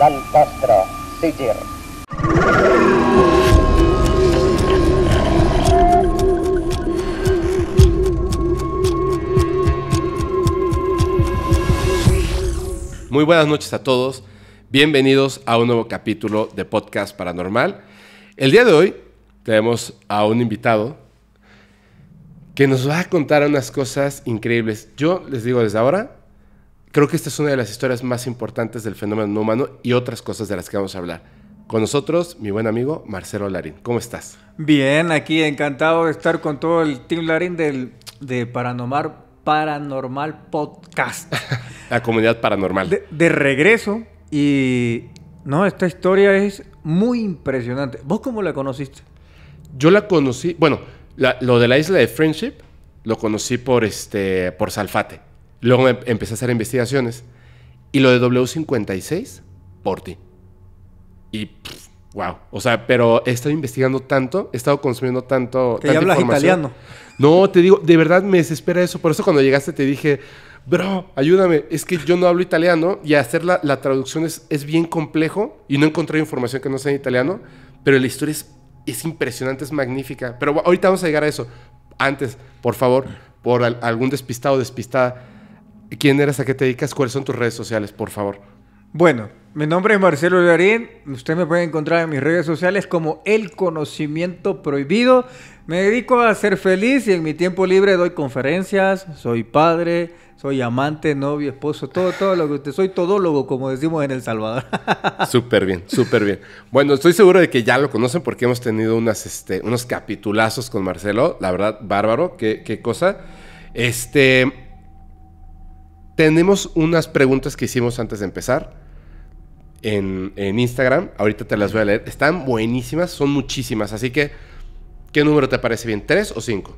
Dan Castro Muy buenas noches a todos. Bienvenidos a un nuevo capítulo de Podcast Paranormal. El día de hoy tenemos a un invitado que nos va a contar unas cosas increíbles. Yo les digo desde ahora, creo que esta es una de las historias más importantes del fenómeno no humano y otras cosas de las que vamos a hablar. Con nosotros, mi buen amigo Marcelo Larín. ¿Cómo estás? Bien, aquí encantado de estar con todo el Team Larín del, de Paranormal, Paranormal Podcast. La comunidad paranormal. De, regreso y... No, esta historia es muy impresionante. ¿Vos cómo la conociste? Yo la conocí, bueno, lo de la isla de Friendship lo conocí por este por Salfate. Luego empecé a hacer investigaciones. Y lo de W56, por ti. Y, wow. O sea, pero he estado investigando tanto, he estado consumiendo tanto. Te hablas italiano. No, te digo, de verdad me desespera eso. Por eso cuando llegaste te dije, bro, ayúdame. Es que yo no hablo italiano y hacer la, traducción es, bien complejo y no encontré información que no sea en italiano. Pero la historia es, impresionante, es magnífica. Pero ahorita vamos a llegar a eso. Antes, por favor, por algún despistado o despistada ¿Quién eres? ¿A qué te dedicas? ¿Cuáles son tus redes sociales, por favor? Bueno, mi nombre es Marcelo Larín. Usted me puede encontrar en mis redes sociales como El Conocimiento Prohibido. Me dedico a ser feliz y en mi tiempo libre doy conferencias. Soy padre, soy amante, novio, esposo, todo, todo lo que usted. Soy todólogo, como decimos en El Salvador. Súper bien, súper bien. Bueno, estoy seguro de que ya lo conocen porque hemos tenido unas, este, unos capitulazos con Marcelo. La verdad, bárbaro. Qué, qué cosa. Este. Tenemos unas preguntas que hicimos antes de empezar en, Instagram. Ahorita te las voy a leer. Están buenísimas, son muchísimas. Así que, ¿qué número te parece bien? ¿Tres o cinco?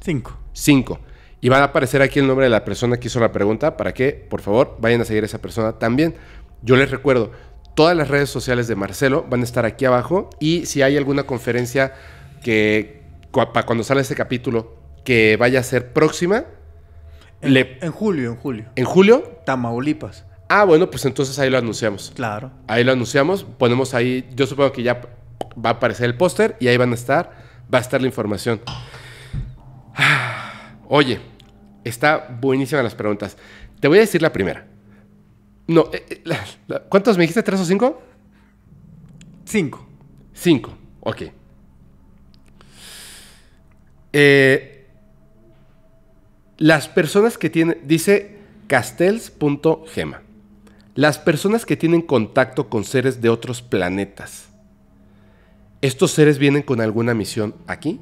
Cinco. Cinco. Y van a aparecer aquí el nombre de la persona que hizo la pregunta para que, por favor, vayan a seguir a esa persona también. Yo les recuerdo, todas las redes sociales de Marcelo van a estar aquí abajo y si hay alguna conferencia que para cuando sale este capítulo que vaya a ser próxima, en, julio, en julio. ¿En julio? Tamaulipas. Ah, bueno, pues entonces ahí lo anunciamos. Claro. Ahí lo anunciamos, ponemos ahí, yo supongo que ya va a aparecer el póster y ahí van a estar, va a estar la información. Oye, está buenísima las preguntas. Te voy a decir la primera. No, eh, eh, ¿cuántos me dijiste? ¿Tres o cinco? Cinco. Cinco, ok. Eh, las personas que tienen, dice castells.gema, las personas que tienen contacto con seres de otros planetas, ¿estos seres vienen con alguna misión aquí?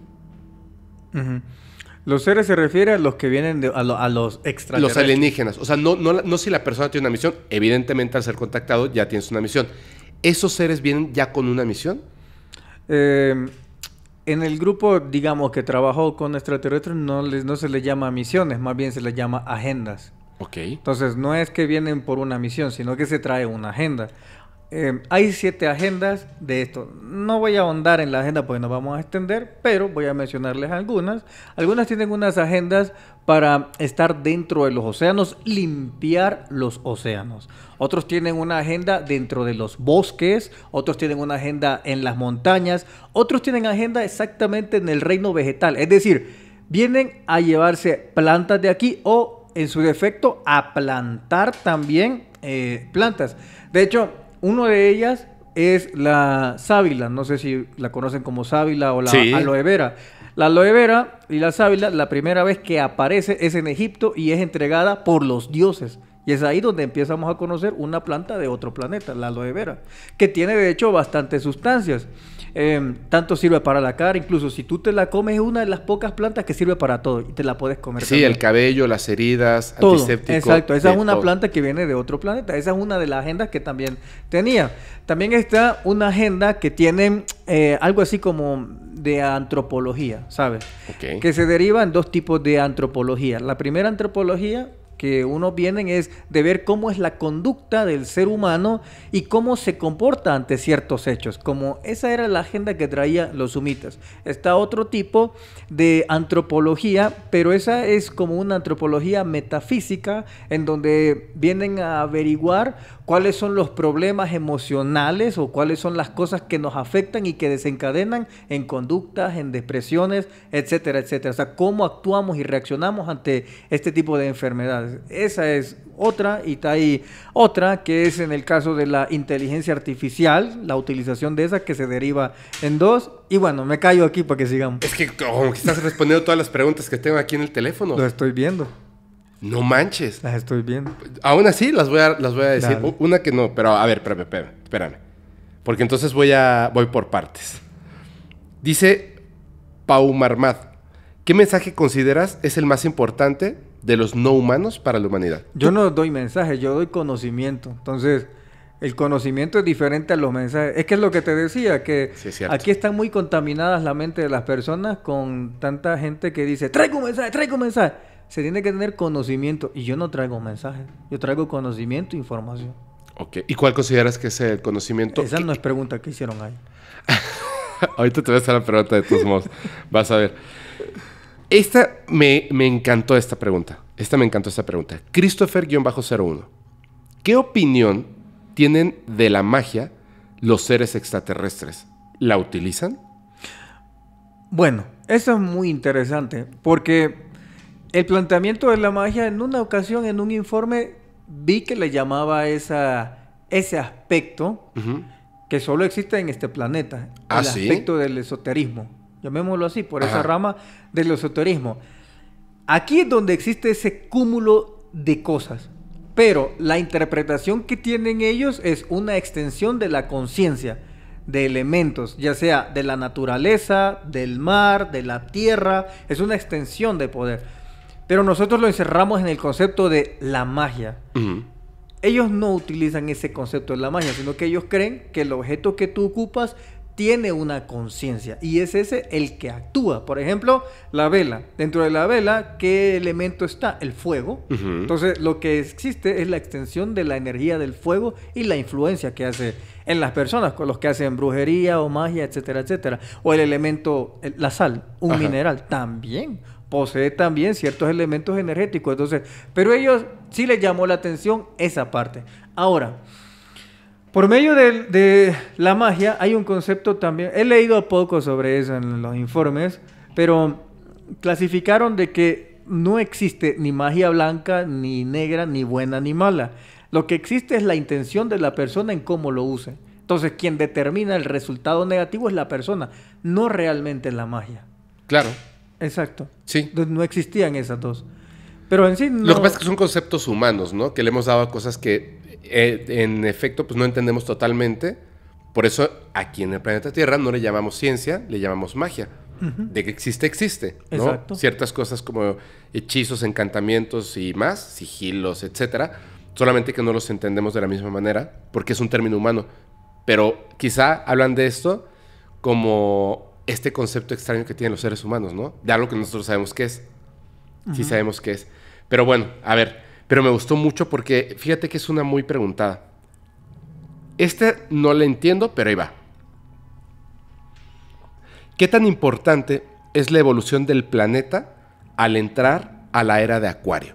Los seres se refiere a los que vienen a, los extraterrestres. Los alienígenas. O sea, no, no, no si la persona tiene una misión. Evidentemente, al ser contactado, ya tienes una misión. ¿Esos seres vienen ya con una misión? Eh, en el grupo, digamos, que trabajó con extraterrestres, no, les, no se les llama misiones, más bien se les llama agendas. Ok. Entonces, no es que vienen por una misión, sino que se trae una agenda. Eh, hay siete agendas de esto. No voy a ahondar en la agenda porque nos vamos a extender, pero voy a mencionarles algunas. Algunas tienen unas agendas para estar dentro de los océanos, limpiar los océanos. Otros tienen una agenda dentro de los bosques, otros tienen una agenda en las montañas, otros tienen agenda exactamente en el reino vegetal. Es decir, vienen a llevarse plantas de aquí o, en su defecto, a plantar también eh, plantas. De hecho, una de ellas es la sábila, no sé si la conocen como sábila o la aloe vera. La aloe vera y la sábila, la primera vez que aparece es en Egipto y es entregada por los dioses. Y es ahí donde empezamos a conocer una planta de otro planeta, la aloe vera, que tiene de hecho bastantes sustancias. Em, tanto sirve para la cara, incluso si tú te la comes es una de las pocas plantas que sirve para todo y te la puedes comer. Sí, el cabello, las heridas, todo. antiséptico. Exacto, esa es una planta que viene de otro planeta. Esa es una de las agendas que también tenía. También está una agenda que tiene eh, algo así como de antropología, ¿sabes? Que se deriva en dos tipos de antropología. La primera antropología que uno vienen es de ver cómo es la conducta del ser humano y cómo se comporta ante ciertos hechos, como esa era la agenda que traían los sumitas. Está otro tipo de antropología, pero esa es como una antropología metafísica en donde vienen a averiguar cuáles son los problemas emocionales o cuáles son las cosas que nos afectan y que desencadenan en conductas, en depresiones, etcétera, etcétera. O sea, cómo actuamos y reaccionamos ante este tipo de enfermedades. Esa es otra y está ahí otra que es en el caso de la inteligencia artificial, la utilización de esa que se deriva en dos. Y bueno, me callo aquí para que sigamos. Es que como que estás respondiendo todas las preguntas que tengo aquí en el teléfono. Lo estoy viendo. No manches. Las estoy viendo. Aún así, las voy a, las voy a decir. Una que no, pero a ver, espérame, espérame, Porque entonces voy, a, voy por partes. Dice Pau Marmad. ¿Qué mensaje consideras es el más importante de los no humanos para la humanidad? Yo no doy mensajes, yo doy conocimiento. Entonces, el conocimiento es diferente a los mensajes. Es que es lo que te decía, que aquí están muy contaminadas la mente de las personas con tanta gente que dice, traigo un mensaje, traigo un mensaje se tiene que tener conocimiento. Y yo no traigo mensajes, yo traigo conocimiento e información. Ok, ¿y cuál consideras que es el conocimiento? Esa no es pregunta que hicieron ahí. Ahorita te voy a hacer la pregunta de tus modos. Vas a ver. Esta me, me, encantó esta pregunta. Esta me encantó esta pregunta. Christopher-01. ¿Qué opinión tienen de la magia los seres extraterrestres? ¿La utilizan? Bueno, eso es muy interesante porque el planteamiento de la magia, en una ocasión, en un informe, vi que le llamaba esa, ese aspecto que solo existe en este planeta. Ah, el aspecto del esoterismo. Llamémoslo así, por esa rama del esoterismo. Aquí es donde existe ese cúmulo de cosas. Pero la interpretación que tienen ellos es una extensión de la conciencia, de elementos, ya sea de la naturaleza, del mar, de la tierra, es una extensión de poder. Pero nosotros lo encerramos en el concepto de la magia. Ellos no utilizan ese concepto de la magia, sino que ellos creen que el objeto que tú ocupas tiene una conciencia y es ese el que actúa. Por ejemplo, la vela. Dentro de la vela, ¿qué elemento está? El fuego. Entonces, lo que existe es la extensión de la energía del fuego y la influencia que hace en las personas, con los que hacen brujería o magia, etcétera, etcétera. O el elemento, la sal, un mineral, también posee también ciertos elementos energéticos. Entonces, pero ellos sí les llamó la atención esa parte. Ahora, por medio de, la magia hay un concepto también, he leído poco sobre eso en los informes, pero clasificaron de que no existe ni magia blanca, ni negra, ni buena, ni mala. Lo que existe es la intención de la persona en cómo lo use. Entonces, quien determina el resultado negativo es la persona, no realmente la magia. Claro. Exacto. Sí. No existían esas dos. Pero en sí. Lo que pasa es que son conceptos humanos, ¿no? Que le hemos dado a cosas que eh, en efecto pues no entendemos totalmente. Por eso aquí en el planeta Tierra no le llamamos ciencia, le llamamos magia. De que existe, existe. Exacto. Ciertas cosas como hechizos, encantamientos y más, sigilos, etcétera. Solamente que no los entendemos de la misma manera porque es un término humano. Pero quizá hablan de esto como este concepto extraño que tienen los seres humanos, ¿no? De algo que nosotros sabemos que es. Sí sabemos que es. Pero bueno, a ver, pero me gustó mucho porque fíjate que es una muy preguntada. Este no la entiendo, pero ahí va. ¿Qué tan importante es la evolución del planeta al entrar a la era de Acuario?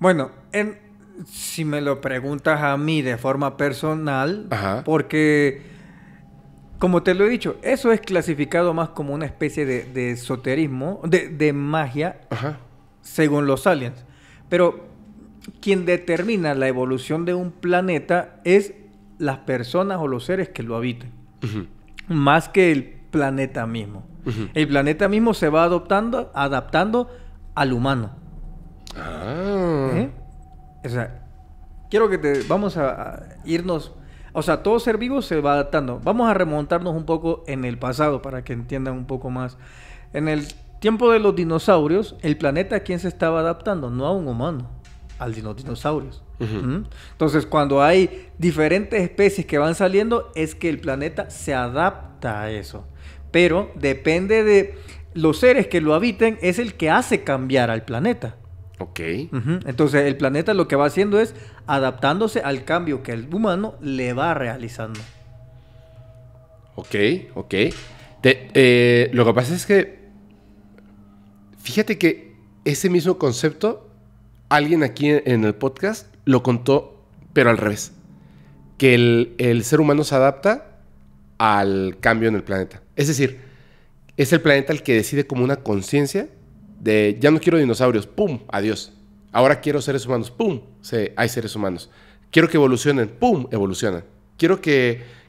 Bueno, en, si me lo preguntas a mí de forma personal, porque como te lo he dicho, eso es clasificado más como una especie de, esoterismo, de, magia, según los aliens. Pero quien determina la evolución de un planeta es las personas o los seres que lo habitan. más que el planeta mismo. El planeta mismo se va adoptando, adaptando al humano. Ah. ¿Eh? quiero que te vamos a irnos o sea, todo ser vivo se va adaptando. Vamos a remontarnos un poco en el pasado para que entiendan un poco más. En el tiempo de los dinosaurios, el planeta a quién se estaba adaptando, no a un humano, al los dinosaurios. ¿Mm? Entonces, cuando hay diferentes especies que van saliendo, es que el planeta se adapta a eso. Pero depende de los seres que lo habiten, es el que hace cambiar al planeta. Ok. Entonces el planeta lo que va haciendo es adaptándose al cambio que el humano le va realizando. Ok, ok. Eh, lo que pasa es que, fíjate que ese mismo concepto, alguien aquí en, el podcast lo contó, pero al revés. Que el ser humano se adapta al cambio en el planeta. Es decir, es el planeta el que decide como una conciencia de ya no quiero dinosaurios, ¡pum! Adiós. Ahora quiero seres humanos, ¡pum! hay seres humanos. Quiero que evolucionen, ¡pum! Evolucionan. Quiero que,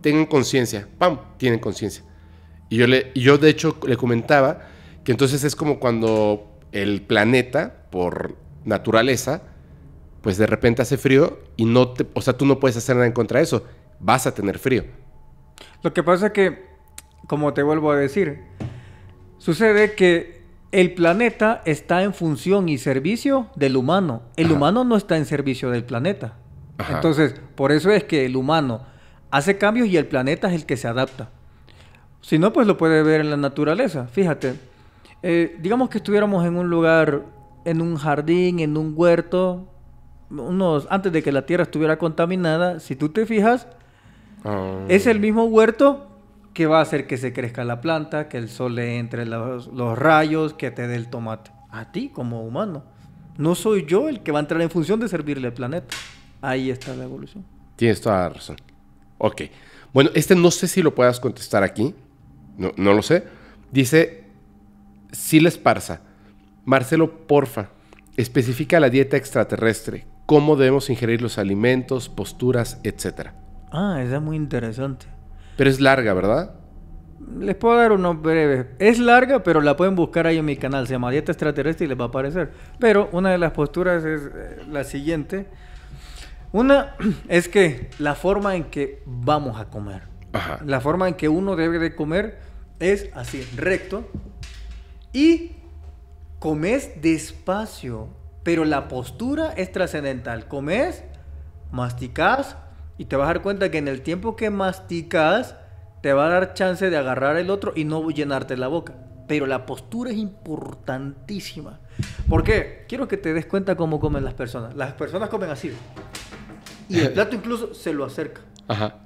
tengan conciencia, ¡pam! Tienen conciencia. Y yo, le, yo de hecho le comentaba que entonces es como cuando el planeta, por naturaleza, pues de repente hace frío y no te, o sea, tú no puedes hacer nada en contra de eso. Vas a tener frío. Lo que pasa es que, como te vuelvo a decir, sucede que el planeta está en función y servicio del humano. El humano no está en servicio del planeta. Entonces, por eso es que el humano hace cambios y el planeta es el que se adapta. Si no, pues lo puede ver en la naturaleza. Fíjate, eh, digamos que estuviéramos en un lugar, en un jardín, en un huerto, unos, antes de que la tierra estuviera contaminada, si tú te fijas, ah. es el mismo huerto que va a hacer que se crezca la planta, que el sol le entre los, rayos, que te dé el tomate. A ti como humano. No soy yo el que va a entrar en función de servirle al planeta. Ahí está la evolución. Tienes toda la razón. Ok. Bueno, este no sé si lo puedas contestar aquí. No, lo sé. Dice les parsa. Marcelo, porfa, especifica la dieta extraterrestre. ¿Cómo debemos ingerir los alimentos, posturas, etcétera? Ah, esa es muy interesante. Pero es larga, ¿verdad? Les puedo dar uno breve. Es larga, pero la pueden buscar ahí en mi canal. Se llama Dieta Extraterrestre y les va a aparecer. Pero una de las posturas es eh, la siguiente. Una es que la forma en que vamos a comer. La forma en que uno debe de comer es así, recto. Y comes despacio. Pero la postura es trascendental. Comes, masticas, y te vas a dar cuenta que en el tiempo que masticas, te va a dar chance de agarrar el otro y no llenarte la boca. Pero la postura es importantísima. ¿Por qué? Quiero que te des cuenta cómo comen las personas. Las personas comen así. Y el plato incluso se lo acerca.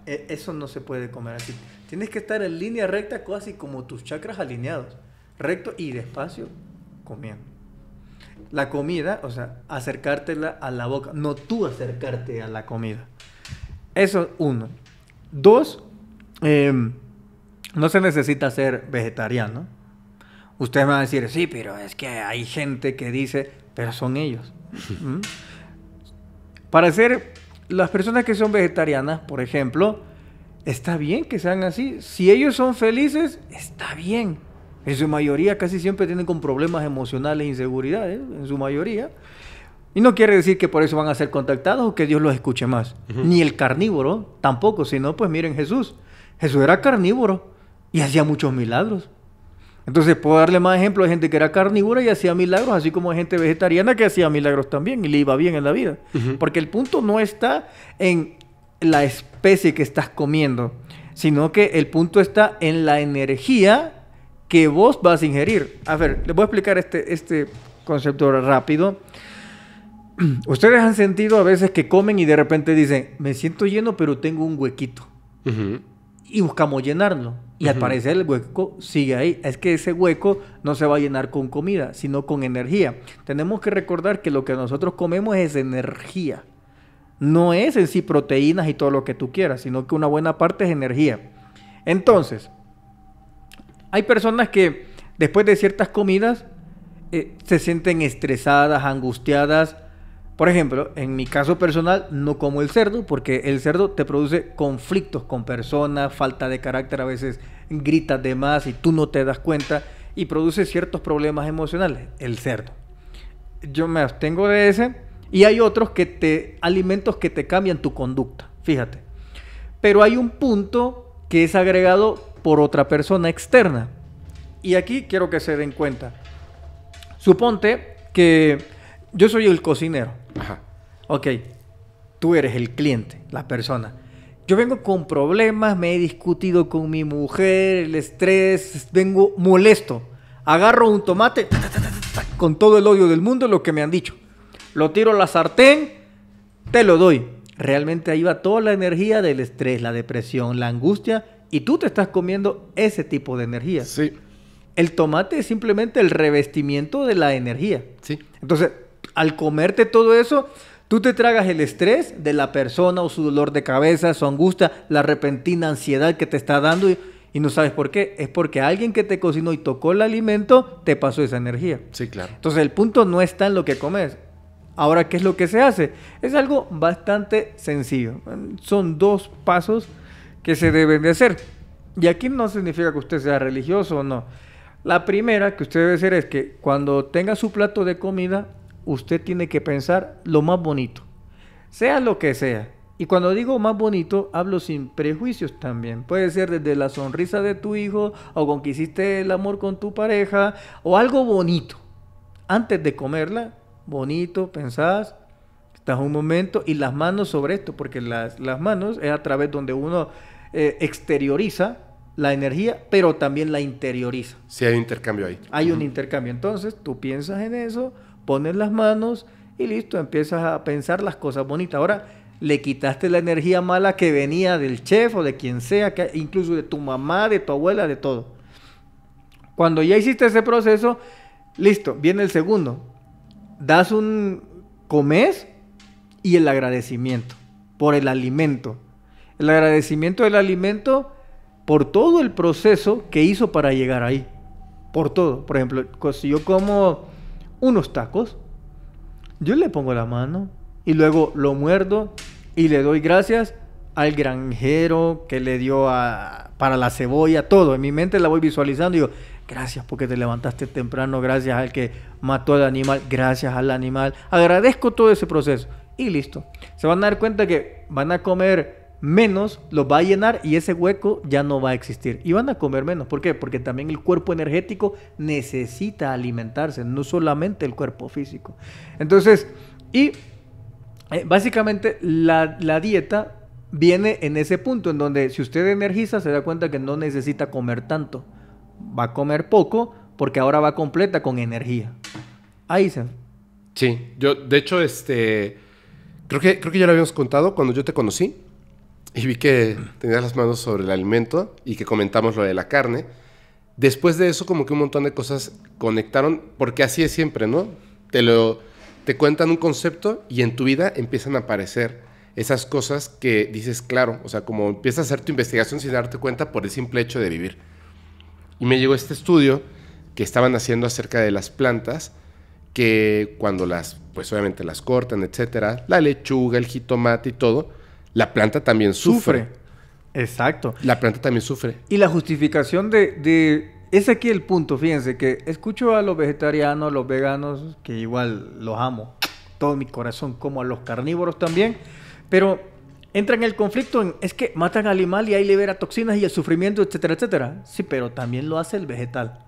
E, eso no se puede comer así. Tienes que estar en línea recta, casi como tus chakras alineados. Recto y despacio comiendo. La comida, o sea, acercártela a la boca, no tú acercarte a la comida. Eso uno. Dos, em, no se necesita ser vegetariano. Ustedes van a decir, sí, pero es que hay gente que dice, pero son ellos. ¿Mm? Para ser las personas que son vegetarianas, por ejemplo, está bien que sean así. Si ellos son felices, está bien. En su mayoría casi siempre tienen con problemas emocionales, e inseguridades, en su mayoría. Y no quiere decir que por eso van a ser contactados o que Dios los escuche más. Ni el carnívoro tampoco, sino pues miren Jesús. Jesús era carnívoro y hacía muchos milagros. Entonces puedo darle más ejemplo de gente que era carnívora y hacía milagros, así como gente vegetariana que hacía milagros también y le iba bien en la vida. Porque el punto no está en la especie que estás comiendo, sino que el punto está en la energía que vos vas a ingerir. A ver, les voy a explicar este, este concepto rápido. ustedes han sentido a veces que comen y de repente dicen, me siento lleno pero tengo un huequito. Y buscamos llenarlo. Y al parecer el hueco sigue ahí. Es que ese hueco no se va a llenar con comida, sino con energía. Tenemos que recordar que lo que nosotros comemos es energía. No es en sí proteínas y todo lo que tú quieras, sino que una buena parte es energía. Entonces, hay personas que después de ciertas comidas eh, se sienten estresadas, angustiadas, por ejemplo, en mi caso personal no como el cerdo porque el cerdo te produce conflictos con personas, falta de carácter, a veces gritas de más y tú no te das cuenta y produce ciertos problemas emocionales, el cerdo. Yo me abstengo de ese y hay otros que te alimentos que te cambian tu conducta, fíjate. Pero hay un punto que es agregado por otra persona externa. Y aquí quiero que se den cuenta. Suponte que yo soy el cocinero Ok, tú eres el cliente, la persona. Yo vengo con problemas, me he discutido con mi mujer, el estrés, vengo molesto. Agarro un tomate con todo el odio del mundo, lo que me han dicho. Lo tiro a la sartén, te lo doy. Realmente ahí va toda la energía del estrés, la depresión, la angustia, y tú te estás comiendo ese tipo de energía. Sí. El tomate es simplemente el revestimiento de la energía. Sí. Entonces, al comerte todo eso, tú te tragas el estrés de la persona o su dolor de cabeza, su angustia, la repentina ansiedad que te está dando y, no sabes por qué. Es porque alguien que te cocinó y tocó el alimento te pasó esa energía. Sí, claro. Entonces el punto no está en lo que comes. Ahora, ¿qué es lo que se hace? Es algo bastante sencillo. Son dos pasos que se deben de hacer. Y aquí no significa que usted sea religioso o no. La primera que usted debe hacer es que cuando tenga su plato de comida, usted tiene que pensar lo más bonito, sea lo que sea. Y cuando digo más bonito, hablo sin prejuicios también. Puede ser desde la sonrisa de tu hijo o con que hiciste el amor con tu pareja o algo bonito. Antes de comerla, bonito, pensás, estás un momento y las manos sobre esto, porque las, manos es a través donde uno eh, exterioriza la energía, pero también la interioriza. ...si hay un intercambio ahí. Hay un intercambio. Entonces, tú piensas en eso, pones las manos y listo, empiezas a pensar las cosas bonitas. Ahora le quitaste la energía mala que venía del chef o de quien sea, que, incluso de tu mamá, de tu abuela, de todo. Cuando ya hiciste ese proceso, listo, viene el segundo. Das un comes y el agradecimiento por el alimento. El agradecimiento del alimento por todo el proceso que hizo para llegar ahí. Por todo. Por ejemplo, si yo como unos tacos, yo le pongo la mano y luego lo muerdo y le doy gracias al granjero que le dio para la cebolla, todo. En mi mente la voy visualizando y digo, gracias porque te levantaste temprano, gracias al que mató al animal, gracias al animal. Agradezco todo ese proceso. Y listo. Se van a dar cuenta que van a comer menos los va a llenar y ese hueco ya no va a existir. Y van a comer menos. ¿Por qué? Porque también el cuerpo energético necesita alimentarse, no solamente el cuerpo físico. Entonces, y eh, básicamente la, dieta viene en ese punto, en donde si usted energiza se da cuenta que no necesita comer tanto. Va a comer poco porque ahora va completa con energía. Ahí se... Sí, yo de hecho, este, creo que, creo que ya lo habíamos contado cuando yo te conocí y vi que tenías las manos sobre el alimento y que comentamos lo de la carne. Después de eso, como que un montón de cosas conectaron, porque así es siempre, ¿no? Te lo te cuentan un concepto y en tu vida empiezan a aparecer esas cosas que dices, claro, o sea, como empiezas a hacer tu investigación sin darte cuenta por el simple hecho de vivir. Y me llegó este estudio que estaban haciendo acerca de las plantas, que cuando las, pues obviamente las cortan, etcétera, la lechuga, el jitomate y todo, la planta también sufre. Exacto. La planta también sufre. Y la justificación de, de... Es aquí el punto, fíjense, que escucho a los vegetarianos, los veganos, que igual los amo, todo mi corazón, como a los carnívoros también, pero entra en el conflicto en, es que matan al animal y ahí libera toxinas y el sufrimiento, etcétera, etcétera. Sí, pero también lo hace el vegetal.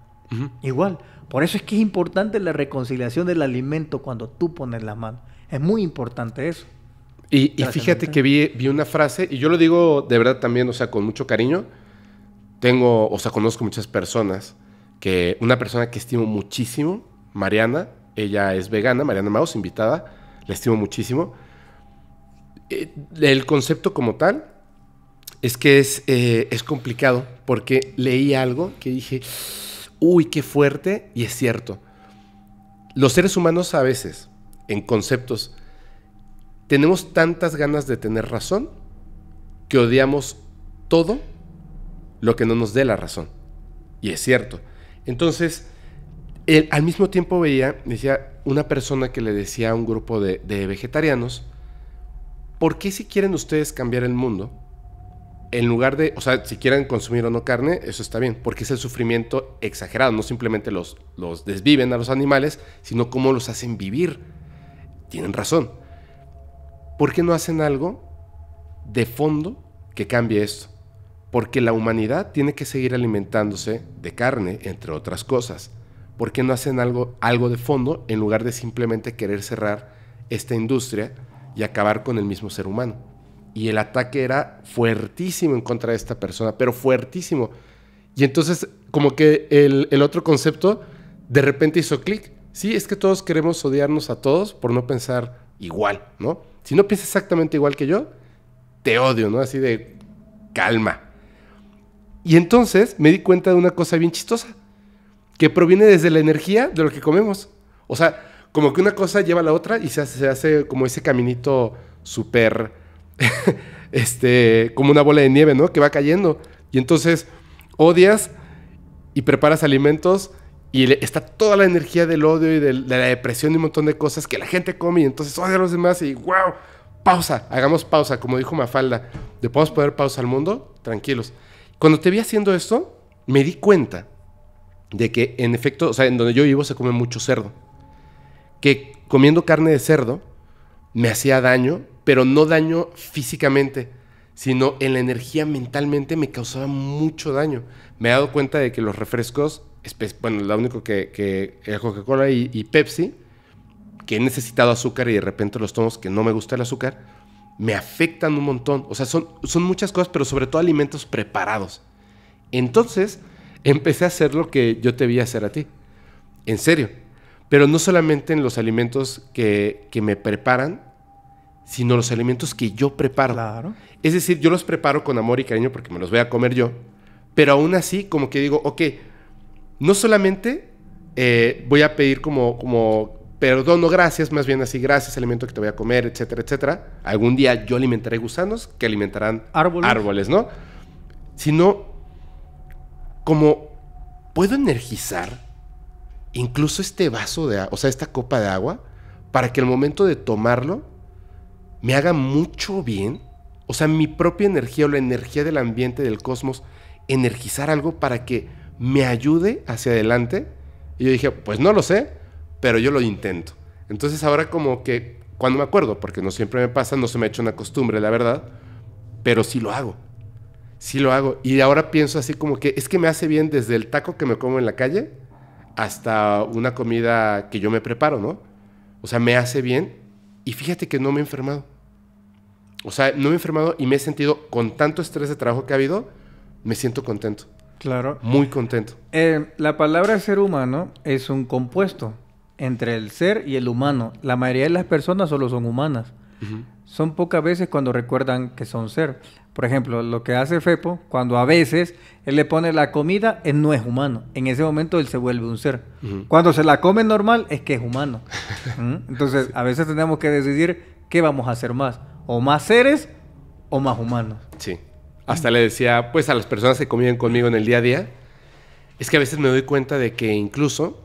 Igual. Por eso es que es importante la reconciliación del alimento cuando tú pones la mano. Es muy importante eso. Y, fíjate que vi, vi una frase, y yo lo digo de verdad también, o sea, con mucho cariño. Tengo, o sea, conozco muchas personas que una persona que estimo muchísimo, Mariana, ella es vegana, Mariana Maus, invitada, la estimo muchísimo. Eh, el concepto como tal es que es, eh, es complicado porque leí algo que dije, uy, qué fuerte, y es cierto. Los seres humanos a veces, en conceptos, tenemos tantas ganas de tener razón que odiamos todo lo que no nos dé la razón. Y es cierto. Entonces, al mismo tiempo veía, decía una persona que le decía a un grupo de, vegetarianos, ¿por qué si quieren ustedes cambiar el mundo, en lugar de, o sea, si quieren consumir o no carne, eso está bien, porque es el sufrimiento exagerado, no simplemente los, los desviven a los animales, sino cómo los hacen vivir. Tienen razón. ¿por qué no hacen algo de fondo que cambie esto? Porque la humanidad tiene que seguir alimentándose de carne, entre otras cosas. ¿Por qué no hacen algo, algo de fondo en lugar de simplemente querer cerrar esta industria y acabar con el mismo ser humano? Y el ataque era fuertísimo en contra de esta persona, pero fuertísimo. Y entonces como que el, el otro concepto de repente hizo clic. Sí, es que todos queremos odiarnos a todos por no pensar igual, ¿no? Si no piensas exactamente igual que yo, te odio, ¿no? Así de calma. Y entonces me di cuenta de una cosa bien chistosa, que proviene desde la energía de lo que comemos. O sea, como que una cosa lleva a la otra y se hace, se hace como ese caminito súper, este, como una bola de nieve, ¿no? Que va cayendo. Y entonces odias y preparas alimentos y está toda la energía del odio y de la depresión y un montón de cosas que la gente come y entonces odia a los demás y wow, pausa, hagamos pausa, como dijo Mafalda, ¿Le podemos poner pausa al mundo, tranquilos. Cuando te vi haciendo esto, me di cuenta de que en efecto, o sea, en donde yo vivo se come mucho cerdo. Que comiendo carne de cerdo me hacía daño, pero no daño físicamente, sino en la energía mentalmente me causaba mucho daño. Me he dado cuenta de que los refrescos bueno, lo único que, eh, Coca-Cola y, Pepsi, que he necesitado azúcar y de repente los tomos que no me gusta el azúcar, me afectan un montón. O sea, son, son muchas cosas, pero sobre todo alimentos preparados. Entonces, empecé a hacer lo que yo te vi hacer a ti. En serio. Pero no solamente en los alimentos que, que me preparan, sino los alimentos que yo preparo. Es decir, yo los preparo con amor y cariño porque me los voy a comer yo. Pero aún así, como que digo, ok, no solamente eh, voy a pedir como, como perdón o gracias, más bien así, gracias, alimento que te voy a comer, etcétera, etcétera. Algún día yo alimentaré gusanos que alimentarán árboles, árboles ¿no? Sino, como puedo energizar incluso este vaso de agua, o sea, esta copa de agua, para que el momento de tomarlo me haga mucho bien. O sea, mi propia energía o la energía del ambiente, del cosmos, energizar algo para que me ayude hacia adelante? Y yo dije, pues no lo sé, pero yo lo intento. Entonces ahora como que, cuando me acuerdo, porque no siempre me pasa, no se me ha hecho una costumbre, la verdad, pero sí lo hago. Sí lo hago. Y ahora pienso así como que es que me hace bien desde el taco que me como en la calle hasta una comida que yo me preparo, ¿no? O sea, me hace bien y fíjate que no me he enfermado. O sea, no me he enfermado y me he sentido con tanto estrés de trabajo que ha habido, me siento contento. Claro. Muy contento. Eh, la palabra ser humano es un compuesto entre el ser y el humano. La mayoría de las personas solo son humanas. Son pocas veces cuando recuerdan que son ser. Por ejemplo, lo que hace Fepo, cuando a veces él le pone la comida, él no es humano. En ese momento él se vuelve un ser. Cuando se la come normal, es que es humano. ¿Mm? Entonces, a veces tenemos que decidir qué vamos a hacer más. O más seres o más humanos. Sí. Hasta le decía, pues, a las personas que comían conmigo en el día a día, es que a veces me doy cuenta de que incluso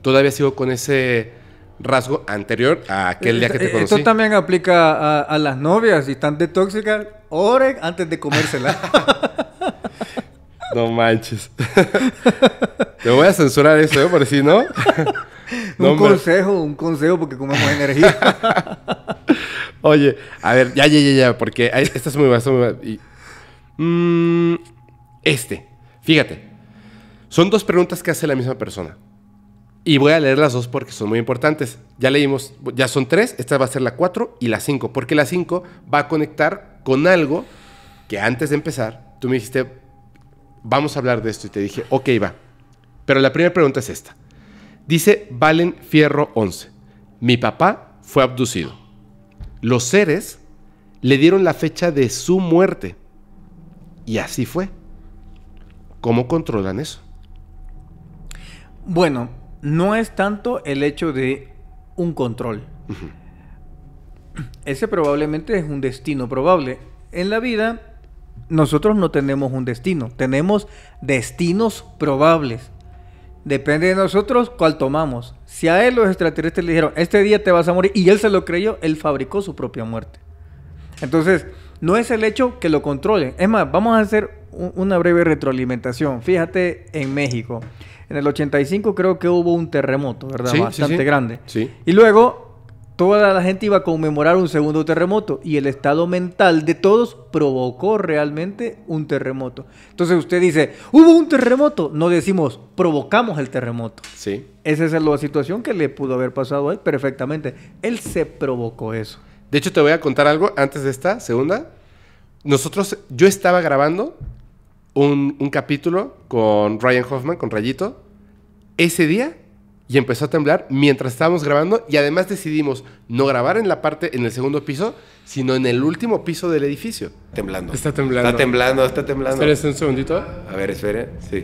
todavía sigo con ese rasgo anterior a aquel día que te eh, eh, conocí. Esto también aplica a, las novias, y están de tóxicas, oren antes de comérsela. no manches. te voy a censurar eso, ¿eh? Por si no. un consejo, un consejo, porque comemos energía. Oye, a ver, ya, ya, ya, ya, porque esta es muy buena, muy Mm, este. Fíjate. Son dos preguntas que hace la misma persona. Y voy a leer las dos porque son muy importantes. Ya leímos, ya son tres, esta va a ser la cuatro y la cinco, porque la cinco va a conectar con algo que antes de empezar, tú me dijiste, vamos a hablar de esto y te dije, ok, va. Pero la primera pregunta es esta. Dice Valen Fierro 11, mi papá fue abducido. Los seres le dieron la fecha de su muerte y así fue. ¿Cómo controlan eso? Bueno, no es tanto el hecho de un control. Ese probablemente es un destino probable. En la vida, nosotros no tenemos un destino, tenemos destinos probables. Depende de nosotros cuál tomamos. Si a él los extraterrestres le dijeron, este día te vas a morir, y él se lo creyó, él fabricó su propia muerte. Entonces, no es el hecho que lo controlen. Es más, vamos a hacer una breve retroalimentación. Fíjate en México. En el 85 creo que hubo un terremoto, ¿verdad? Bastante grande. Y luego toda la gente iba a conmemorar un segundo terremoto y el estado mental de todos provocó realmente un terremoto. Entonces usted dice, hubo un terremoto, no decimos, provocamos el terremoto. Sí. Esa es la situación que le pudo haber pasado a él perfectamente. Él se provocó eso. De hecho, te voy a contar algo antes de esta segunda. Nosotros, yo estaba grabando un, capítulo con Ryan Hoffman, con Rayito, ese día y empezó a temblar mientras estábamos grabando y además decidimos no grabar en la parte en el segundo piso, sino en el último piso del edificio. Temblando. Está temblando. Está temblando, está temblando. un segundito. A ver, espere. Sí.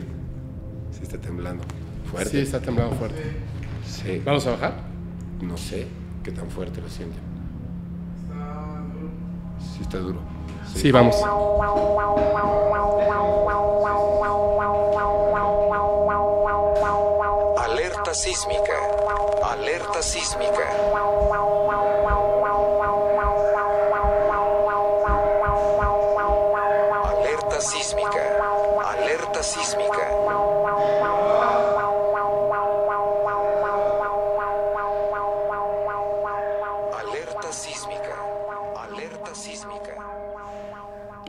Sí está temblando. Fuerte. Sí, está temblando fuerte. Sí. ¿Vamos a bajar? No sé qué tan fuerte lo siento está duro. sí vamos. Alerta sísmica. Alerta sísmica. Alerta sísmica. Alerta sísmica.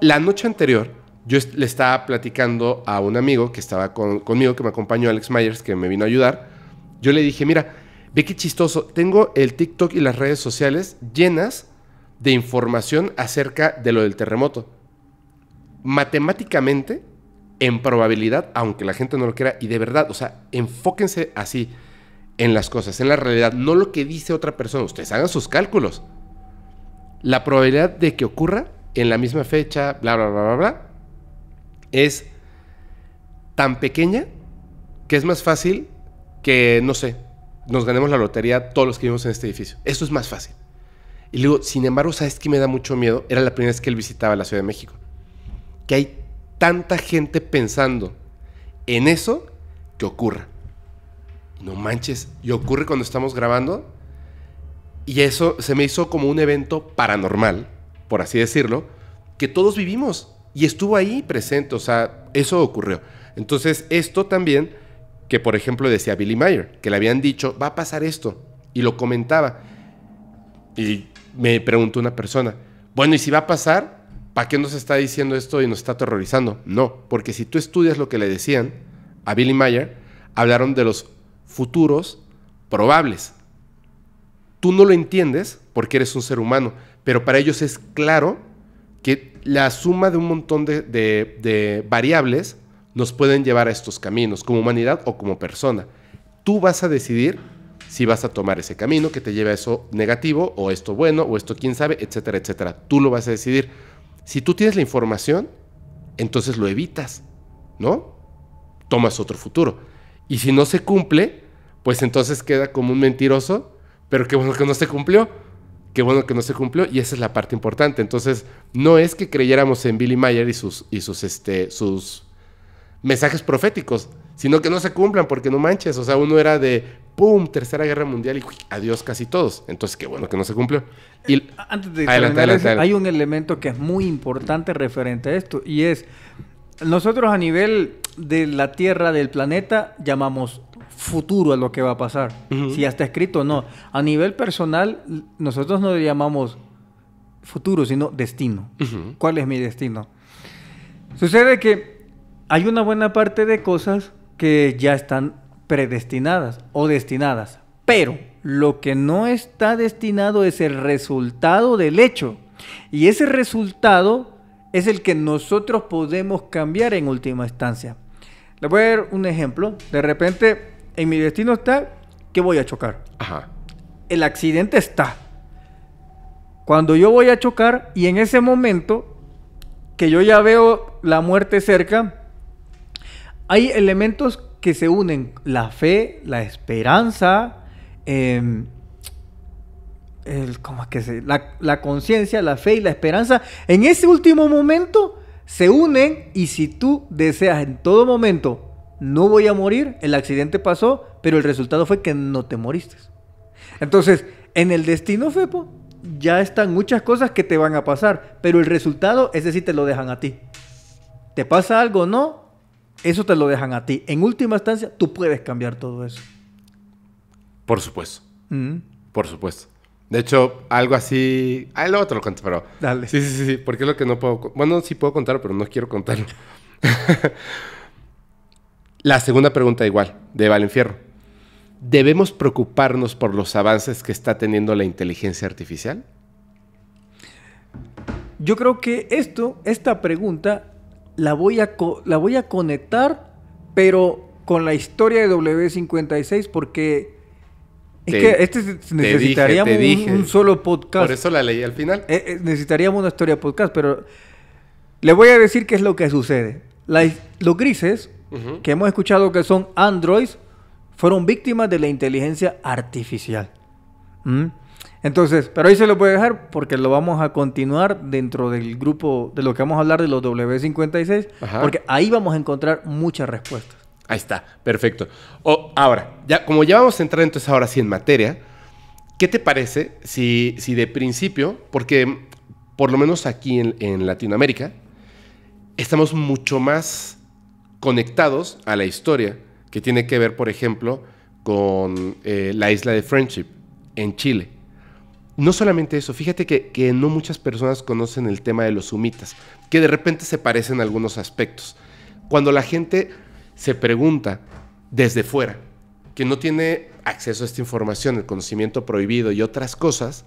la noche anterior, yo le estaba platicando a un amigo que estaba conmigo, que me acompañó, Alex Myers, que me vino a ayudar. Yo le dije, mira, ve qué chistoso, tengo el TikTok y las redes sociales llenas de información acerca de lo del terremoto. Matemáticamente, en probabilidad, aunque la gente no lo quiera, y de verdad, o sea, enfóquense así en las cosas, en la realidad, no lo que dice otra persona. Ustedes hagan sus cálculos. La probabilidad de que ocurra en la misma fecha, bla, bla, bla, bla, bla, es tan pequeña que es más fácil que, no sé, nos ganemos la lotería todos los que vivimos en este edificio. Eso es más fácil. Y digo, sin embargo, ¿sabes que me da mucho miedo? Era la primera vez que él visitaba la Ciudad de México. Que hay tanta gente pensando en eso que ocurra. No manches, y ocurre cuando estamos grabando. Y eso se me hizo como un evento paranormal por así decirlo, que todos vivimos y estuvo ahí presente, o sea, eso ocurrió. Entonces, esto también, que por ejemplo decía Billy Mayer, que le habían dicho, va a pasar esto, y lo comentaba. Y me preguntó una persona, bueno, ¿y si va a pasar? ¿Para qué nos está diciendo esto y nos está aterrorizando? No, porque si tú estudias lo que le decían a Billy Mayer, hablaron de los futuros probables. Tú no lo entiendes porque eres un ser humano, pero para ellos es claro que la suma de un montón de, variables nos pueden llevar a estos caminos, como humanidad o como persona. Tú vas a decidir si vas a tomar ese camino que te lleva a eso negativo o esto bueno o esto quién sabe, etcétera, etcétera. Tú lo vas a decidir. Si tú tienes la información, entonces lo evitas, ¿no? Tomas otro futuro. Y si no se cumple, pues entonces queda como un mentiroso, pero qué bueno que no se cumplió. Qué bueno que no se cumplió y esa es la parte importante. Entonces, no es que creyéramos en Billy Mayer y sus, y sus, este, sus mensajes proféticos, sino que no se cumplan porque no manches. O sea, uno era de, ¡pum!, Tercera Guerra Mundial y adiós casi todos. Entonces, qué bueno que no se cumplió. Y, eh, Antes de adelante, hay un elemento que es muy importante referente a esto y es, nosotros a nivel de la Tierra, del planeta, llamamos futuro a lo que va a pasar, si ya está escrito o no. A nivel personal, nosotros no le llamamos futuro, sino destino. ¿Cuál es mi destino? Sucede que hay una buena parte de cosas que ya están predestinadas o destinadas, pero lo que no está destinado es el resultado del hecho. Y ese resultado es el que nosotros podemos cambiar en última instancia. Le voy a dar un ejemplo. De repente en mi destino está que voy a chocar. El accidente está. Cuando yo voy a chocar y en ese momento que yo ya veo la muerte cerca, hay elementos que se unen. La fe, la esperanza, em, el, que La, la conciencia, la fe y la esperanza. En ese último momento se unen y si tú deseas en todo momento no voy a morir, el accidente pasó, pero el resultado fue que no te moriste. Entonces, en el destino Fepo ya están muchas cosas que te van a pasar, pero el resultado, es sí te lo dejan a ti. ¿Te pasa algo o no? Eso te lo dejan a ti. En última instancia, tú puedes cambiar todo eso. Por supuesto. Mm. Por supuesto. De hecho, algo así. Ah, el otro lo cuento, pero. Dale. Sí, sí, sí, sí. Porque es lo que no puedo. Bueno, sí puedo contar, pero no quiero contarlo. La segunda pregunta igual, de Valenfierro. ¿Debemos preocuparnos por los avances que está teniendo la inteligencia artificial? Yo creo que esto, esta pregunta, la voy a, la voy a conectar, pero con la historia de W56, porque es que este necesitaríamos Un, solo podcast. Por eso la leí al final. Eh, eh, necesitaríamos una historia podcast, pero le voy a decir qué es lo que sucede. los grises que hemos escuchado que son androids, fueron víctimas de la inteligencia artificial. ¿Mm? Entonces, pero ahí se lo voy a dejar porque lo vamos a continuar dentro del grupo de lo que vamos a hablar de los W56, porque ahí vamos a encontrar muchas respuestas. Ahí está, perfecto. O, ahora, ya, como ya vamos a entrar entonces ahora sí en materia, ¿qué te parece si, si de principio, porque por lo menos aquí en, en Latinoamérica, estamos mucho más conectados a la historia, que tiene que ver, por ejemplo, con eh, la isla de Friendship en Chile. No solamente eso, fíjate que, no muchas personas conocen el tema de los sumitas, que de repente se parecen algunos aspectos. Cuando la gente se pregunta desde fuera, que no tiene acceso a esta información, el conocimiento prohibido y otras cosas,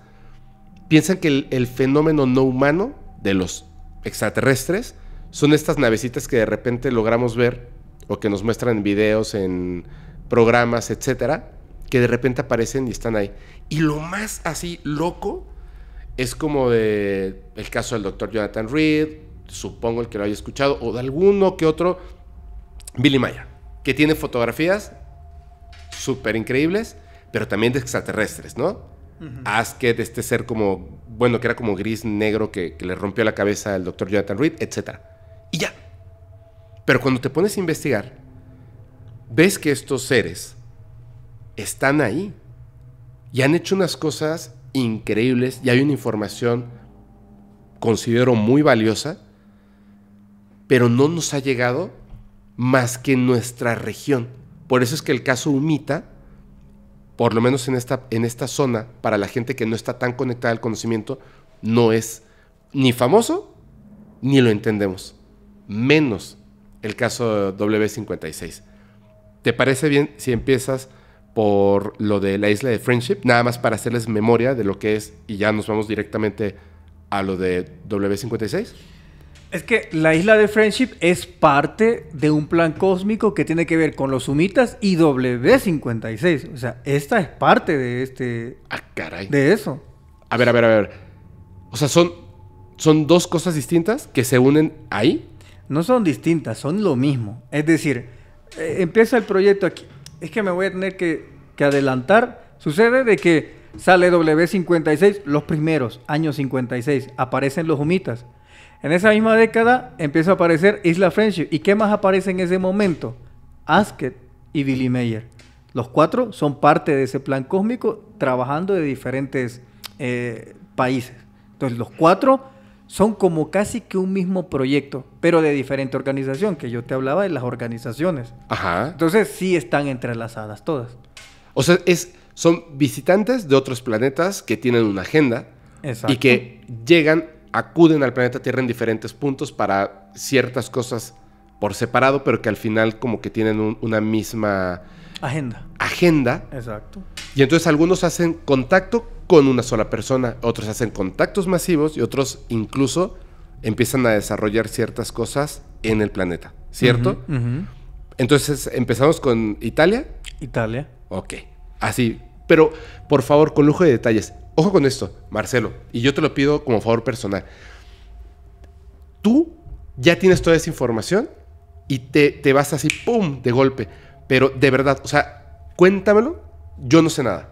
piensan que el fenómeno no humano de los extraterrestres son estas navecitas que de repente logramos ver o que nos muestran en videos, en programas, etcétera, que de repente aparecen y están ahí. Y lo más así loco es como de el caso del doctor Jonathan Reed, supongo el que lo haya escuchado, o de alguno que otro, Billy Maya, que tiene fotografías súper increíbles, pero también de extraterrestres, ¿no? haz que Asket, este ser como, bueno, que era como gris negro que, que le rompió la cabeza al doctor Jonathan Reed, etcétera. Y ya. Pero cuando te pones a investigar, ves que estos seres están ahí y han hecho unas cosas increíbles y hay una información, considero muy valiosa, pero no nos ha llegado más que en nuestra región. Por eso es que el caso Humita, por lo menos en esta, en esta zona, para la gente que no está tan conectada al conocimiento, no es ni famoso ni lo entendemos menos el caso W56. ¿Te parece bien si empiezas por lo de la isla de Friendship? Nada más para hacerles memoria de lo que es y ya nos vamos directamente a lo de W56. Es que la isla de Friendship es parte de un plan cósmico que tiene que ver con los sumitas y W56. O sea, esta es parte de este. Ah, caray. De eso. A ver, a ver, a ver. O sea, son, son dos cosas distintas que se unen ahí no son distintas, son lo mismo. Es decir, eh, empieza el proyecto aquí. Es que me voy a tener que, adelantar. Sucede de que sale W56, los primeros, año 56, aparecen los humitas. En esa misma década empieza a aparecer Isla Friendship. ¿Y qué más aparece en ese momento? Asket y Billy Mayer. Los cuatro son parte de ese plan cósmico trabajando de diferentes eh, países. Entonces los cuatro son como casi que un mismo proyecto, pero de diferente organización, que yo te hablaba de las organizaciones. Ajá. Entonces sí están entrelazadas todas. O sea, es, son visitantes de otros planetas que tienen una agenda y que llegan, acuden al planeta Tierra en diferentes puntos para ciertas cosas por separado, pero que al final como que tienen una misma... Agenda. Agenda. Exacto. Y entonces algunos hacen contacto con una sola persona. Otros hacen contactos masivos y otros incluso empiezan a desarrollar ciertas cosas en el planeta, ¿cierto? Entonces, empezamos con Italia. Italia. Ok, así. Pero, por favor, con lujo de detalles. Ojo con esto, Marcelo, y yo te lo pido como favor personal. Tú ya tienes toda esa información y te, te vas así, ¡pum!, de golpe. Pero de verdad, o sea, cuéntamelo, yo no sé nada.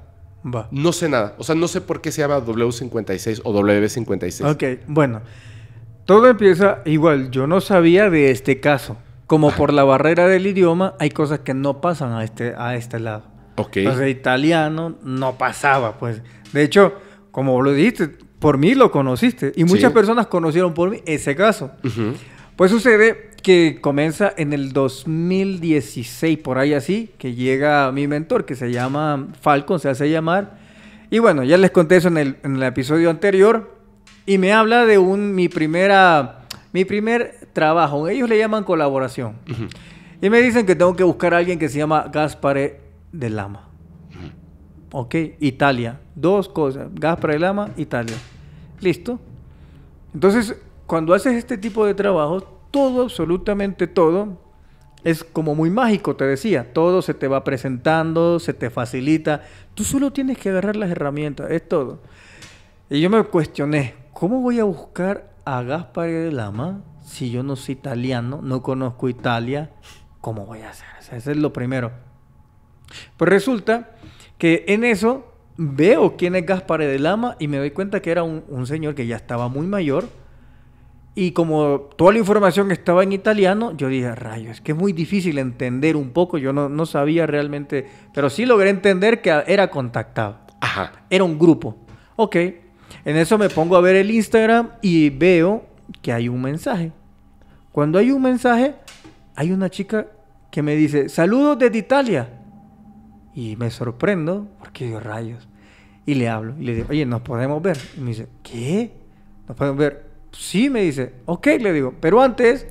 No sé nada. O sea, no sé por qué se llama W56 o W56. Ok, bueno. Todo empieza igual. Yo no sabía de este caso. Como por la barrera del idioma, hay cosas que no pasan a este, a este lado. Ok. Entonces, italiano no pasaba, pues. De hecho, como lo dijiste, por mí lo conociste. Y muchas personas conocieron por mí ese caso. Pues sucede que comienza en el 2016, por ahí así, que llega mi mentor, que se llama Falcon, se hace llamar. Y bueno, ya les conté eso en el, episodio anterior. Y me habla de un, mi, primera, mi primer trabajo. Ellos le llaman colaboración. Y me dicen que tengo que buscar a alguien que se llama Gaspare de Lama. Ok, Italia. Dos cosas. Gaspare de Lama, Italia. Listo. Entonces, cuando haces este tipo de trabajos, todo, absolutamente todo, es como muy mágico, te decía. Todo se te va presentando, se te facilita. Tú solo tienes que agarrar las herramientas, es todo. Y yo me cuestioné, ¿cómo voy a buscar a Gaspar de Lama si yo no soy italiano, no conozco Italia? ¿Cómo voy a hacer? eso, ese es lo primero. Pues resulta que en eso veo quién es Gaspar de Lama y me doy cuenta que era un señor que ya estaba muy mayor y como toda la información estaba en italiano, yo dije, rayos, es que es muy difícil entender un poco, yo no, sabía realmente, pero sí logré entender que era contactado. Ajá. Era un grupo. Ok, en eso me pongo a ver el Instagram y veo que hay un mensaje. Cuando hay un mensaje, hay una chica que me dice, saludos desde Italia. Y me sorprendo, porque digo, rayos. Y le hablo, y le digo, oye, ¿nos podemos ver? Y me dice, ¿qué? ¿Nos podemos ver? Sí, me dice. Ok, le digo. Pero antes,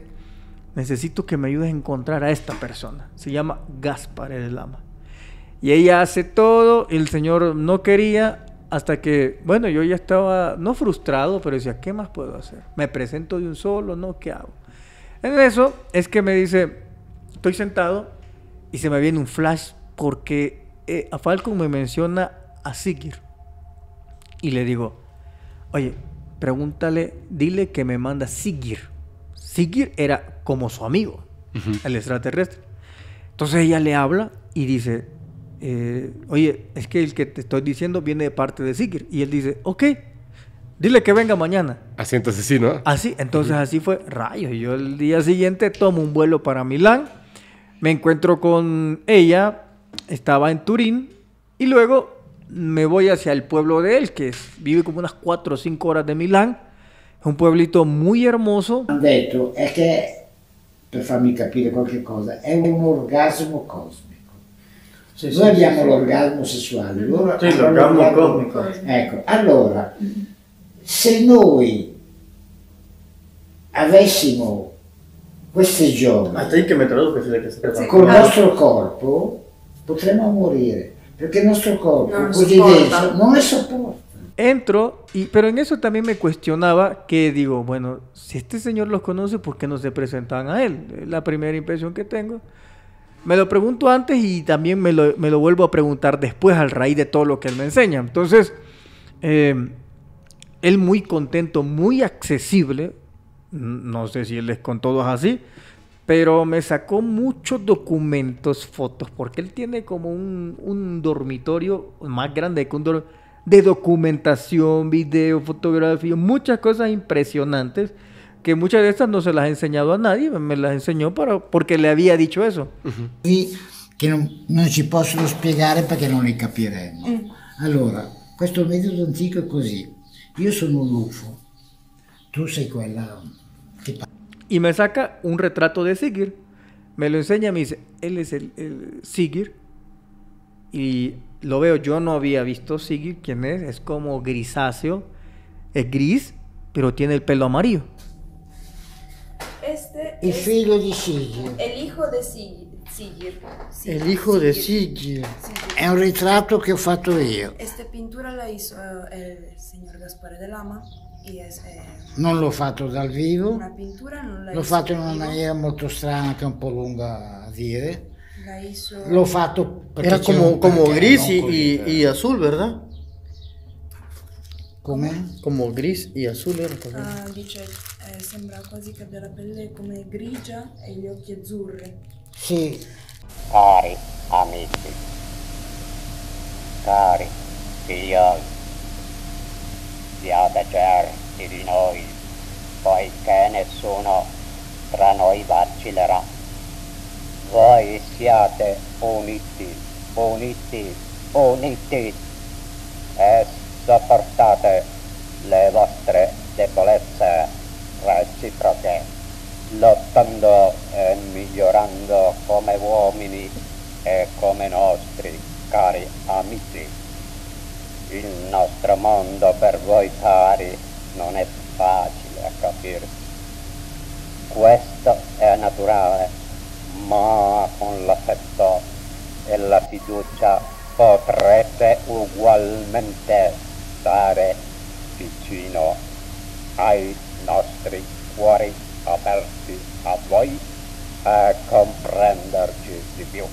necesito que me ayudes a encontrar a esta persona. Se llama Gaspar el Lama. Y ella hace todo, el señor no quería, hasta que, bueno, yo ya estaba, no frustrado, pero decía, ¿qué más puedo hacer? Me presento de un solo, ¿no? ¿Qué hago? En eso es que me dice, estoy sentado y se me viene un flash porque eh, a Falcon me menciona a Sigir. Y le digo, oye, pregúntale, dile que me manda Sigir. Sigir era como su amigo, el extraterrestre. Entonces ella le habla y dice, eh, oye, es que el que te estoy diciendo viene de parte de Sigir. Y él dice, ok, dile que venga mañana. Así entonces sí, ¿no? Así, entonces así fue, rayo yo el día siguiente tomo un vuelo para Milán, me encuentro con ella, estaba en Turín y luego me voy hacia el pueblo de él, que vive como unas 4 o 5 horas de Milán. Es un pueblito muy hermoso. Han detto que, che, per farmi capire qualche cosa, è un orgasmo cosmico. Sì, Noi abbiamo l'orgasmo sessuale. Loro sì, l'orgasmo, l'orgasmo cosmico. Ecco, allora, se noi avessimo queste giorni con il nostro corpo, potremmo morire. Porque Entro, y, pero en eso también me cuestionaba que digo, bueno, si este señor los conoce, ¿por qué no se presentan a él? La primera impresión que tengo. Me lo pregunto antes y también me lo, vuelvo a preguntar después al raíz de todo lo que él me enseña. Entonces, eh, él muy contento, muy accesible. No sé si él es con todos así, pero me sacó muchos documentos, fotos, porque él tiene como un, un dormitorio más grande que un de documentación, video, fotografía, muchas cosas impresionantes que muchas de estas no se las ha enseñado a nadie, me las enseñó para, porque le había dicho eso. Y que no se si possono spiegare perché non li capiremo. Allora, questo metodo antico è così. Io sono un UFO, tu sei quella che y me saca un retrato de Sigir. Me lo enseña, me dice, él es el, Sigir. Y lo veo, yo no había visto Sigir, ¿quién es? Es como grisáceo. Es gris, pero tiene el pelo amarillo. Este es el hijo de Sigir. El hijo de Sigir. el hijo de Sigir. es un retrato que he hecho yo. Esta pintura la hizo eh, el señor Gaspare de Lama. Eh, non l'ho fatto dal vivo, l'ho fatto in una maniera molto strana che è un po' lunga a dire. L'ho fatto perché era come como gris e, eh. y, azul, ¿verdad? Come? Come gris e azul era ah, dice, eh, sembra quasi che abbia la pelle come grigia e gli occhi azzurri. Sì. Cari amici, cari figlioli, siate certi di noi, poiché nessuno tra noi vacillerà. Voi siate uniti, uniti, uniti e sopportate le vostre debolezze reciproche, lottando e migliorando come uomini e come nostri cari amici il nostro mondo per voi pari non è facile a capirsi. Questo è naturale, ma con l'affetto e la fiducia potrete ugualmente stare vicino ai nostri cuori aperti a voi e comprenderci di più.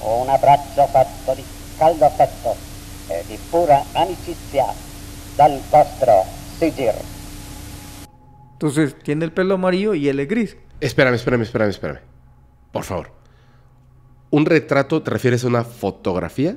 Un abbraccio fatto di caldo affetto. eh, pura dal Entonces tiene el pelo amarillo y él es gris. Espérame, espérame, espérame, espérame. Por favor. ¿Un retrato te refieres a una fotografía?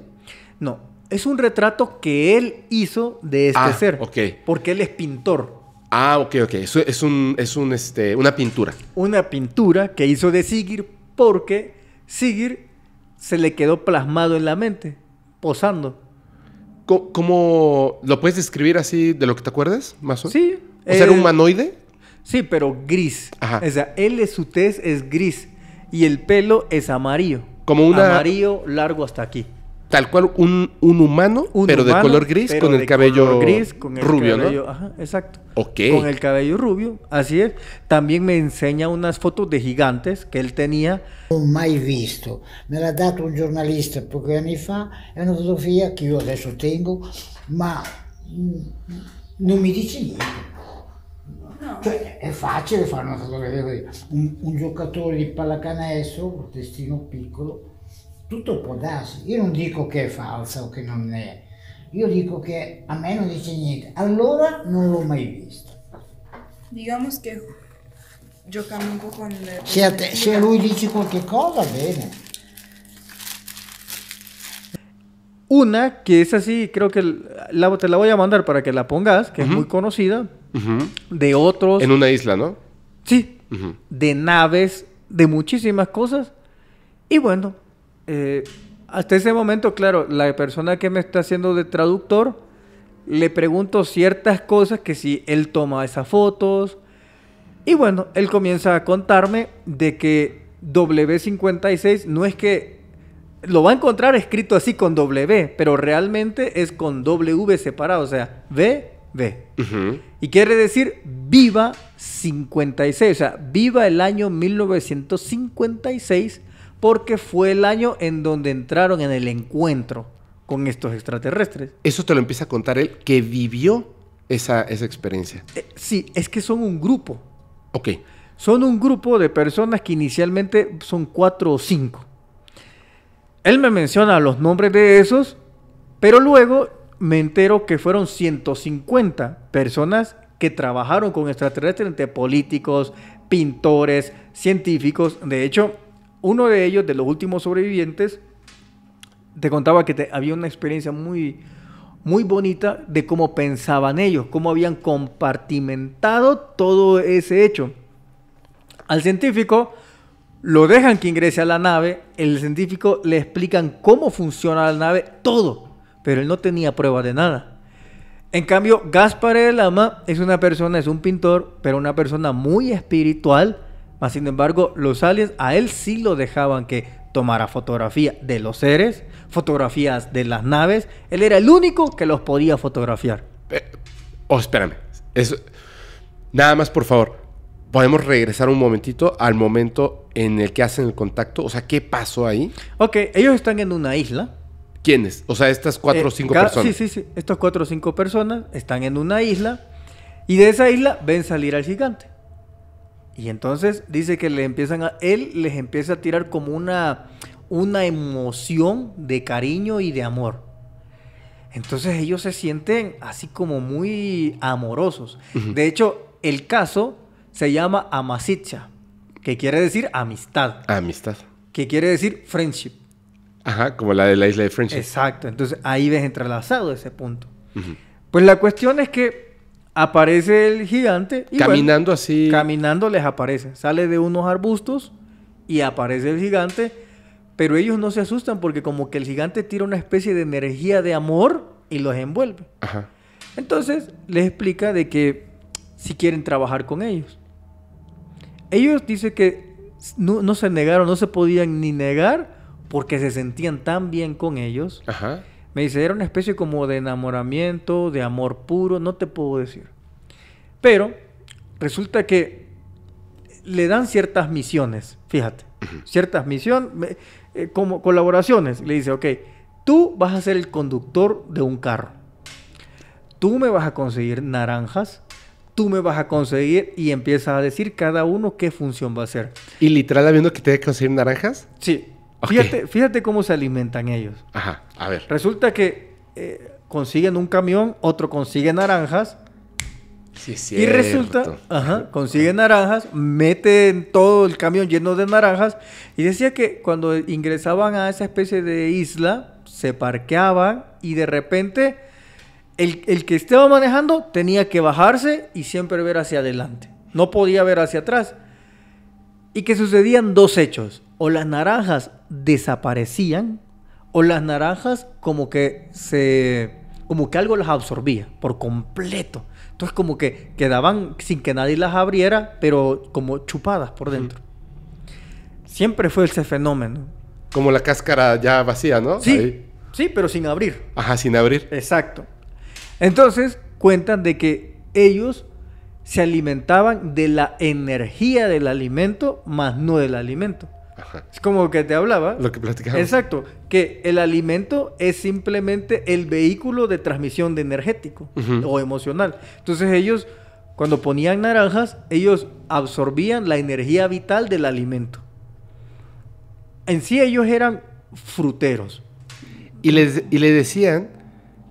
No, es un retrato que él hizo de este ah, ser. Porque él es pintor. Ah, ok, ok. es, un, es un, este, una pintura. Una pintura que hizo de Sigir porque Sigir se le quedó plasmado en la mente, posando. ¿Cómo, lo puedes describir así de lo que te acuerdas? Más o... Sí. ¿O sea, eh, humanoide? Sí, pero gris. Ajá. O sea, él es, su tez es gris y el pelo es amarillo. Como una... Amarillo largo hasta aquí tal cual un, un humano, pero de color gris, con el cabello gris, con el rubio, ¿no? Ajá, exacto. Con el cabello rubio, así es. También me enseña unas fotos de gigantes que él tenía. no he visto, me ha dato un giornalista pochi anni fa, è una fotografia che io adesso tengo, ma mm, non mi dice niente. No. Cioè, è facile fare una fotografia Un, giocatore di pallacanestro, un testino piccolo, tutto può darsi, io non dico che è falsa o che non è, io dico che a me non dice niente, allora non l'ho mai visto. Digamos che yo camino con le... Se a, te, se lui dice cualquier cosa, bene. Una que es así, creo que la, te la voy a mandar para que la pongas, que es muy conocida, de otros... En una isla, ¿no? Sí, de naves, de muchísimas cosas. Y bueno, eh, hasta ese momento, claro, la persona que me está haciendo de traductor, le pregunto ciertas cosas que si él toma esas fotos. Y bueno, él comienza a contarme de que W56 no es que lo va a encontrar escrito así con W, pero realmente es con W separado, o sea, V, V. Y quiere decir viva 56, o sea, viva el año 1956 porque fue el año en donde entraron en el encuentro con estos extraterrestres. Eso te lo empieza a contar él que vivió esa, experiencia. Eh, sí, es que son un grupo. Ok. Son un grupo de personas que inicialmente son cuatro o cinco. Él me menciona los nombres de esos, pero luego me entero que fueron 150 personas que trabajaron con extraterrestres entre políticos, pintores, científicos. De hecho, uno de ellos, de los últimos sobrevivientes, te contaba que te, había una experiencia muy, muy bonita de cómo pensaban ellos, cómo habían compartimentado todo ese hecho. Al científico lo dejan que ingrese a la nave, el científico le explican cómo funciona la nave, todo, pero él no tenía prueba de nada. En cambio, Gaspar el Lama es una persona, es un pintor, pero una persona muy espiritual sin embargo, los aliens a él sí lo dejaban que tomara fotografía de los seres, fotografías de las naves. Él era el único que los podía fotografiar. Eh, oh, espérame. Eso... Nada más, por favor. ¿Podemos regresar un momentito al momento en el que hacen el contacto? O sea, ¿qué pasó ahí? Ok, ellos están en una isla. ¿Quiénes? O sea, estas cuatro o eh, cinco personas. Sí, sí, sí. Estas cuatro o cinco personas están en una isla. Y de esa isla ven salir al gigante. Y entonces dice que le empiezan a, él les empieza a tirar como una, una emoción de cariño y de amor. Entonces ellos se sienten así como muy amorosos. De hecho, el caso se llama amasicha, que quiere decir amistad. Amistad. Que quiere decir friendship. Ajá, como la de la isla de friendship. Exacto, entonces ahí ves entrelazado ese punto. Pues la cuestión es que Aparece el gigante. Y caminando así. Caminando les aparece. Sale de unos arbustos y aparece el gigante. Pero ellos no se asustan porque como que el gigante tira una especie de energía de amor y los envuelve. Entonces les explica de que si quieren trabajar con ellos. Ellos dicen que no, no se negaron, no se podían ni negar porque se sentían tan bien con ellos me dice, era una especie como de enamoramiento, de amor puro, no te puedo decir. Pero resulta que le dan ciertas misiones, fíjate, ciertas misiones, eh, como colaboraciones. Le dice, ok, tú vas a ser el conductor de un carro. Tú me vas a conseguir naranjas, tú me vas a conseguir y empieza a decir cada uno qué función va a hacer. ¿Y literal habiendo que te que conseguir naranjas? Sí. Fíjate, fíjate cómo se alimentan ellos. Ajá, a ver. Resulta que eh, consiguen un camión, otro consigue naranjas. Sí, sí. Y resulta, ajá, consigue naranjas, meten todo el camión lleno de naranjas. Y decía que cuando ingresaban a esa especie de isla, se parqueaban y de repente el, el que estaba manejando tenía que bajarse y siempre ver hacia adelante. No podía ver hacia atrás. Y que sucedían dos hechos. O las naranjas desaparecían o las naranjas como que se como que algo las absorbía por completo. Entonces como que quedaban sin que nadie las abriera, pero como chupadas por dentro. Siempre fue ese fenómeno. Como la cáscara ya vacía, ¿no? Sí. Sí, pero sin abrir. Ajá, sin abrir. Exacto. Entonces cuentan de que ellos se alimentaban de la energía del alimento, más no del alimento. Es como que te hablaba. Lo que Exacto. Que el alimento es simplemente el vehículo de transmisión de energético o emocional. Entonces ellos, cuando ponían naranjas, ellos absorbían la energía vital del alimento. En sí ellos eran fruteros. Y les, y le decían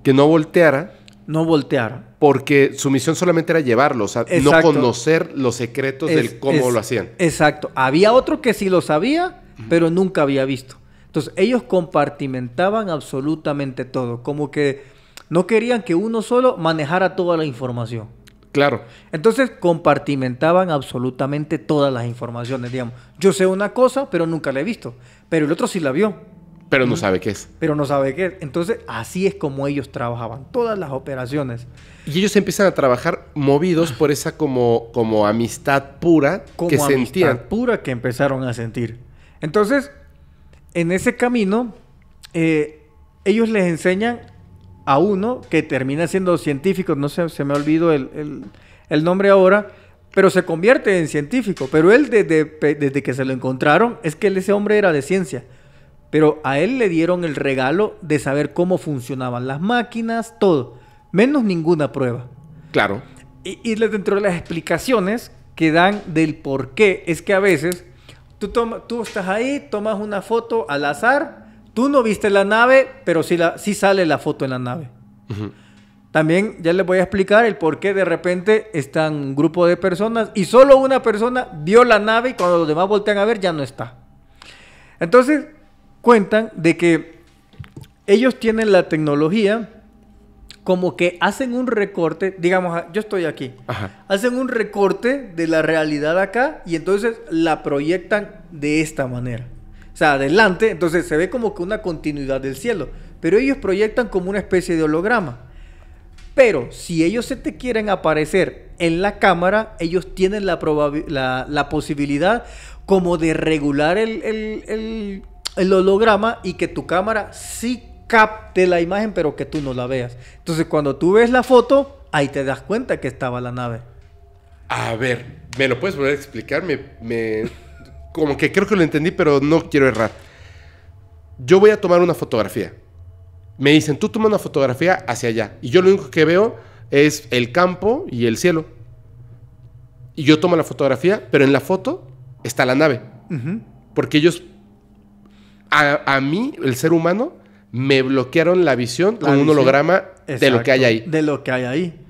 que no volteara no voltear. Porque su misión solamente era llevarlos, o no conocer los secretos del cómo lo hacían. Exacto. Había otro que sí lo sabía, pero nunca había visto. Entonces, ellos compartimentaban absolutamente todo. Como que no querían que uno solo manejara toda la información. Claro. Entonces compartimentaban absolutamente todas las informaciones, digamos. Yo sé una cosa, pero nunca la he visto. Pero el otro sí la vio. Pero no mm. sabe qué es. Pero no sabe qué es. Entonces, así es como ellos trabajaban, todas las operaciones. Y ellos empiezan a trabajar movidos por esa como, como amistad pura como que amistad pura que empezaron a sentir. Entonces, en ese camino, eh, ellos les enseñan a uno que termina siendo científico, no sé, se me olvidó el, el, nombre ahora, pero se convierte en científico. Pero él desde, que se lo encontraron, es que ese hombre era de ciencia. Pero a él le dieron el regalo de saber cómo funcionaban las máquinas, todo, menos ninguna prueba. Claro. Y, les dentro de las explicaciones que dan del por qué es que a veces tú, tú estás ahí, tomas una foto al azar, tú no viste la nave, pero sí, la, sí sale la foto en la nave. También ya les voy a explicar el por qué de repente están un grupo de personas y solo una persona vio la nave y cuando los demás voltean a ver ya no está. Entonces, cuentan de que ellos tienen la tecnología como que hacen un recorte, digamos, ah, yo estoy aquí, hacen un recorte de la realidad acá y entonces la proyectan de esta manera. O sea, adelante, entonces se ve como que una continuidad del cielo, pero ellos proyectan como una especie de holograma. Pero si ellos se te quieren aparecer en la cámara, ellos tienen la, la, posibilidad como de regular el el holograma y que tu cámara sí capte la imagen, pero que tú no la veas. Entonces, cuando tú ves la foto, ahí te das cuenta que estaba la nave. A ver, ¿me lo puedes volver a explicar? como que creo que lo entendí, pero no quiero errar. Yo voy a tomar una fotografía. Me dicen, tú toma una fotografía hacia allá. Y yo lo único que veo es el campo y el cielo. Y yo tomo la fotografía, pero en la foto está la nave. Porque ellos a, mí, el ser humano, me bloquearon la visión con un holograma de lo que hay ahí. De lo que hay ahí.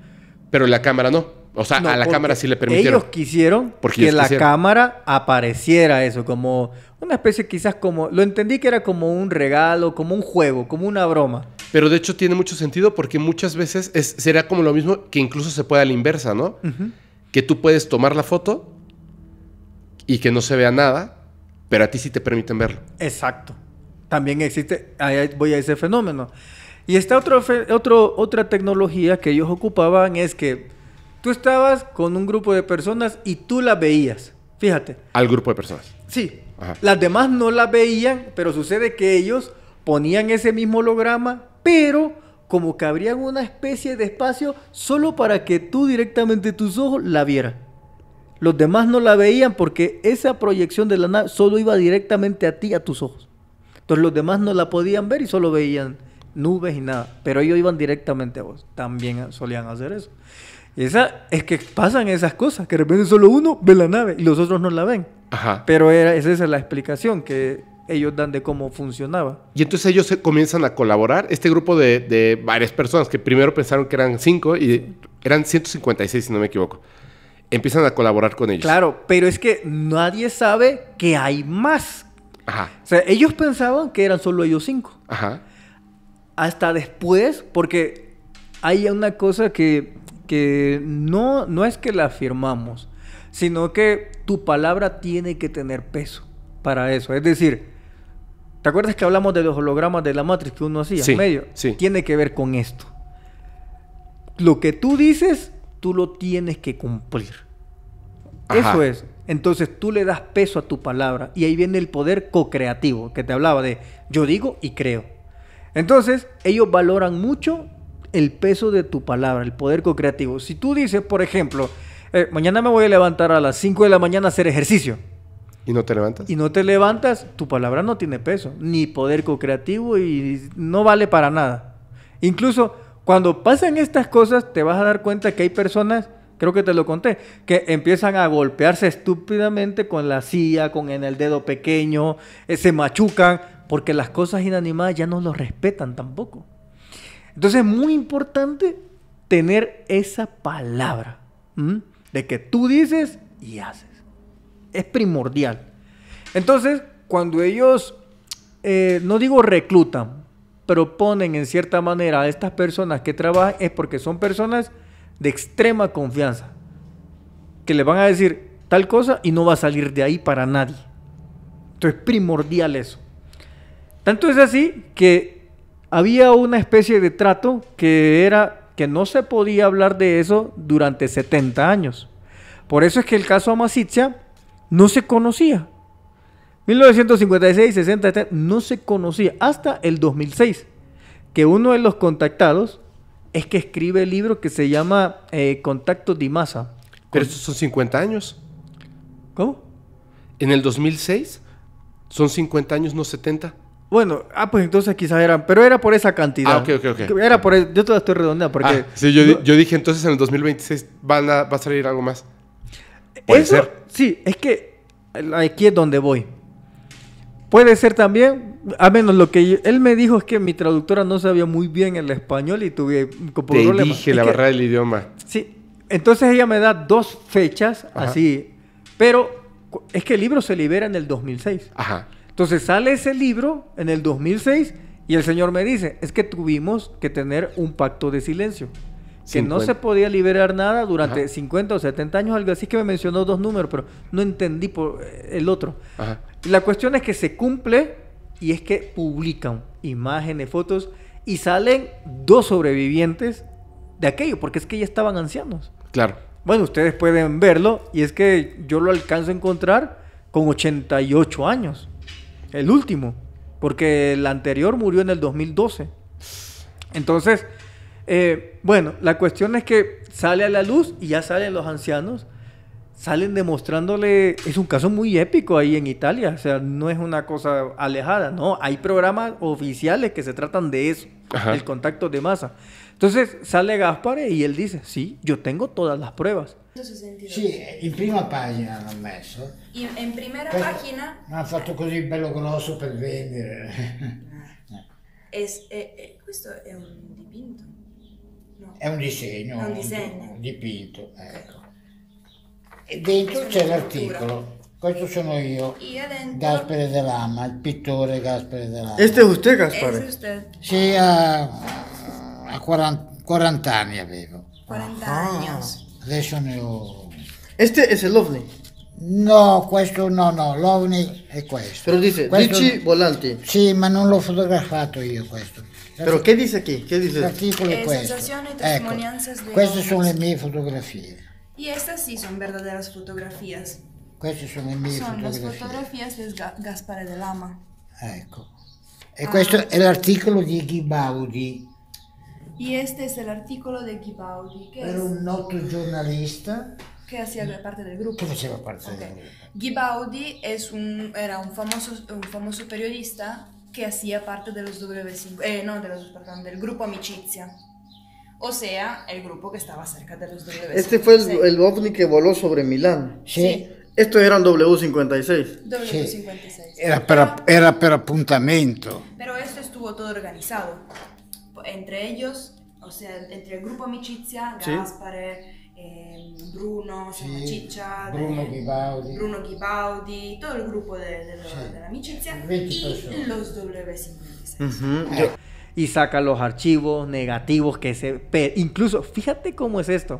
Pero la cámara no. O sea, a la cámara sí le permitieron. Ellos quisieron que la cámara apareciera eso, como una especie quizás como... Lo entendí que era como un regalo, como un juego, como una broma. Pero de hecho tiene mucho sentido porque muchas veces es, será como lo mismo que incluso se puede a la inversa, ¿no? Que tú puedes tomar la foto y que no se vea nada, pero a ti sí te permiten verlo. Exacto. También existe, ahí voy a ese fenómeno. Y esta otra tecnología que ellos ocupaban es que tú estabas con un grupo de personas y tú la veías. Fíjate. Al grupo de personas. Sí. Las demás no la veían, pero sucede que ellos ponían ese mismo holograma, pero como que abrían una especie de espacio solo para que tú directamente tus ojos la vieras. Los demás no la veían porque esa proyección de la nave solo iba directamente a ti, a tus ojos. Entonces los demás no la podían ver y solo veían nubes y nada. Pero ellos iban directamente a vos. También solían hacer eso. Y esa, es que pasan esas cosas, que de repente solo uno ve la nave y los otros no la ven. Pero esa es la explicación que ellos dan de cómo funcionaba. Y entonces ellos se comienzan a colaborar, este grupo de, varias personas que primero pensaron que eran cinco y eran 156 si no me equivoco empiezan a colaborar con ellos. Claro, pero es que nadie sabe que hay más. Ajá. O sea, ellos pensaban que eran solo ellos cinco. Ajá. Hasta después, porque hay una cosa que, no, no es que la afirmamos, sino que tu palabra tiene que tener peso para eso. Es decir, ¿te acuerdas que hablamos de los hologramas de la Matrix que uno hacía en medio? Sí. Tiene que ver con esto. Lo que tú dices tú lo tienes que cumplir. Eso es. Entonces tú le das peso a tu palabra y ahí viene el poder co-creativo que te hablaba de yo digo y creo. Entonces ellos valoran mucho el peso de tu palabra, el poder co-creativo. Si tú dices, por ejemplo, eh, mañana me voy a levantar a las 5 de la mañana a hacer ejercicio. ¿Y no te levantas? Y no te levantas, tu palabra no tiene peso, ni poder co-creativo y no vale para nada. Incluso cuando pasan estas cosas, te vas a dar cuenta que hay personas, creo que te lo conté, que empiezan a golpearse estúpidamente con la silla, con en el dedo pequeño, eh, se machucan, porque las cosas inanimadas ya no los respetan tampoco. Entonces es muy importante tener esa palabra de que tú dices y haces. Es primordial. Entonces, cuando ellos, eh, no digo reclutan, proponen en cierta manera a estas personas que trabajan es porque son personas de extrema confianza, que le van a decir tal cosa y no va a salir de ahí para nadie. Entonces es primordial eso. Tanto es así que había una especie de trato que era que no se podía hablar de eso durante 70 años. Por eso es que el caso Amasitza no se conocía. 1956, 60, no se conocía hasta el 2006, que uno de los contactados es que escribe el libro que se llama eh, Contacto de Masa. Pero estos son 50 años. ¿Cómo? En el 2006 son 50 años, no 70. Bueno, ah, pues entonces quizás eran, pero era por esa cantidad. Ah, ok, ok, ok. Era por, e, yo todavía estoy redondeando porque... Ah, sí, yo, dije entonces en el 2026 va a salir algo más. Sí, es que eh, aquí es donde voy. Puede ser también, a menos lo que él me dijo es que mi traductora no sabía muy bien el español y tuve Te dije la barra del idioma. Sí, entonces ella me da dos fechas así, pero es que el libro se libera en el 2006. Ajá. Entonces sale ese libro en el 2006 y el Señor me dice, es que tuvimos que tener un pacto de silencio. Que no se podía liberar nada durante 50 o 70 años, algo así que me mencionó dos números, pero no entendí por eh, el otro. La cuestión es que se cumple y es que publican imágenes, fotos y salen dos sobrevivientes de aquello, porque es que ya estaban ancianos. Claro. Bueno, ustedes pueden verlo y es que yo lo alcanzo a encontrar con 88 años, el último, porque el anterior murió en el 2012. Entonces, eh, bueno, la cuestión es que sale a la luz y ya salen los ancianos, salen demostrándole, es un caso muy épico ahí en Italia, o sea, no es una cosa alejada, no, hay programas oficiales que se tratan de eso, el contacto de masa. Entonces sale Gaspare y él dice, sí, yo tengo todas las pruebas. Sí, en primera página l'ha messo. In, in prima ha fatto così bello grosso per vendere. Es, eh, eh, questo un dipinto. È un disegno, è un, disegno. un dipinto. Ecco. E dentro c'è l'articolo. Questo sono io, io Gaspare De Lama, il pittore Gaspare De Lama. Este usted, Gaspare? Este Sì, a, a 40, 40, anni avevo. 40 ah. anni. Adesso ne ho... Este è il Lovely? No, questo no, no, Lovely è questo. Però dice, questo, dici volanti? Sì, ma non l'ho fotografato io questo. Però eh, che dice qui? Che dice? L'articolo è eh, questo. Ecco, queste sono le mie fotografie. E estas sí son verdaderas fotografías. Queste sono le mie son fotografie. Sono le fotografie di Gaspare de Lama. Ecco. E ah. questo è l'articolo di Ghibaudi. E questo è l'articolo di de Ghibaudi. Era es? un noto giornalista. Che hacía parte del gruppo. Che faceva parte okay. del gruppo. Ghibaudi un, era un famoso, un famoso periodista que hacía parte de w eh, no, de del grupo Amicizia. O sea, el grupo que estaba cerca de los W56. Este fue el, el ovni que voló sobre Milán. Sí. era eran W56. W56. Era, para era apuntamiento. Pero esto estuvo todo organizado. Entre ellos, o sea, entre el grupo Amicizia, Gaspare, eh, Bruno, sì, Bruno Ghibaudi Todo el grupo de, de, sì. y los w 56 ah. Y saca los archivos negativos que se... Incluso, fíjate cómo es esto.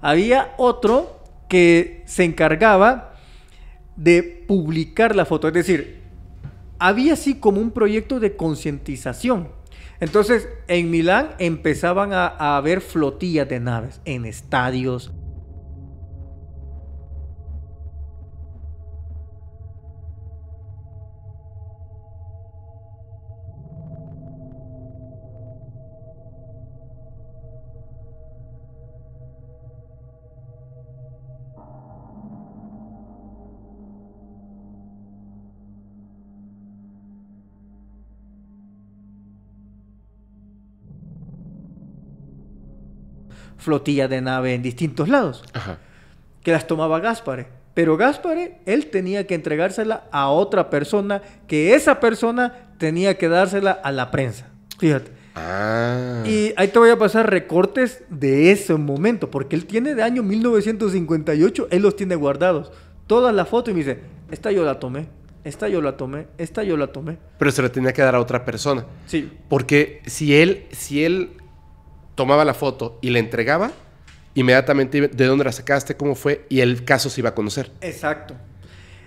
Había otro que se encargaba de publicar la foto. Es decir, había así como un proyecto de concientización. Entonces, en Milán empezaban a haber flotillas de naves en estadios, flotilla de nave en distintos lados, Ajá. que las tomaba Gaspare. Pero Gaspare, él tenía que entregársela a otra persona, que esa persona tenía que dársela a la prensa. Fíjate. Ah. Y ahí te voy a pasar recortes de ese momento, porque él tiene de año 1958, él los tiene guardados. Todas las fotos y me dice, esta yo la tomé, esta yo la tomé, esta yo la tomé. Pero se la tenía que dar a otra persona. Sí. Porque si él, si él tomaba la foto y la entregaba, inmediatamente de dónde la sacaste, cómo fue, y el caso se iba a conocer. Exacto.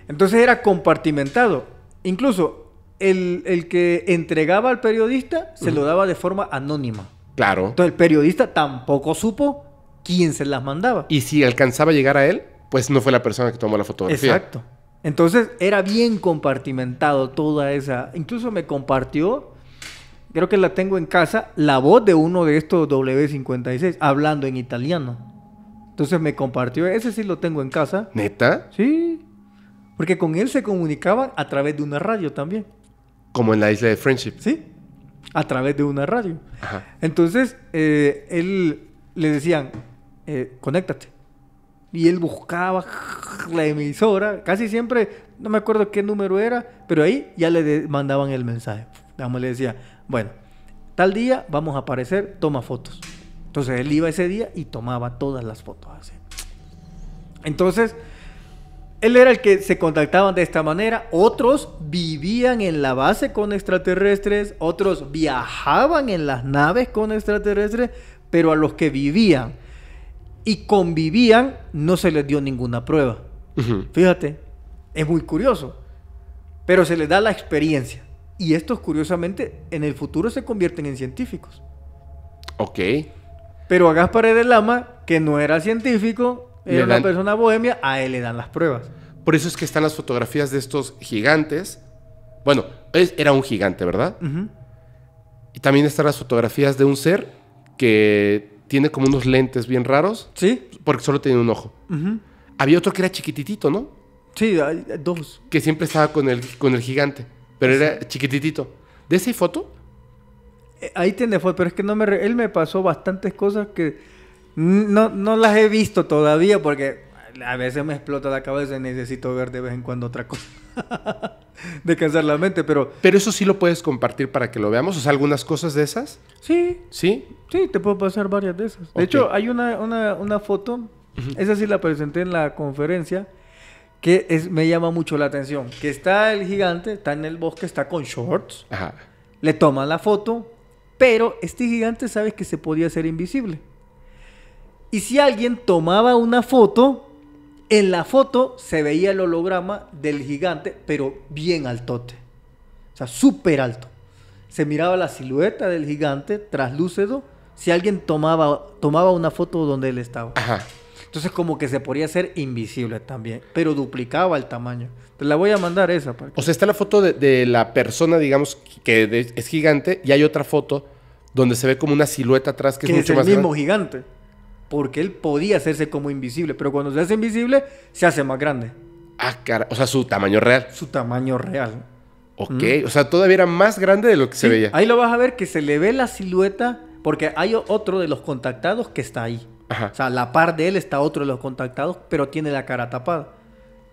Entonces era compartimentado. Incluso el, que entregaba al periodista se lo daba de forma anónima. Claro. Entonces el periodista tampoco supo quién se las mandaba. Y si alcanzaba a llegar a él, pues no fue la persona que tomó la fotografía. Exacto. Entonces era bien compartimentado toda esa. Incluso me compartió creo que la tengo en casa, la voz de uno de estos W56 hablando en italiano. Entonces me compartió, ese sí lo tengo en casa. ¿Neta? Sí. Porque con él se comunicaban a través de una radio también. Como en la isla de Friendship. Sí, a través de una radio. Ajá. Entonces, eh, él le decían, eh, conéctate. Y él buscaba la emisora, casi siempre, no me acuerdo qué número era, pero ahí ya le mandaban el mensaje. Vamos, le decía, bueno, tal día vamos a aparecer, toma fotos. Entonces él iba ese día y tomaba todas las fotos Entonces, él era el que se contactaban de esta manera, otros vivían en la base con extraterrestres, otros viajaban en las naves con extraterrestres, pero a los que vivían y convivían no se les dio ninguna prueba. Fíjate, es muy curioso, pero se les da la experiencia. Y estos, curiosamente, en el futuro se convierten en científicos. Ok. Pero a Gaspar de Lama, que no era científico, era una persona bohemia, a él le dan las pruebas. Por eso es que están las fotografías de estos gigantes. Bueno, era un gigante, ¿verdad? Y también están las fotografías de un ser que tiene como unos lentes bien raros. Sí. Porque solo tiene un ojo. Había otro que era chiquititito, ¿no? Sí, hay dos. Que siempre estaba con el, con el gigante. Pero era chiquititito. ¿De esa foto? Eh, ahí tiene foto, pero es que no me él me pasó bastantes cosas que no, no las he visto todavía porque a veces me explota la cabeza y necesito ver de vez en cuando otra cosa. De cansar la mente, pero... Pero eso sí lo puedes compartir para que lo veamos, o sea, algunas cosas de esas. Sí. ¿Sí? Sí, te puedo pasar varias de esas. De hecho, hay una, una, una foto, esa sí la presenté en la conferencia, que me llama mucho la atención. Que está el gigante, está en el bosque, está con shorts. Le toman la foto, pero este gigante sabe que se podía hacer invisible. Y si alguien tomaba una foto, en la foto se veía el holograma del gigante, pero bien altote. O sea, súper alto. Se miraba la silueta del gigante traslúcido si alguien tomaba, tomaba una foto donde él estaba. Ajá. Entonces como que se podía hacer invisible también, pero duplicaba el tamaño. Te la voy a mandar esa. o sea, está la foto de, la persona, digamos, que es gigante y hay otra foto donde se ve como una silueta atrás que, es mucho es el mismo gigante. Porque él podía hacerse como invisible, pero cuando se hace invisible, se hace más grande. Ah, cara. O sea, su tamaño real. Su tamaño real. Ok, o sea, todavía era más grande de lo que se veía. Ahí lo vas a ver que se le ve la silueta, porque hay otro de los contactados que está ahí. O sea, la par de él está otro de los contactados, pero tiene la cara tapada.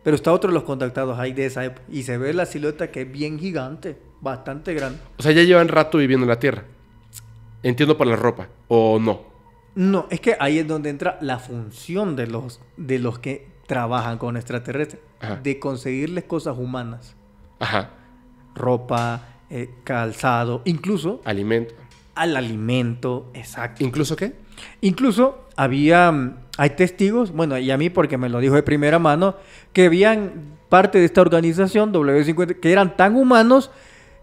Pero está otro de los contactados ahí de esa época. Y se ve la silueta que es bien gigante, bastante grande. O sea, ya llevan rato viviendo en la Tierra. Entiendo por la ropa, ¿o no? No, es que ahí es donde entra la función de los, de los que trabajan con extraterrestres. De conseguirles cosas humanas. Ajá. Ropa, eh, calzado, incluso... Alimento. Al alimento, exacto. ¿Incluso qué? Incluso había, mm, hay testigos, bueno, y a mí porque me lo dijo de primera mano, que habían parte de esta organización W50, que eran tan humanos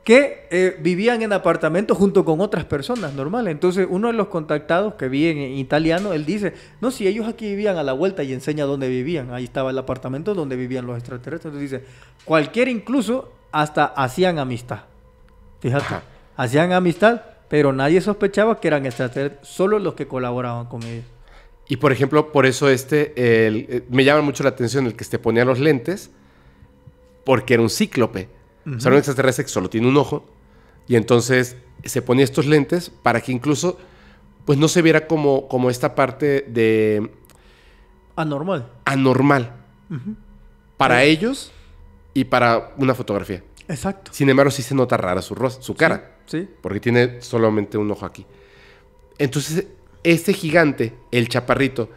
que eh, vivían en apartamentos junto con otras personas normales. Entonces, uno de los contactados que vi en, italiano, él dice, no, si ellos aquí vivían a la vuelta y enseña dónde vivían. Ahí estaba el apartamento donde vivían los extraterrestres. Entonces dice, cualquier incluso hasta hacían amistad. Fíjate, hacían amistad, pero nadie sospechaba que eran extraterrestres, solo los que colaboraban con ellos. Y por ejemplo, por eso este, eh, me llama mucho la atención el que se ponía los lentes, porque era un cíclope. O sea, era un extraterrestre que solo tiene un ojo. Y entonces se ponía estos lentes para que incluso, pues no se viera como, como esta parte de... Anormal. Anormal. Para ellos y para una fotografía. Exacto. Sin embargo, sí se nota rara su, su cara. sí. Porque tiene solamente un ojo aquí. Entonces, este gigante, el chaparrito,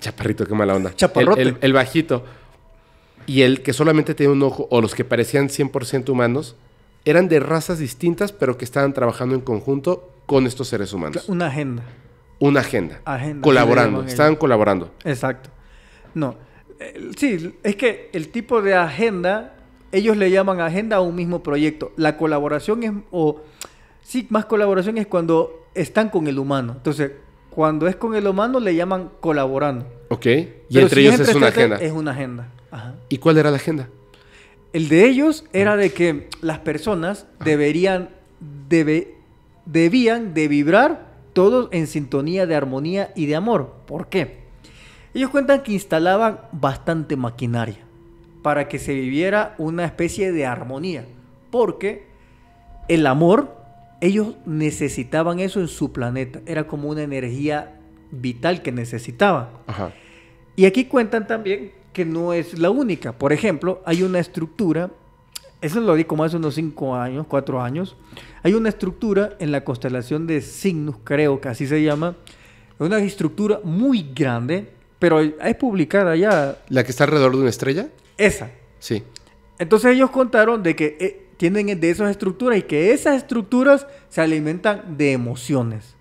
chaparrito, qué mala onda. El, bajito y el que solamente tenía un ojo, o los que parecían 100% humanos, eran de razas distintas, pero que estaban trabajando en conjunto con estos seres humanos. Una agenda. Una agenda. colaborando, estaban colaborando. Exacto. No. Eh, sí, es que el tipo de agenda, ellos le llaman agenda a un mismo proyecto. La colaboración es, o sí, más colaboración es cuando están con el humano. Entonces, cuando es con el humano le llaman colaborando. Ok. Y entre ellos es una agenda. Es una agenda. ¿Y cuál era la agenda? El de ellos era de que las personas deberían, debe, debían de vibrar todos en sintonía de armonía y de amor. ¿Por qué? Ellos cuentan que instalaban bastante maquinaria para que se viviera una especie de armonía. Porque el amor ellos necesitaban eso en su planeta. Era como una energía vital que necesitaban. Y aquí cuentan también que no es la única. Por ejemplo, hay una estructura, eso lo di como hace unos 5 años, 4 años, hay una estructura en la constelación de Cygnus, creo que así se llama, una estructura muy grande, pero es publicada ya. ¿La que está alrededor de una estrella? Esa. Sí. Entonces ellos contaron de que eh, tienen de esas estructuras y que esas estructuras se alimentan de emociones,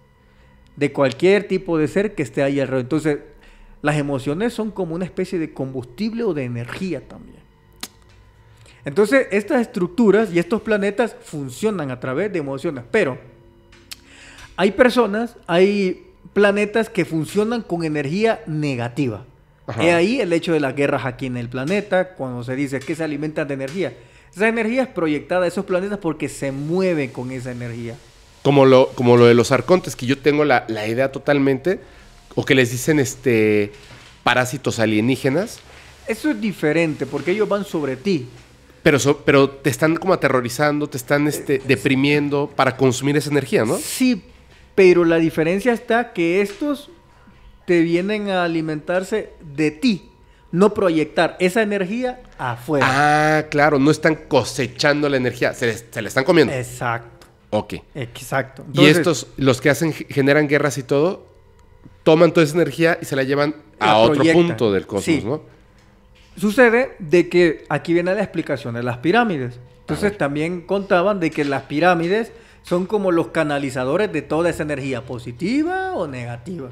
de cualquier tipo de ser que esté ahí alrededor. Entonces, las emociones son como una especie de combustible o de energía también. Entonces, estas estructuras y estos planetas funcionan a través de emociones, pero hay personas, hay planetas que funcionan con energía negativa. Y ahí el hecho de las guerras aquí en el planeta, cuando se dice que se alimentan de energía. Esa energía es proyectada a esos planetas porque se mueven con esa energía. Como lo, como lo de los arcontes, que yo tengo la, idea totalmente, o que les dicen este parásitos alienígenas. Eso es diferente, porque ellos van sobre ti. Pero, pero te están como aterrorizando, te están este, eh, deprimiendo para consumir esa energía, ¿no? Sí, pero la diferencia está que estos te vienen a alimentarse de ti, no proyectar esa energía afuera. Ah, claro, no están cosechando la energía, se, le la están comiendo. Exacto. Ok. Exacto. y estos, los que hacen, generan guerras y todo, toman toda esa energía y se la llevan a otro punto del cosmos, ¿no? Sucede de que aquí viene la explicación de las pirámides. Entonces también contaban de que las pirámides son como los canalizadores de toda esa energía positiva o negativa.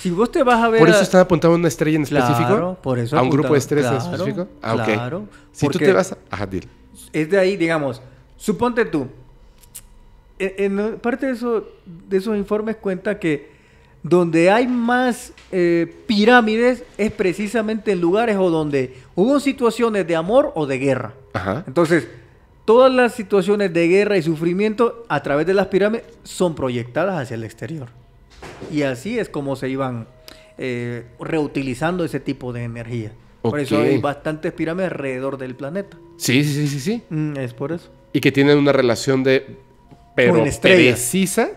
Si vos te vas a ver. ¿Por eso están apuntando a una estrella en específico? Claro, por eso. ¿A un grupo de estrellas en específico? Ah, ok. Claro, si tú te vas a. Ajá, Es de ahí, digamos. Suponte tú. E-, en, parte de, esos informes cuenta que donde hay más eh, pirámides es precisamente en lugares o donde hubo situaciones de amor o de guerra. Ajá. Entonces, todas las situaciones de guerra y sufrimiento a través de las pirámides son proyectadas hacia el exterior. Y así es como se iban eh, reutilizando ese tipo de energía. Por eso hay bastantes pirámides alrededor del planeta. Sí, sí, sí, sí. Mm, es por eso. Y que tienen una relación de. Pero precisa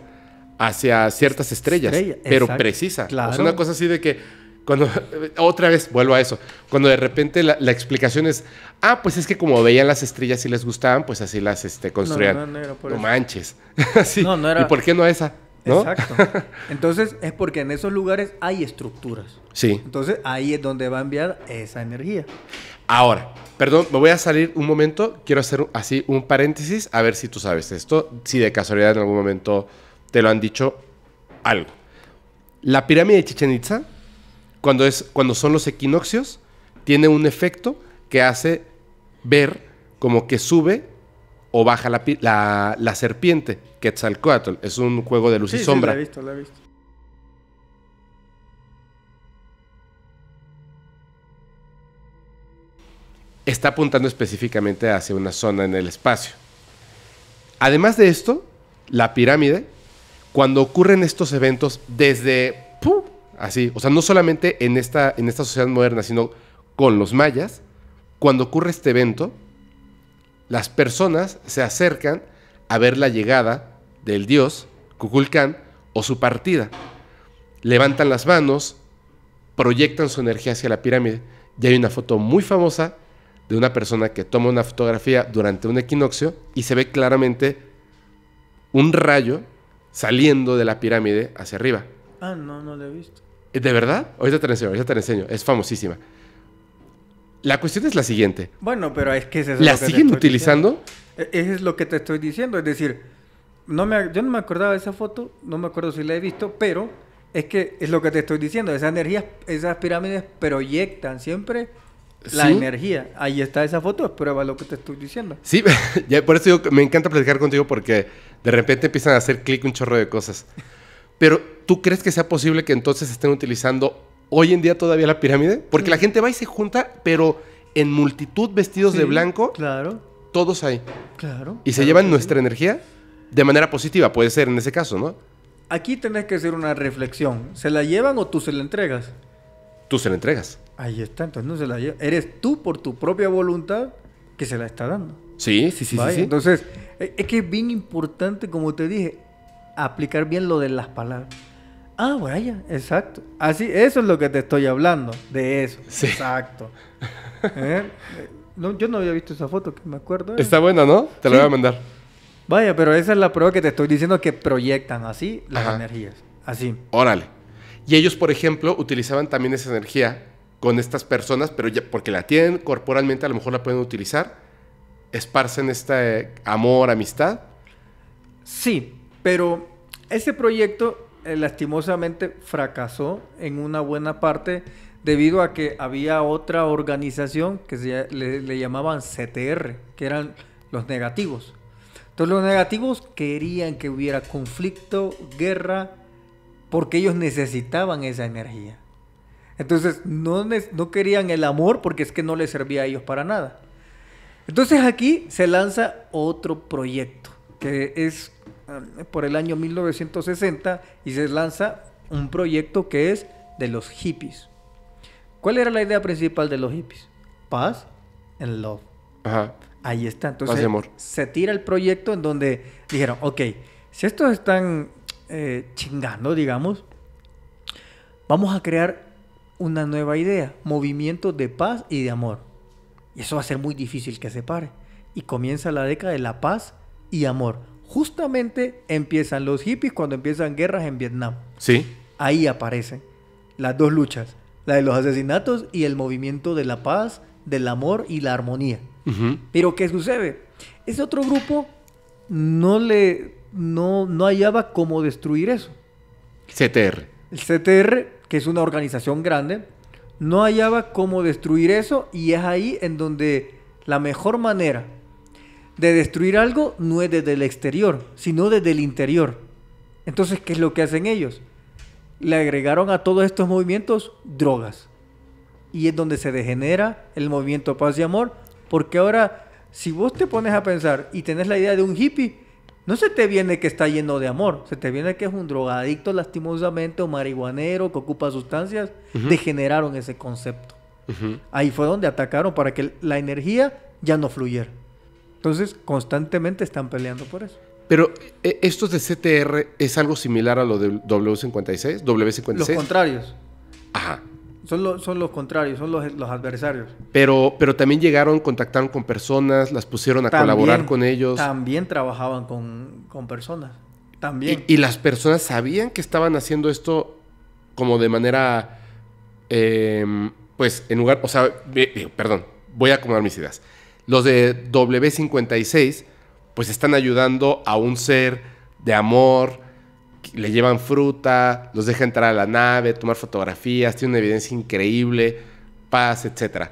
hacia ciertas estrellas. pero precisa. Claro. una cosa así de que. Cuando, otra vez, vuelvo a eso. Cuando de repente la, explicación es, ah, pues es que como veían las estrellas y les gustaban, pues así las este, construían. No, manches. sí. ¿Y por qué no esa? Exacto. Entonces es porque en esos lugares hay estructuras. Sí. Entonces ahí es donde va a enviar esa energía. Ahora, perdón, me voy a salir un momento. Quiero hacer así un paréntesis a ver si tú sabes esto. Si de casualidad en algún momento te lo han dicho algo. La pirámide de Chichen Itza, cuando, es, cuando son los equinoccios, tiene un efecto que hace ver como que sube o Baja la, serpiente, Quetzalcoatl. Es un juego de luz y sombra. Sí, la he visto, la he visto. Está apuntando específicamente hacia una zona en el espacio. Además de esto, la pirámide, cuando ocurren estos eventos desde así, o sea, no solamente en esta, en esta sociedad moderna, sino con los mayas, cuando ocurre este evento, las personas se acercan a ver la llegada del dios Kukulkan o su partida. Levantan las manos, proyectan su energía hacia la pirámide. Y hay una foto muy famosa de una persona que toma una fotografía durante un equinoccio y se ve claramente un rayo saliendo de la pirámide hacia arriba. Ah, no, no lo he visto. ¿De verdad? Ahorita te enseño, ahorita te la enseño. Es famosísima. La cuestión es la siguiente. Bueno, pero es que es ¿La que siguen utilizando? E-, eso es lo que te estoy diciendo. Es decir, no me, yo no me acordaba de esa foto, no me acuerdo si la he visto, pero es que es lo que te estoy diciendo. Esas energías, esas pirámides proyectan siempre la energía. Ahí está esa foto, es prueba lo que te estoy diciendo. Sí, por eso me encanta platicar contigo porque de repente empiezan a hacer clic un chorro de cosas. Pero, ¿tú crees que sea posible que entonces estén utilizando hoy en día todavía la pirámide? Porque la gente va y se junta, pero en multitud vestidos de blanco. Claro. Todos ahí. Claro. Y se llevan nuestra energía de manera positiva, puede ser en ese caso, ¿no? Aquí tenés que hacer una reflexión. ¿Se la llevan o tú se la entregas? Tú se la entregas. Ahí está, entonces no se la lleva. Eres tú por tu propia voluntad que se la está dando. Sí, sí, sí, sí, Entonces, e-, es que es bien importante, como te dije, aplicar bien lo de las palabras. Ah, vaya, exacto. Así, eso es lo que te estoy hablando, de eso. Exacto. ¿Eh? No, yo no había visto esa foto, que me acuerdo. Está buena, ¿no? Te la voy a mandar. Vaya, pero esa es la prueba que te estoy diciendo que proyectan así las energías. Así. Órale. Y ellos, por ejemplo, utilizaban también esa energía con estas personas, pero ya porque la tienen corporalmente, a lo mejor la pueden utilizar. Esparcen este amor, amistad. Sí, pero ese proyecto eh, lastimosamente fracasó en una buena parte debido a que había otra organización que se, le, llamaban CTR, que eran los negativos. Entonces los negativos querían que hubiera conflicto, guerra, porque ellos necesitaban esa energía. Entonces no, no, querían el amor porque es que no les servía a ellos para nada. Entonces aquí se lanza otro proyecto que es eh, por el año 1960 y se lanza un proyecto que es de los hippies. ¿Cuál era la idea principal de los hippies? Paz and love. Ahí está. Entonces se tira el proyecto en donde dijeron, ok, si estos están eh, chingando, digamos, vamos a crear una nueva idea, movimiento de paz y de amor. Y eso va a ser muy difícil que se pare. Y comienza la década de la paz y amor justamente empiezan los hippies cuando empiezan guerras en Vietnam. Sí. Ahí aparecen las dos luchas, la de los asesinatos y el movimiento de la paz, del amor y la armonía. Pero ¿qué sucede? Ese otro grupo no le no, no hallaba cómo destruir eso. CTR. El CTR, que es una organización grande, no hallaba cómo destruir eso y es ahí en donde la mejor manera de destruir algo no es desde el exterior, sino desde el interior. Entonces, ¿qué es lo que hacen ellos? Le agregaron a todos estos movimientos drogas. Y es donde se degenera el movimiento paz y amor, porque ahora, si vos te pones a pensar y tenés la idea de un hippie, no se te viene que está lleno de amor, se te viene que es un drogadicto lastimosamente o marihuanero que ocupa sustancias. Degeneraron ese concepto. Ahí fue donde atacaron para que la energía ya no fluyera. Entonces, constantemente están peleando por eso. Pero eh, ¿estos de CTR es algo similar a lo de W56, W56. Los contrarios. Ajá. Son, los contrarios, son los, adversarios. Pero, pero también llegaron, contactaron con personas, las pusieron a colaborar con ellos. También trabajaban con, personas. También. Y, las personas sabían que estaban haciendo esto como de manera. Em, pues en lugar. O sea, eh, eh, perdón, voy a acomodar mis ideas los de W56 pues están ayudando a un ser de amor, le llevan fruta, los deja entrar a la nave, tomar fotografías, tiene una evidencia increíble, paz, etc.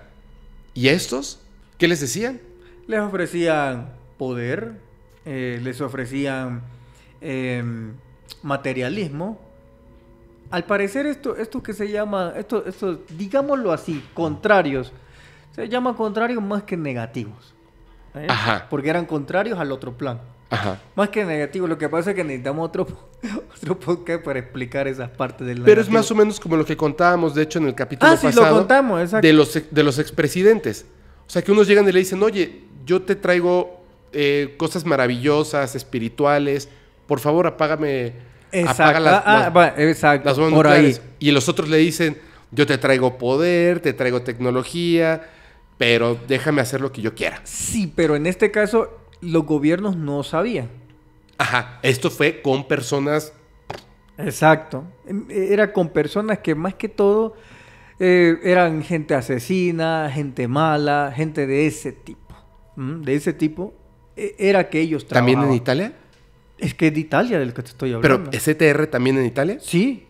¿Y estos? ¿Qué les decían? Les ofrecían poder, eh, les ofrecían em, materialismo. Al parecer esto, esto que se llama, esto, esto, digámoslo así, contrarios se llama contrarios más que negativos. ¿eh? Porque eran contrarios al otro plan. Más que negativos, lo que pasa es que necesitamos otro, otro podcast para explicar esas partes del Pero es más o menos como lo que contábamos, de hecho, en el capítulo pasado. Ah, sí, lo contamos, exacto. De los, de los expresidentes. O sea, que unos llegan y le dicen, oye, yo te traigo eh, cosas maravillosas, espirituales, por favor apágame, apaga las, las, Y los otros le dicen, yo te traigo poder, te traigo tecnología, pero déjame hacer lo que yo quiera. Sí, pero en este caso los gobiernos no sabían. Ajá, esto fue con personas... Exacto, em, e, era con personas que más que todo eh, eran gente asesina, gente mala, gente de ese tipo. De ese tipo e, era que ellos trabajaban. ¿También en Italia? Es que es de Italia del que te estoy hablando. ¿Pero STR también en Italia? Sí.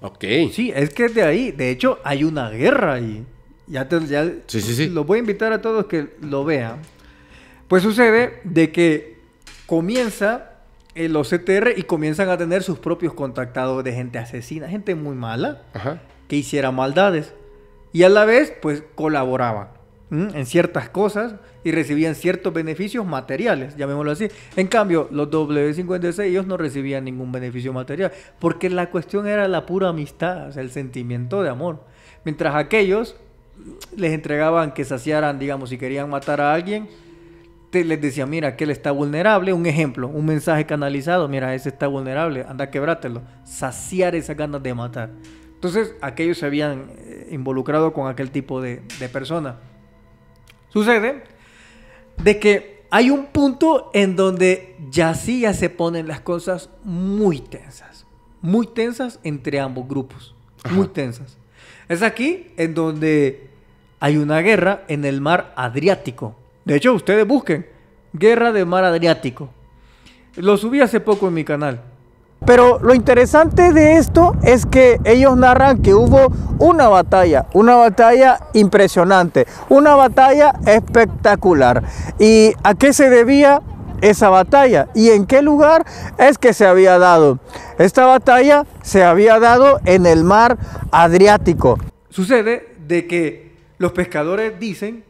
Ok. Sí, es que es de ahí. De hecho, hay una guerra ahí. Ya, ya sí, sí, sí. los voy a invitar a todos que lo vean. Pues sucede de que comienza los CTR y comienzan a tener sus propios contactados de gente asesina, gente muy mala, que hiciera maldades. Y a la vez, pues colaboraban en ciertas cosas y recibían ciertos beneficios materiales, llamémoslo así. En cambio, los W56 ellos no recibían ningún beneficio material, porque la cuestión era la pura amistad, el sentimiento de amor. Mientras aquellos les entregaban que saciaran, digamos, si querían matar a alguien, les decía, mira, que él está vulnerable. Un ejemplo, un mensaje canalizado, mira, ese está vulnerable, anda quebrátelo. Saciar esas ganas de matar. Entonces, aquellos se habían eh, involucrado con aquel tipo de, de Sucede de que hay un punto en donde ya sí ya se ponen las cosas muy tensas. Muy tensas entre ambos grupos. Muy tensas. Es aquí en donde hay una guerra en el mar Adriático. De hecho, ustedes busquen Guerra de Mar Adriático. Lo subí hace poco en mi canal. Pero lo interesante de esto es que ellos narran que hubo una batalla, una batalla impresionante, una batalla espectacular. ¿Y a qué se debía esa batalla? ¿Y en qué lugar es que se había dado? Esta batalla se había dado en el mar Adriático. Sucede de que los pescadores dicen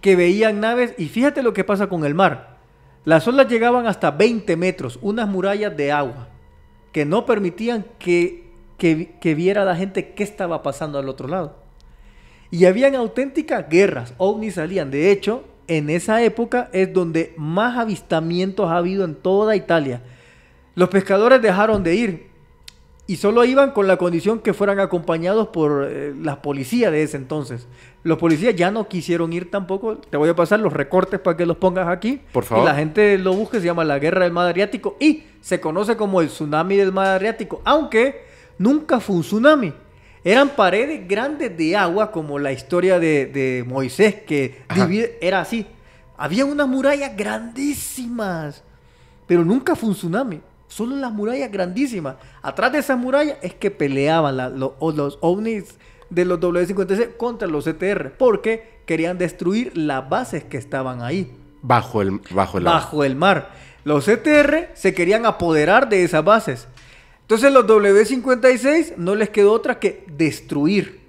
que veían naves y fíjate lo que pasa con el mar. Las olas llegaban hasta 20 metros, unas murallas de agua, que no permitían que, viera la gente qué estaba pasando al otro lado. Y habían auténticas guerras, ovnis salían. De hecho, en esa época es donde más avistamientos ha habido en toda Italia. Los pescadores dejaron de ir y solo iban con la condición que fueran acompañados por eh, las policías de ese entonces. Los policías ya no quisieron ir tampoco. Te voy a pasar los recortes para que los pongas aquí. Por favor. Y la gente lo busque, se llama la Guerra del Mar Adriático y se conoce como el tsunami del Mar Adriático, aunque nunca fue un tsunami. Eran paredes grandes de agua, como la historia de, Moisés, que era así. Había unas murallas grandísimas, pero nunca fue un tsunami. Son las murallas grandísimas. Atrás de esas murallas es que peleaban los, los ovnis de los W56 contra los ctr e Porque querían destruir las bases que estaban ahí. Bajo el, bajo el, bajo el mar. Los ctr e se querían apoderar de esas bases. Entonces los W56 no les quedó otra que destruir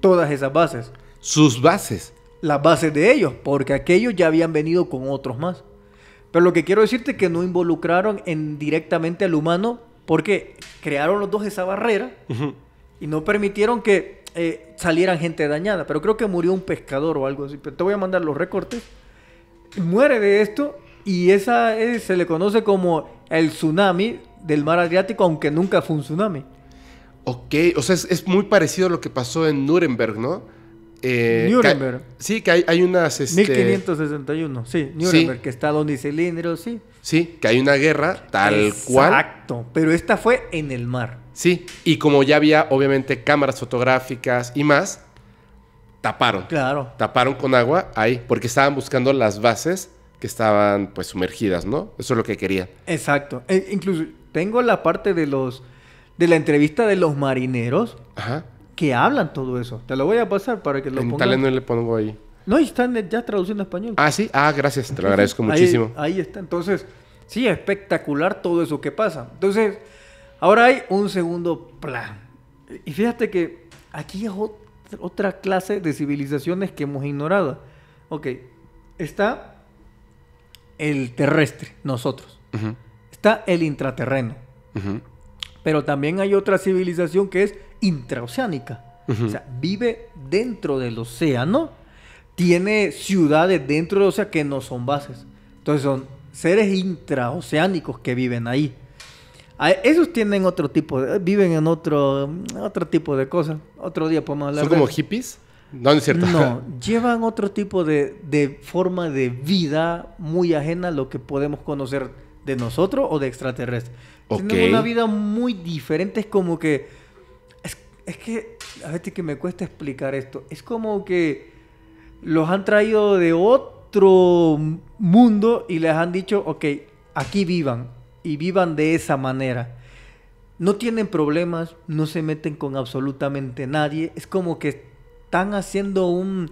todas esas bases. Sus bases. Las bases de ellos, porque aquellos ya habían venido con otros más. Pero lo que quiero decirte es que no involucraron en directamente al humano porque crearon los dos esa barrera y no permitieron que eh, salieran gente dañada. Pero creo que murió un pescador o algo así. te voy a mandar los recortes. Muere de esto y esa eh, se le conoce como el tsunami del mar Adriático, aunque nunca fue un tsunami. Ok, o sea, es, es muy parecido a lo que pasó en Nuremberg, ¿no? Eh, Nuremberg. sí, que hay, hay unas... 1561, este, sí. Nuremberg, que está donde Cilindro, cilindros, sí. Sí, que hay una guerra tal cual. Exacto, pero esta fue en el mar. Sí, y como ya había obviamente cámaras fotográficas y más, taparon. Claro. Taparon con agua ahí, porque estaban buscando las bases que estaban pues sumergidas, ¿no? Eso es lo que querían. Exacto. Eh, incluso tengo la parte de los... de la entrevista de los marineros. Ajá que hablan todo eso. Te lo voy a pasar para que lo pongas. En no le pongo ahí. No, y están ya traduciendo español. Ah, sí. Ah, gracias. Te lo agradezco muchísimo. Ahí, está. Entonces, sí, espectacular todo eso que pasa. Entonces, ahora hay un segundo plan. Y fíjate que aquí es otra clase de civilizaciones que hemos ignorado. Ok, está el terrestre, nosotros. Está el intraterreno. Pero también hay otra civilización que es intraoceánica. O sea, vive dentro del océano, tiene ciudades dentro del océano que no son bases. Entonces son seres intraoceánicos que viven ahí. Ah, esos tienen otro tipo, de, viven en otro, otro tipo de cosas. Otro día podemos hablar. ¿Son como hippies? No, no es cierto. No, llevan otro tipo de, forma de vida muy ajena a lo que podemos conocer de nosotros o de extraterrestres. Tienen una vida muy diferente, es como que es que, a veces que me cuesta explicar esto. Es como que los han traído de otro mundo y les han dicho, ok, aquí vivan y vivan de esa manera. No tienen problemas, no se meten con absolutamente nadie. Es como que están haciendo un,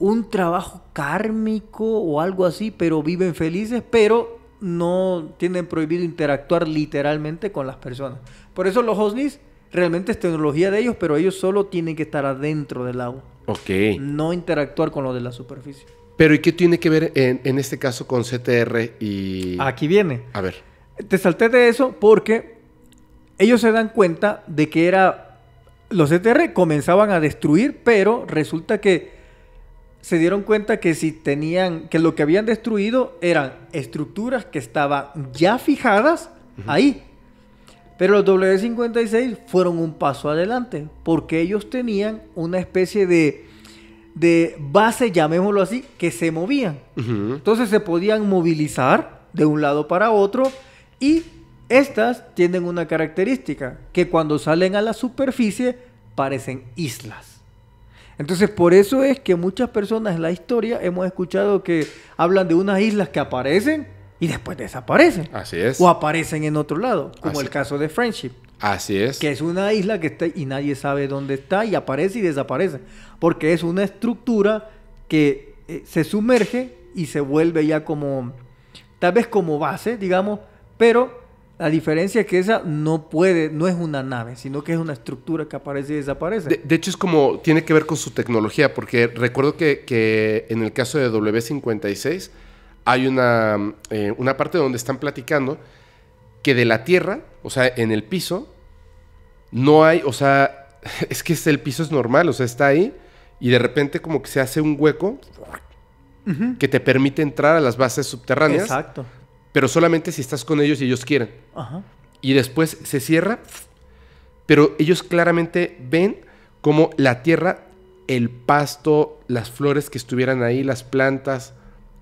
un trabajo kármico o algo así, pero viven felices, pero no tienen prohibido interactuar literalmente con las personas. Por eso los Hosnis realmente es tecnología de ellos, pero ellos solo tienen que estar adentro del agua. Ok. No interactuar con lo de la superficie. Pero ¿y qué tiene que ver en, este caso con CTR y... Aquí viene. A ver. Te salté de eso porque ellos se dan cuenta de que era... Los CTR comenzaban a destruir, pero resulta que se dieron cuenta que si tenían, que lo que habían destruido eran estructuras que estaban ya fijadas ahí. Pero los W56 fueron un paso adelante, porque ellos tenían una especie de, base, llamémoslo así, que se movían. Entonces se podían movilizar de un lado para otro y estas tienen una característica, que cuando salen a la superficie parecen islas. Entonces por eso es que muchas personas en la historia hemos escuchado que hablan de unas islas que aparecen y después desaparecen. Así es. O aparecen en otro lado, como el caso de Friendship. Así es. Que es una isla que está y nadie sabe dónde está y aparece y desaparece. Porque es una estructura que eh, se sumerge y se vuelve ya como, tal vez como base, digamos, pero la diferencia es que esa no puede, no es una nave, sino que es una estructura que aparece y desaparece. De, hecho, es como, tiene que ver con su tecnología, porque recuerdo que, que en el caso de W56, hay una, eh, una parte donde están platicando que de la tierra, o sea, en el piso, no hay, o sea, es que el piso es normal, o sea, está ahí y de repente como que se hace un hueco que te permite entrar a las bases subterráneas. Exacto. Pero solamente si estás con ellos y ellos quieren. Y después se cierra, pero ellos claramente ven como la tierra, el pasto, las flores que estuvieran ahí, las plantas,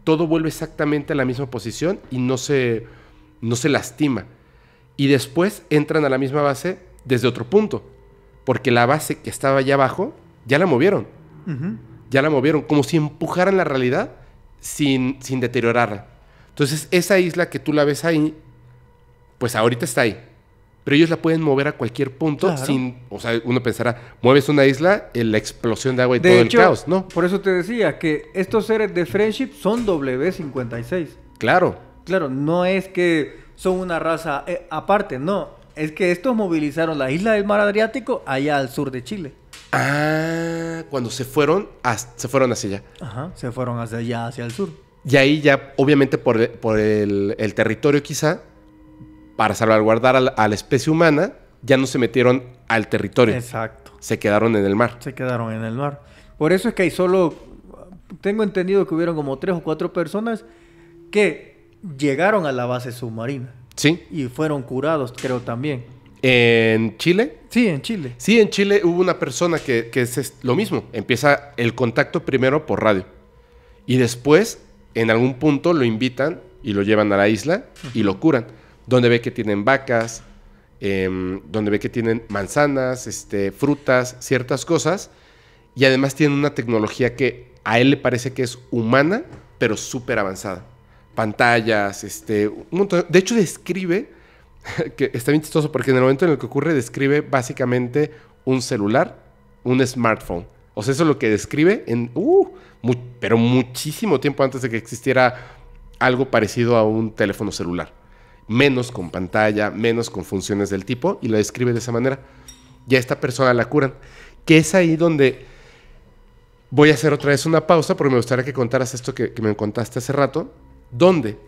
todo vuelve exactamente a la misma posición y no se, no se lastima. Y después entran a la misma base desde otro punto, porque la base que estaba allá abajo ya la movieron. Ya la movieron, como si empujaran la realidad sin, sin deteriorarla. Entonces, esa isla que tú la ves ahí, pues ahorita está ahí pero ellos la pueden mover a cualquier punto sin, o sea, uno pensará, mueves una isla, eh, la explosión de agua y todo el caos, ¿no? Por eso te decía que estos seres de Friendship son W56. Claro. Claro, no es que son una raza eh, aparte, no. Es que estos movilizaron la isla del mar Adriático allá al sur de Chile. Ah, cuando se fueron, se fueron hacia allá. Ajá, se fueron hacia allá, hacia el sur. Y ahí ya, obviamente por, el territorio quizá, para salvaguardar a la, especie humana, ya no se metieron al territorio. Exacto. Se quedaron en el mar. Se quedaron en el mar. Por eso es que hay solo, tengo entendido que hubieron como tres o cuatro personas que llegaron a la base submarina. Sí. Y fueron curados, creo también. ¿En Chile? Sí, en Chile. Sí, en Chile hubo una persona que es lo mismo. Empieza el contacto primero por radio. Y después, en algún punto, lo invitan y lo llevan a la isla y lo curan donde ve que tienen vacas, em, donde ve que tienen manzanas, este, frutas, ciertas cosas, y además tiene una tecnología que a él le parece que es humana, pero súper avanzada. Pantallas, este, un De hecho, describe, que está bien chistoso, porque en el momento en el que ocurre, describe básicamente un celular, un smartphone. O sea, eso es lo que describe en, uh, pero muchísimo tiempo antes de que existiera algo parecido a un teléfono celular menos con pantalla, menos con funciones del tipo, y lo describe de esa manera. a esta persona la curan. Que es ahí donde voy a hacer otra vez una pausa, porque me gustaría que contaras esto que, me contaste hace rato, donde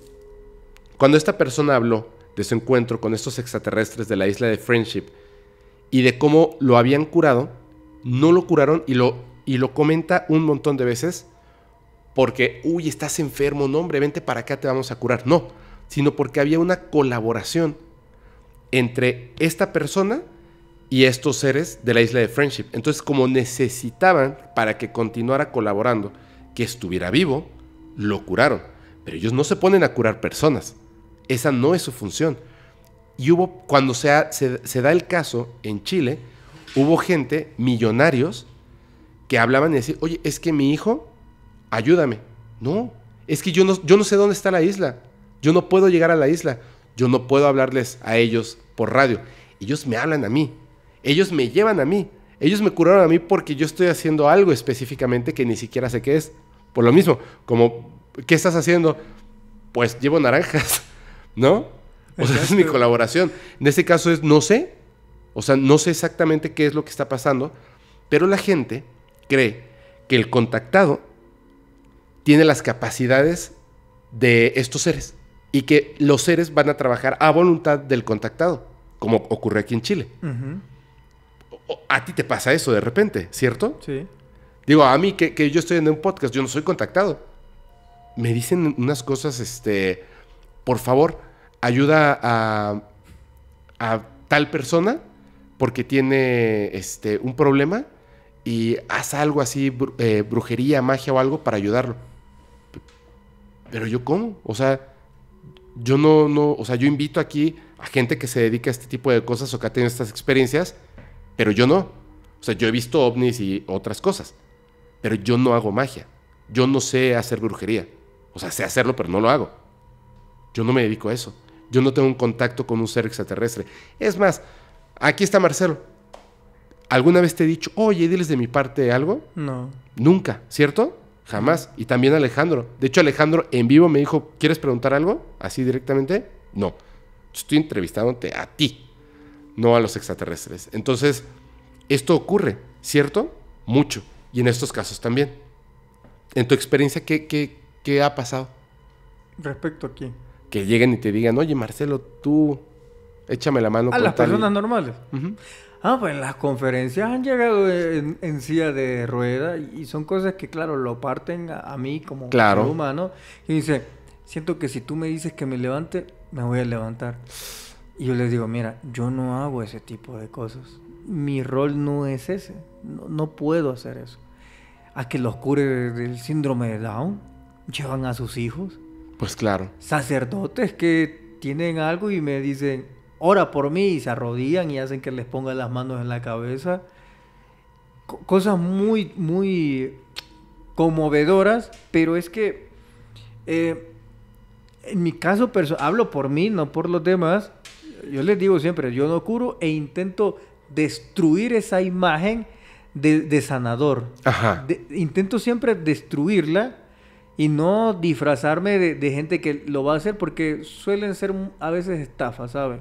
cuando esta persona habló de su encuentro con estos extraterrestres de la isla de Friendship y de cómo lo habían curado, no lo curaron y lo, y lo comenta un montón de veces porque, uy, estás enfermo, no hombre, vente para acá, te vamos a curar. No, sino porque había una colaboración entre esta persona y estos seres de la isla de Friendship. Entonces, como necesitaban para que continuara colaborando que estuviera vivo, lo curaron. Pero ellos no se ponen a curar personas. Esa no es su función. Y hubo, cuando se, da el caso en Chile, hubo gente, millonarios, que hablaban y decían, oye, es que mi hijo, ayúdame. No, es que yo no sé dónde está la isla. Yo no puedo llegar a la isla. Yo no puedo hablarles a ellos por radio. Ellos me hablan a mí. Ellos me llevan a mí. Ellos me curaron a mí porque yo estoy haciendo algo específicamente que ni siquiera sé qué es. Por lo mismo, como, ¿qué estás haciendo? Pues llevo naranjas, ¿no? O sea, es mi colaboración. En este caso es, no sé. O sea, no sé exactamente qué es lo que está pasando. Pero la gente cree que el contactado tiene las capacidades de estos seres y que los seres van a trabajar a voluntad del contactado, como ocurre aquí en Chile. a ti te pasa eso de repente, ¿cierto? Sí. Digo, a mí que, yo estoy en un podcast, yo no soy contactado. Me dicen unas cosas, este, por favor, ayuda a, a tal persona porque tiene este, un problema y haz algo así, eh, brujería, magia o algo para ayudarlo. Pero yo cómo? O sea, yo no, no, o sea, yo invito aquí a gente que se dedica a este tipo de cosas o que ha tenido estas experiencias, pero yo no. O sea, yo he visto ovnis y otras cosas, pero yo no hago magia. Yo no sé hacer brujería. O sea, sé hacerlo, pero no lo hago. Yo no me dedico a eso. Yo no tengo un contacto con un ser extraterrestre. Es más, aquí está Marcelo. ¿Alguna vez te he dicho, oye, diles de mi parte algo? No. Nunca, ¿cierto? Jamás. Y también Alejandro. De hecho, Alejandro en vivo me dijo, ¿quieres preguntar algo? Así directamente. No. Estoy entrevistándote a ti, no a los extraterrestres. Entonces, esto ocurre, ¿cierto? Mucho. Y en estos casos también. En tu experiencia, ¿qué, qué, qué ha pasado? ¿Respecto a quién. Que lleguen y te digan, oye, Marcelo, tú échame la mano. A las personas normales. Ah, pues las conferencias han llegado en, silla de rueda y son cosas que, claro, lo parten a, mí como ser humano. Y dice, siento que si tú me dices que me levante, me voy a levantar. Y yo les digo, mira, yo no hago ese tipo de cosas. Mi rol no es ese. No, puedo hacer eso. A que los cures del síndrome de Down llevan a sus hijos. Pues claro. Sacerdotes que tienen algo y me dicen, ora por mí y se arrodillan y hacen que les pongan las manos en la cabeza. cosas muy, muy conmovedoras, pero es que eh, en mi caso, hablo por mí, no por los demás. Yo les digo siempre, yo no curo e intento destruir esa imagen de, sanador. intento siempre destruirla y no disfrazarme de, de, gente que lo va a hacer porque suelen ser a veces estafas, ¿sabes?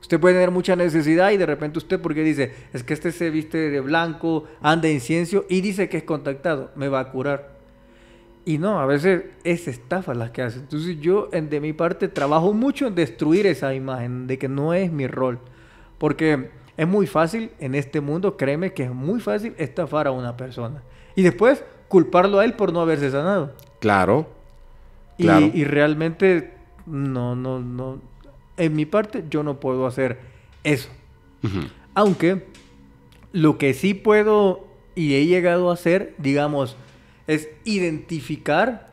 Usted puede tener mucha necesidad y de repente usted, porque dice, es que este se viste de blanco, anda en incienso y dice que es contactado, me va a curar. Y no, a veces es estafa las que hace. Entonces yo de mi parte trabajo mucho en destruir esa imagen de que no es mi rol. Porque es muy fácil en este mundo, créeme que es muy fácil estafar a una persona. Y después culparlo a él por no haberse sanado. Claro. claro. Y, y realmente no, no, no en mi parte yo no puedo hacer eso. Aunque lo que sí puedo y he llegado a hacer, digamos, es identificar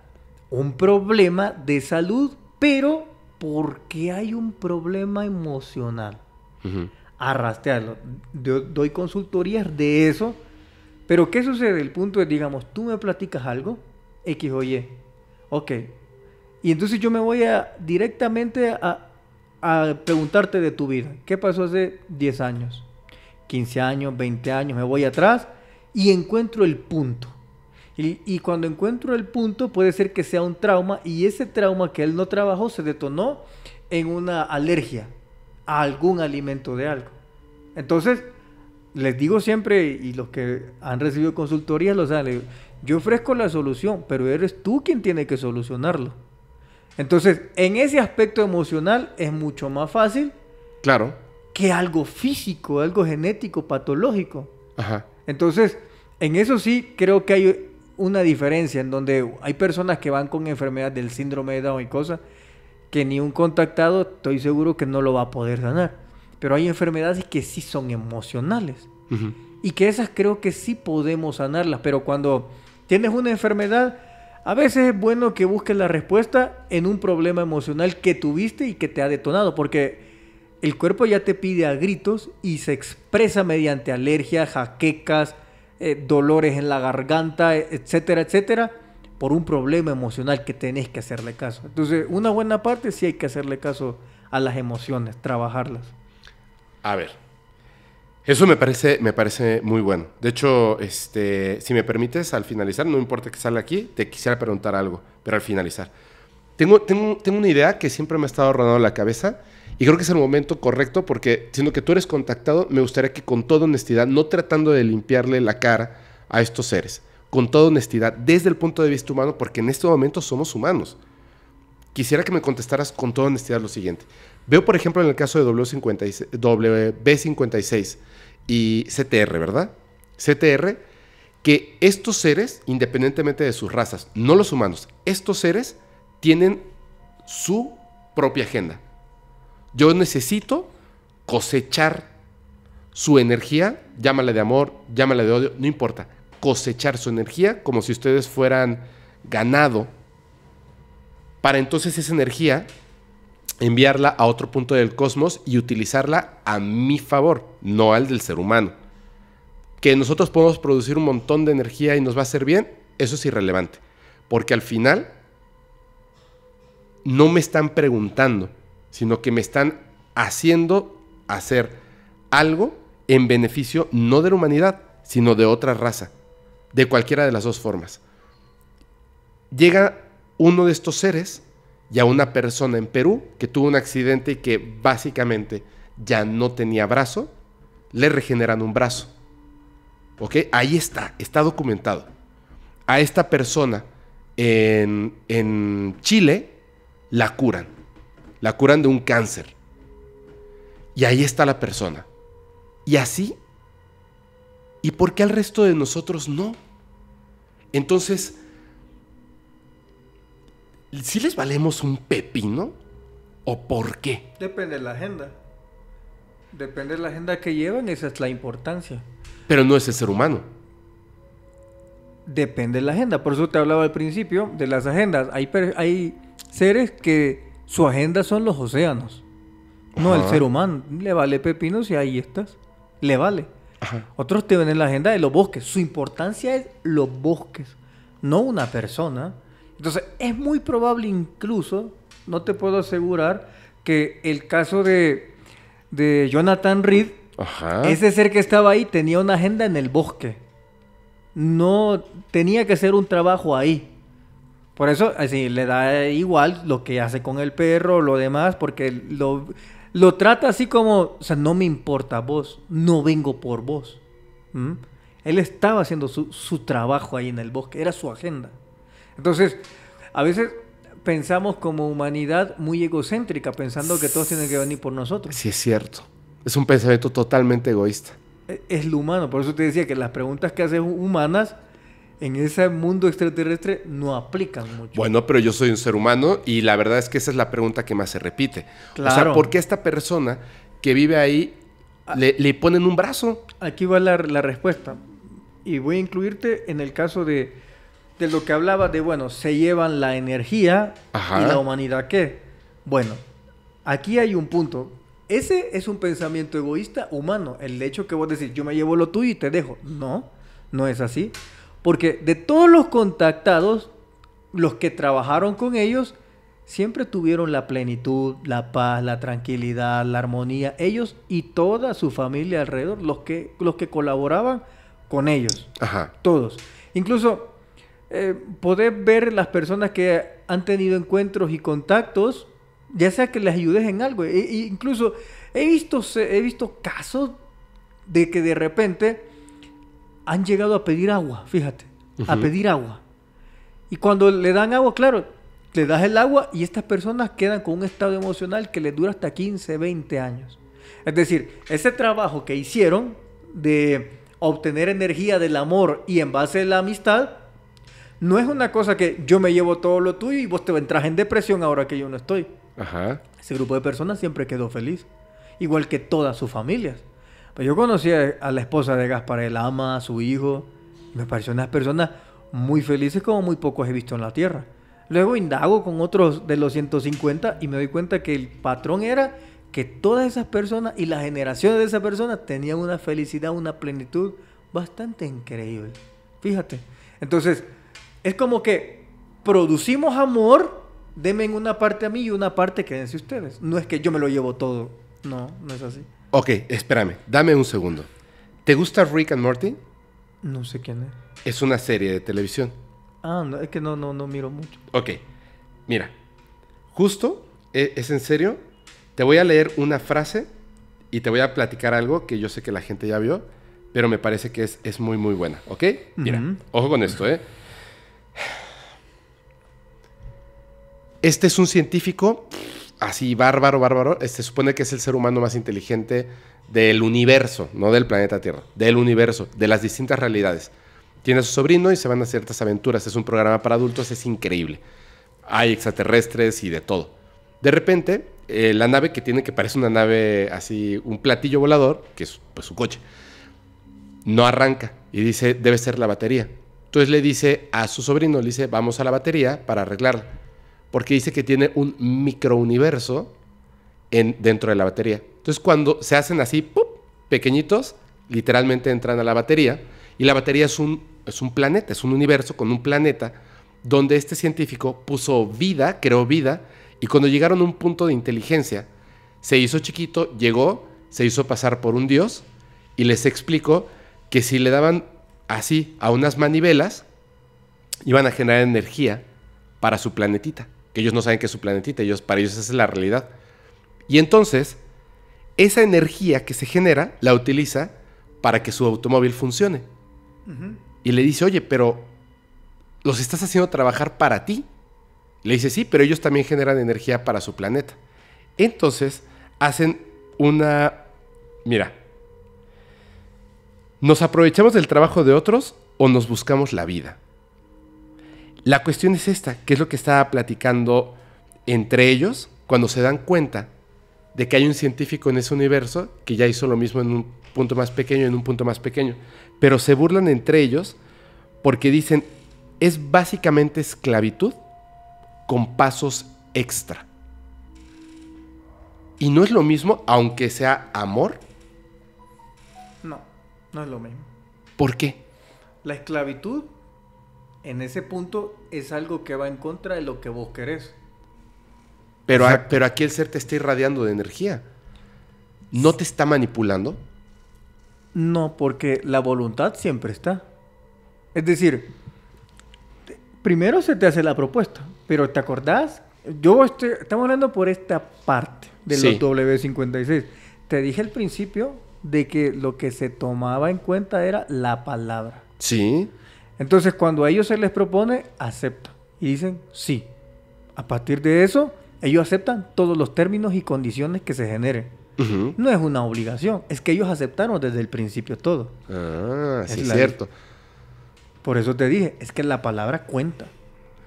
un problema de salud, pero porque hay un problema emocional. Arrastrearlo. doy consultorías de eso, pero ¿qué sucede? El punto es, digamos, tú me platicas algo, X o Y, ok, y entonces yo me voy a, directamente a, a preguntarte de tu vida. ¿Qué pasó hace 10 años? 15 años, 20 años, me voy atrás y encuentro el punto. Y, cuando encuentro el punto puede ser que sea un trauma y ese trauma que él no trabajó se detonó en una alergia a algún alimento de algo. Entonces, les digo siempre, y los que han recibido consultorías lo saben, yo ofrezco la solución, pero eres tú quien tiene que solucionarlo. Entonces, en ese aspecto emocional es mucho más fácil. Claro. Que algo físico, algo genético, patológico. Entonces, en eso sí creo que hay una diferencia en donde hay personas que van con enfermedad del síndrome de Down y cosas que ni un contactado estoy seguro que no lo va a poder sanar. Pero hay enfermedades que sí son emocionales. Y que esas creo que sí podemos sanarlas. Pero cuando tienes una enfermedad a veces es bueno que busques la respuesta en un problema emocional que tuviste y que te ha detonado, porque el cuerpo ya te pide a gritos y se expresa mediante alergias, jaquecas, eh, dolores en la garganta, e, etcétera, etcétera, por un problema emocional que tenés que hacerle caso. Entonces, una buena parte sí hay que hacerle caso a las emociones, trabajarlas. A ver, eso me parece, me parece muy bueno. De hecho, este, si me permites, al finalizar, no importa que salga aquí, te quisiera preguntar algo, pero al finalizar. Tengo, tengo, una idea que siempre me ha estado rondando la cabeza y creo que es el momento correcto porque, siendo que tú eres contactado, me gustaría que con toda honestidad, no tratando de limpiarle la cara a estos seres, con toda honestidad, desde el punto de vista humano, porque en este momento somos humanos. Quisiera que me contestaras con toda honestidad lo siguiente. Veo, por ejemplo, en el caso de W56, 56 y CTR, ¿verdad? CTR, que estos seres, independientemente de sus razas, no los humanos, estos seres tienen su propia agenda. Yo necesito cosechar su energía, llámala de amor, llámala de odio, no importa, cosechar su energía como si ustedes fueran ganado, para entonces esa energía enviarla a otro punto del cosmos y utilizarla a mi favor, no al del ser humano. Que nosotros podemos producir un montón de energía y nos va a hacer bien, eso es irrelevante, porque al final no me están preguntando, sino que me están haciendo hacer algo en beneficio no de la humanidad, sino de otra raza, de cualquiera de las dos formas. Llega uno de estos seres y a una persona en Perú que tuvo un accidente y que básicamente ya no tenía brazo, le regeneran un brazo. ¿Ok? Ahí está, está documentado. A esta persona en, Chile la curan. La curan de un cáncer. Y ahí está la persona. Y así. ¿Y por qué al resto de nosotros no? Entonces, ¿Si les valemos un pepino? ¿O por qué? Depende de la agenda. Depende de la agenda que llevan, esa es la importancia. Pero no es el ser humano. Depende de la agenda. Por eso te hablaba al principio de las agendas. Hay, hay seres que su agenda son los océanos. No el ser humano. Le vale pepino si ahí estás. Le vale. Otros te ven en la agenda de los bosques. Su importancia es los bosques. No una persona. Entonces, es muy probable incluso, no te puedo asegurar, que el caso de, de Jonathan Reed, ese ser que estaba ahí tenía una agenda en el bosque. No tenía que hacer un trabajo ahí. Por eso, así, eh, le da igual lo que hace con el perro, lo demás, porque lo, lo trata así como, o sea, no me importa vos, no vengo por vos. Él estaba haciendo su trabajo ahí en el bosque, era su agenda. Entonces, a veces pensamos como humanidad muy egocéntrica, pensando que todos tienen que venir por nosotros. Sí, es cierto. Es un pensamiento totalmente egoísta. E, es lo humano. Por eso te decía que las preguntas que hacen humanas en ese mundo extraterrestre no aplican mucho. Bueno, pero yo soy un ser humano y la verdad es que esa es la pregunta que más se repite. Claro. O sea, ¿por qué esta persona que vive ahí ah. le, ponen un brazo? Aquí va la, la respuesta. Y voy a incluirte en el caso de de lo que hablaba de, bueno, se llevan la energía y la humanidad qué. Bueno, aquí hay un punto. Ese es un pensamiento egoísta humano. El hecho que vos decís, yo me llevo lo tuyo y te dejo. No, no es así. Porque de todos los contactados, los que trabajaron con ellos, siempre tuvieron la plenitud, la paz, la tranquilidad, la armonía. Ellos y toda su familia alrededor, los que, los que colaboraban con ellos. Ajá. Todos. Incluso eh, poder ver las personas que han tenido encuentros y contactos, ya sea que les ayudes en algo. E, e incluso he visto, he visto casos de que de repente han llegado a pedir agua, fíjate, a pedir agua. Y cuando le dan agua, claro, le das el agua y estas personas quedan con un estado emocional que les dura hasta 15, 20 años. Es decir, ese trabajo que hicieron de obtener energía del amor y en base a la amistad, no es una cosa que yo me llevo todo lo tuyo y vos te entras en depresión ahora que yo no estoy. Ese grupo de personas siempre quedó feliz, igual que todas sus familias. Pues yo conocí a la esposa de Gaspar el Ama, a su hijo, me pareció unas personas muy felices como muy pocos he visto en la Tierra. Luego indago con otros de los 150 y me doy cuenta que el patrón era que todas esas personas y las generaciones de esas personas tenían una felicidad, una plenitud bastante increíble. Fíjate. Entonces, es como que producimos amor, denme una parte a mí y una parte quédense ustedes. No es que yo me lo llevo todo. No, no es así. Ok, espérame, dame un segundo. ¿Te gusta Rick and Morty? No sé quién es. Es una serie de televisión. Ah, no, es que no, no, no miro mucho. Ok, mira, justo, e, es en serio, te voy a leer una frase y te voy a platicar algo que yo sé que la gente ya vio, pero me parece que es, es muy, muy buena, ¿ok? Mira, ojo con esto, ¿eh? Este es un científico así bárbaro, bárbaro. Este se supone que es el ser humano más inteligente del universo, no del planeta Tierra, del universo, de las distintas realidades. Tiene a su sobrino y se van a ciertas aventuras. Es un programa para adultos, es increíble. Hay extraterrestres y de todo. De repente, eh, la nave que tiene, que parece una nave así, un platillo volador, que es pues, su coche, no arranca y dice, debe ser la batería. Entonces le dice a su sobrino, le dice, vamos a la batería para arreglarla porque dice que tiene un microuniverso dentro de la batería. Entonces cuando se hacen así, pequeñitos, literalmente entran a la batería y la batería es es un planeta, es un universo con un planeta donde este científico puso vida, creó vida y cuando llegaron a un punto de inteligencia, se hizo chiquito, llegó, se hizo pasar por un dios y les explicó que si le daban así a unas manivelas, iban a generar energía para su planetita que ellos no saben que es su planetita, ellos, para ellos esa es la realidad. Y entonces, esa energía que se genera la utiliza para que su automóvil funcione. Y le dice, oye, pero los estás haciendo trabajar para ti. Le dice, sí, pero ellos también generan energía para su planeta. Entonces, hacen una... Mira, ¿nos aprovechamos del trabajo de otros o nos buscamos la vida? La cuestión es esta, que es lo que estaba platicando entre ellos cuando se dan cuenta de que hay un científico en ese universo que ya hizo lo mismo en un punto más pequeño, en un punto más pequeño. Pero se burlan entre ellos porque dicen, es básicamente esclavitud con pasos extra. Y no es lo mismo, aunque sea amor. No, no es lo mismo. ¿Por qué? La esclavitud en ese punto es algo que va en contra de lo que vos querés. Pero, pero aquí el ser te está irradiando de energía. ¿No te está manipulando? No, porque la voluntad siempre está. Es decir, primero se te hace la propuesta, pero ¿te acordás? Yo estamos hablando por esta parte de los W56. Te dije al principio de que lo que se tomaba en cuenta era la palabra. Sí. Entonces, cuando a ellos se les propone, acepta. Y dicen, sí. A partir de eso, ellos aceptan todos los términos y condiciones que se generen. No es una obligación, es que ellos aceptaron desde el principio todo. Ah, sí, cierto. Por eso te dije, es que la palabra cuenta.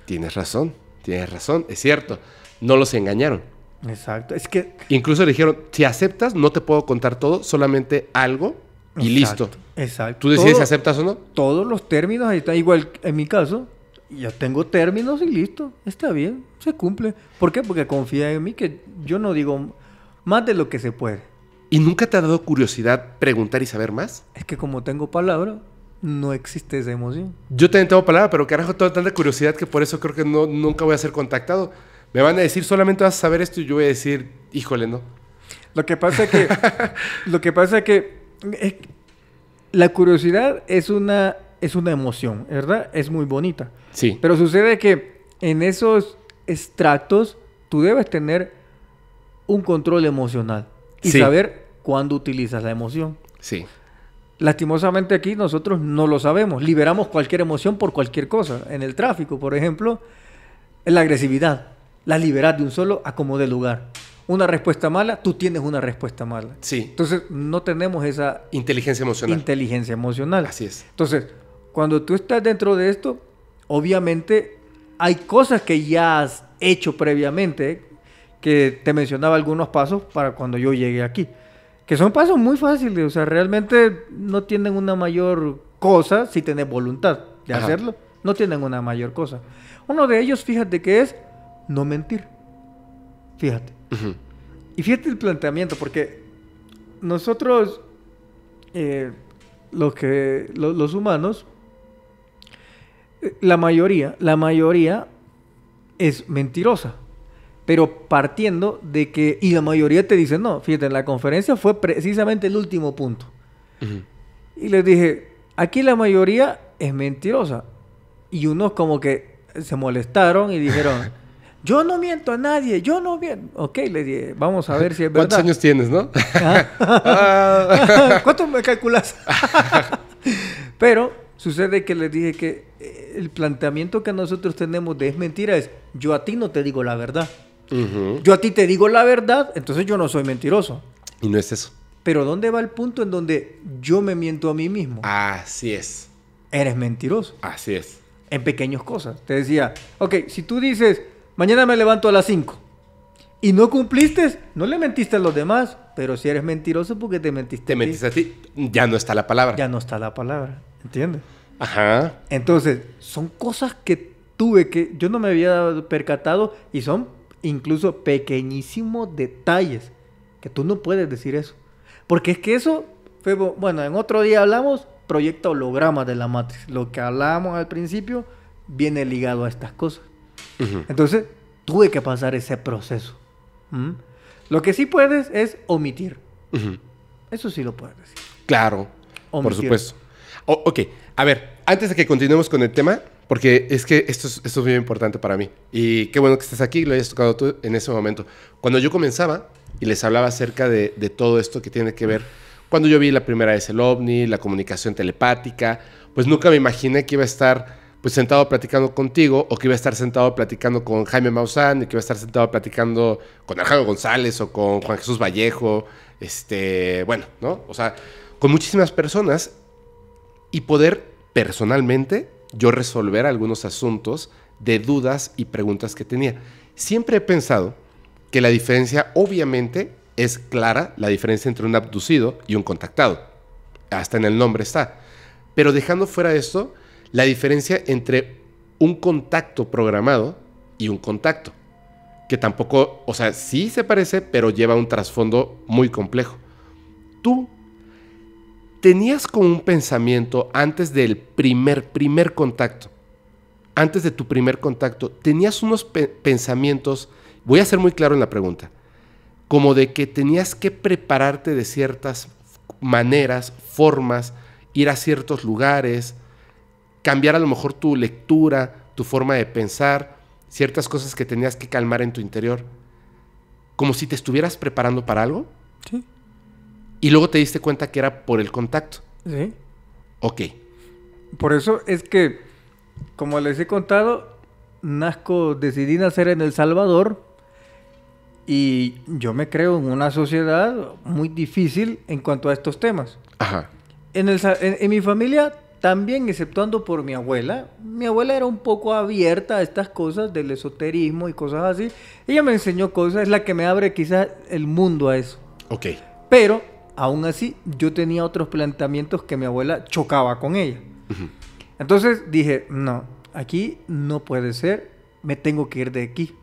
Tienes razón, tienes razón, es cierto. No los engañaron. Exacto, es que... Incluso le dijeron, si aceptas, no te puedo contar todo, solamente algo y listo. Exacto. Tú decides si aceptas o no. Todos los términos ahí está Igual en mi caso, ya tengo términos y listo. Está bien, se cumple. ¿Por qué? Porque confía en mí que yo no digo más de lo que se puede. ¿Y nunca te ha dado curiosidad preguntar y saber más? Es que como tengo palabra, no existe esa emoción. Yo también tengo palabra, pero carajo, tengo tanta curiosidad que por eso creo que no, nunca voy a ser contactado. Me van a decir, solamente vas a saber esto y yo voy a decir, híjole, no. Lo que pasa es que, lo que, pasa es que la curiosidad es una, es una emoción, ¿verdad? Es muy bonita. Sí. Pero sucede que en esos extractos tú debes tener un control emocional y saber cuándo utilizas la emoción. Sí. Lastimosamente aquí nosotros no lo sabemos. Liberamos cualquier emoción por cualquier cosa. En el tráfico, por ejemplo, la agresividad. La liberas de un solo acomodo de lugar una respuesta mala, tú tienes una respuesta mala. Sí. Entonces, no tenemos esa... Inteligencia emocional. Inteligencia emocional. Así es. Entonces, cuando tú estás dentro de esto, obviamente hay cosas que ya has hecho previamente, que te mencionaba algunos pasos para cuando yo llegué aquí. Que son pasos muy fáciles, o sea, realmente no tienen una mayor cosa si tenés voluntad de hacerlo. No tienen una mayor cosa. Uno de ellos, fíjate que es no mentir. Fíjate. Y fíjate el planteamiento, porque nosotros, eh, los, que, los humanos, eh, la mayoría, la mayoría es mentirosa. Pero partiendo de que, y la mayoría te dice, no, fíjate, en la conferencia fue precisamente el último punto. Y les dije, aquí la mayoría es mentirosa. Y unos como que se molestaron y dijeron, Yo no miento a nadie, yo no miento. Ok, le dije, vamos a ver si es verdad. ¿Cuántos años tienes, no? Ah. ¿Cuánto me calculas? Pero sucede que le dije que eh, el planteamiento que nosotros tenemos de es mentira es, yo a ti no te digo la verdad. Yo a ti te digo la verdad, entonces yo no soy mentiroso. Y no es eso. Pero ¿dónde va el punto en donde yo me miento a mí mismo? Así es. Eres mentiroso. Así es. En pequeñas cosas. Te decía, ok, si tú dices, mañana me levanto a las 5 y no cumpliste, no le mentiste a los demás, pero si eres mentiroso, porque te mentiste Te mentiste a ti, ya no está la palabra. Ya no está la palabra, ¿entiendes? Ajá. Entonces, son cosas que tuve que yo no me había percatado y son incluso pequeñísimos detalles que tú no puedes decir eso. Porque es que eso fue, bueno, en otro día hablamos proyecto holograma de la matriz. Lo que hablábamos al principio viene ligado a estas cosas. Entonces, tuve que pasar ese proceso. Lo que sí puedes es omitir. Eso sí lo puedes decir. Claro, por supuesto. ok, a ver, antes de que continuemos con el tema, porque es que esto es, muy importante para mí. Y qué bueno que estés aquí y lo hayas tocado tú en ese momento. Cuando yo comenzaba y les hablaba acerca de, de todo esto que tiene que ver, cuando yo vi la primera vez el ovni, la comunicación telepática, pues nunca me imaginé que iba a estar pues sentado platicando contigo, o que iba a estar sentado platicando con Jaime Maussan, y que iba a estar sentado platicando con Alejandro González o con Juan Jesús Vallejo, este, bueno, ¿no? O sea, con muchísimas personas y poder personalmente yo resolver algunos asuntos de dudas y preguntas que tenía. Siempre he pensado que la diferencia obviamente es clara, la diferencia entre un abducido y un contactado. Hasta en el nombre está. Pero dejando fuera esto, la diferencia entre un contacto programado y un contacto. Que tampoco, o sea, sí se parece, pero lleva un trasfondo muy complejo. Tú tenías como un pensamiento antes del primer, primer contacto. Antes de tu primer contacto, tenías unos pensamientos, voy a ser muy claro en la pregunta, como de que tenías que prepararte de ciertas maneras, formas, ir a ciertos lugares, cambiar a lo mejor tu lectura, tu forma de pensar, ciertas cosas que tenías que calmar en tu interior. Como si te estuvieras preparando para algo. Sí. Y luego te diste cuenta que era por el contacto. Sí. Ok. Por eso es que, como les he contado, nazco, decidí nacer en El Salvador y yo me creo en una sociedad muy difícil en cuanto a estos temas. Ajá. En, en mi familia también, exceptuando por mi abuela, mi abuela era un poco abierta a estas cosas del esoterismo y cosas así. Ella me enseñó cosas, es la que me abre quizás el mundo a eso. Ok. Pero, aún así, yo tenía otros planteamientos que mi abuela chocaba con ella. Entonces dije, no, aquí no puede ser, me tengo que ir de aquí.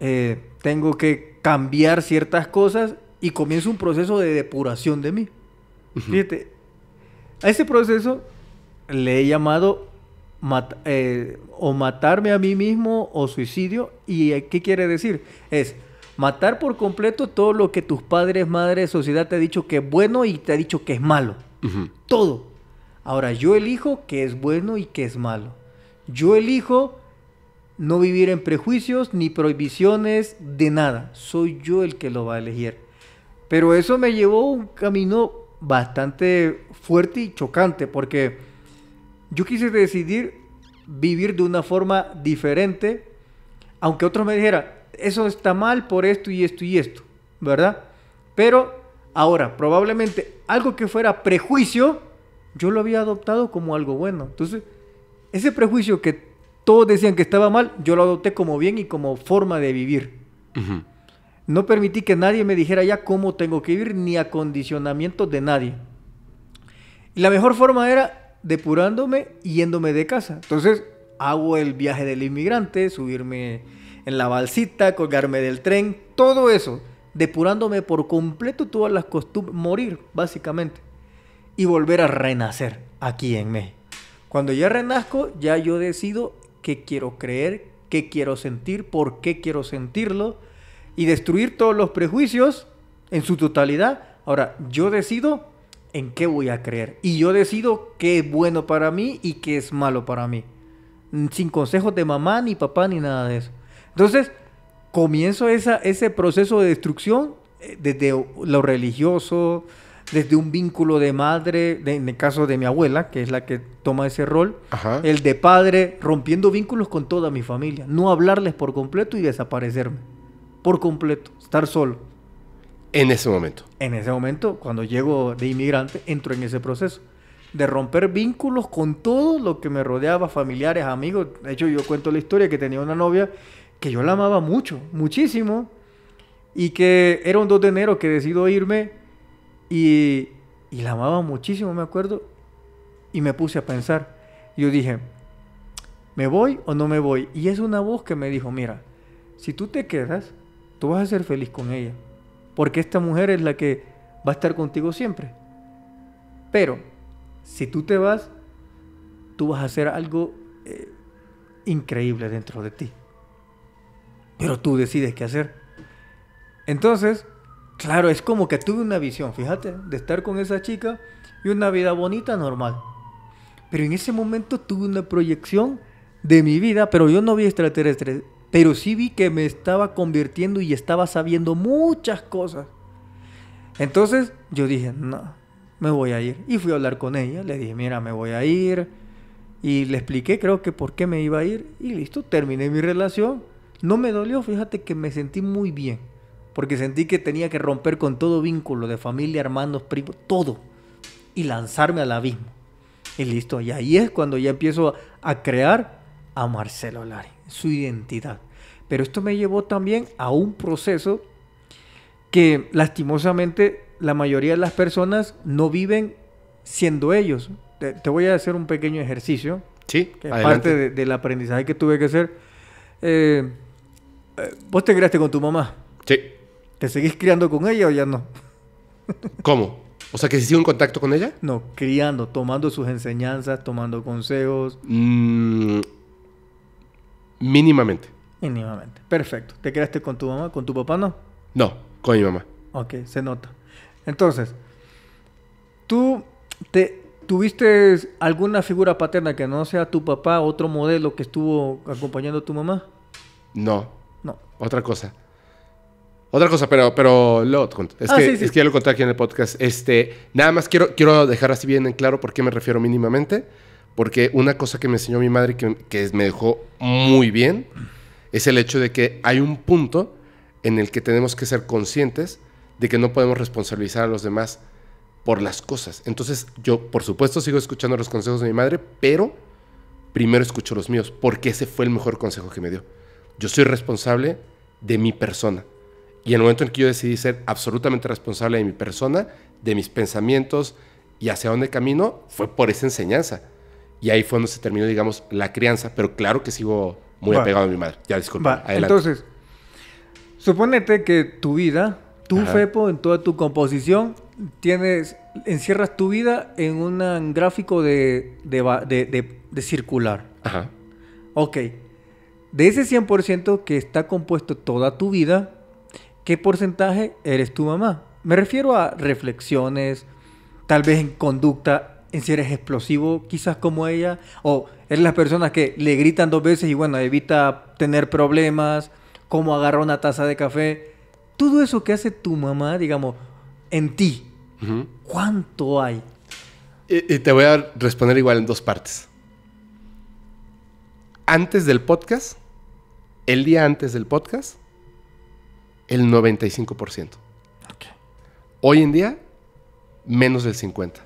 Eh, tengo que cambiar ciertas cosas y comienzo un proceso de depuración de mí. Fíjate, a ese proceso le he llamado eh, o matarme a mí mismo o suicidio. ¿Y eh, qué quiere decir? Es matar por completo todo lo que tus padres, madres, sociedad te ha dicho que es bueno y te ha dicho que es malo. Todo. Ahora yo elijo que es bueno y que es malo. Yo elijo no vivir en prejuicios ni prohibiciones de nada. Soy yo el que lo va a elegir. Pero eso me llevó un camino bastante fuerte y chocante, porque yo quise decidir vivir de una forma diferente, aunque otros me dijeran, eso está mal por esto y esto y esto, ¿verdad? Pero ahora, probablemente algo que fuera prejuicio, yo lo había adoptado como algo bueno. Entonces, ese prejuicio que todos decían que estaba mal, yo lo adopté como bien y como forma de vivir. No permití que nadie me dijera ya cómo tengo que vivir, ni acondicionamiento de nadie. La mejor forma era depurándome y yéndome de casa. Entonces hago el viaje del inmigrante, subirme en la balsita, colgarme del tren, todo eso, depurándome por completo todas las costumbres, morir básicamente y volver a renacer aquí en mí. Cuando ya renazco, ya yo decido qué quiero creer, qué quiero sentir, por qué quiero sentirlo y destruir todos los prejuicios en su totalidad. Ahora, yo decido en qué voy a creer. Y yo decido qué es bueno para mí y qué es malo para mí. Sin consejos de mamá, ni papá, ni nada de eso. Entonces, comienzo ese proceso de destrucción eh, desde lo religioso, desde un vínculo de madre, en el caso de mi abuela, que es la que toma ese rol, el de padre, rompiendo vínculos con toda mi familia, no hablarles por completo y desaparecerme, por completo, estar solo. En ese momento. En ese momento, cuando llego de inmigrante, entro en ese proceso de romper vínculos con todo lo que me rodeaba, familiares, amigos. De hecho, yo cuento la historia que tenía una novia que yo la amaba mucho, muchísimo, y que era un 2 de enero que decido irme y, y la amaba muchísimo, me acuerdo, y me puse a pensar. Yo dije, ¿me voy o no me voy? Y es una voz que me dijo, mira, si tú te quedas, tú vas a ser feliz con ella porque esta mujer es la que va a estar contigo siempre. Pero si tú te vas, tú vas a hacer algo eh, increíble dentro de ti. Pero tú decides qué hacer. Entonces, claro, es como que tuve una visión, fíjate, de estar con esa chica y una vida bonita, normal. Pero en ese momento tuve una proyección de mi vida, pero yo no vi extraterrestres, pero sí vi que me estaba convirtiendo y estaba sabiendo muchas cosas. Entonces yo dije, no, me voy a ir. Y fui a hablar con ella, le dije, mira, me voy a ir. Y le expliqué, creo que por qué me iba a ir. Y listo, terminé mi relación. No me dolió, fíjate que me sentí muy bien. Porque sentí que tenía que romper con todo vínculo de familia, hermanos, primos, todo. Y lanzarme al abismo. Y listo, y ahí es cuando ya empiezo a crear a Marcelo Lari su identidad. Pero esto me llevó también a un proceso que lastimosamente la mayoría de las personas no viven siendo ellos. Te, voy a hacer un pequeño ejercicio. Sí, que del aprendizaje que tuve que hacer. Eh, eh, vos te criaste con tu mamá. Sí. ¿Te seguís criando con ella o ya no? ¿Cómo? O sea, que se un contacto con ella? No, criando, tomando sus enseñanzas, tomando consejos. Mmm... Mínimamente. Mínimamente. Perfecto. ¿Te quedaste con tu mamá? ¿Con tu papá no? No, con mi mamá. Ok, se nota. Entonces, tú te tuviste alguna figura paterna que no sea tu papá, otro modelo que estuvo acompañando a tu mamá? No. No. Otra cosa. Otra cosa, pero, pero lo, es, ah, que, es que ya lo conté aquí en el podcast. Este, nada más quiero, quiero dejar así bien en claro por qué me refiero mínimamente porque una cosa que me enseñó mi madre que, me dejó muy bien es el hecho de que hay un punto en el que tenemos que ser conscientes de que no podemos responsabilizar a los demás por las cosas. Entonces yo, por supuesto, sigo escuchando los consejos de mi madre, pero primero escucho los míos, porque ese fue el mejor consejo que me dio. Yo soy responsable de mi persona. Y el momento en que yo decidí ser absolutamente responsable de mi persona, de mis pensamientos y hacia dónde camino, fue por esa enseñanza. Y ahí fue donde se terminó, digamos, la crianza, pero claro que sigo muy apegado a mi madre. Ya disculpa. Adelante. Entonces, supónete que tu vida, tu Fepo, en toda tu composición, tienes, encierras tu vida en un gráfico de, de, circular. Ajá. Ok. De ese 100% que está compuesto toda tu vida, ¿qué porcentaje eres tu mamá? Me refiero a reflexiones, tal vez en conducta en si eres explosivo, quizás como ella, o eres las personas que le gritan dos veces y bueno, evita tener problemas, cómo agarra una taza de café, todo eso que hace tu mamá, digamos, en ti, ¿cuánto hay? Y, te voy a responder igual en dos partes. Antes del podcast, el día antes del podcast, el 95%. Hoy en día, menos del 50%.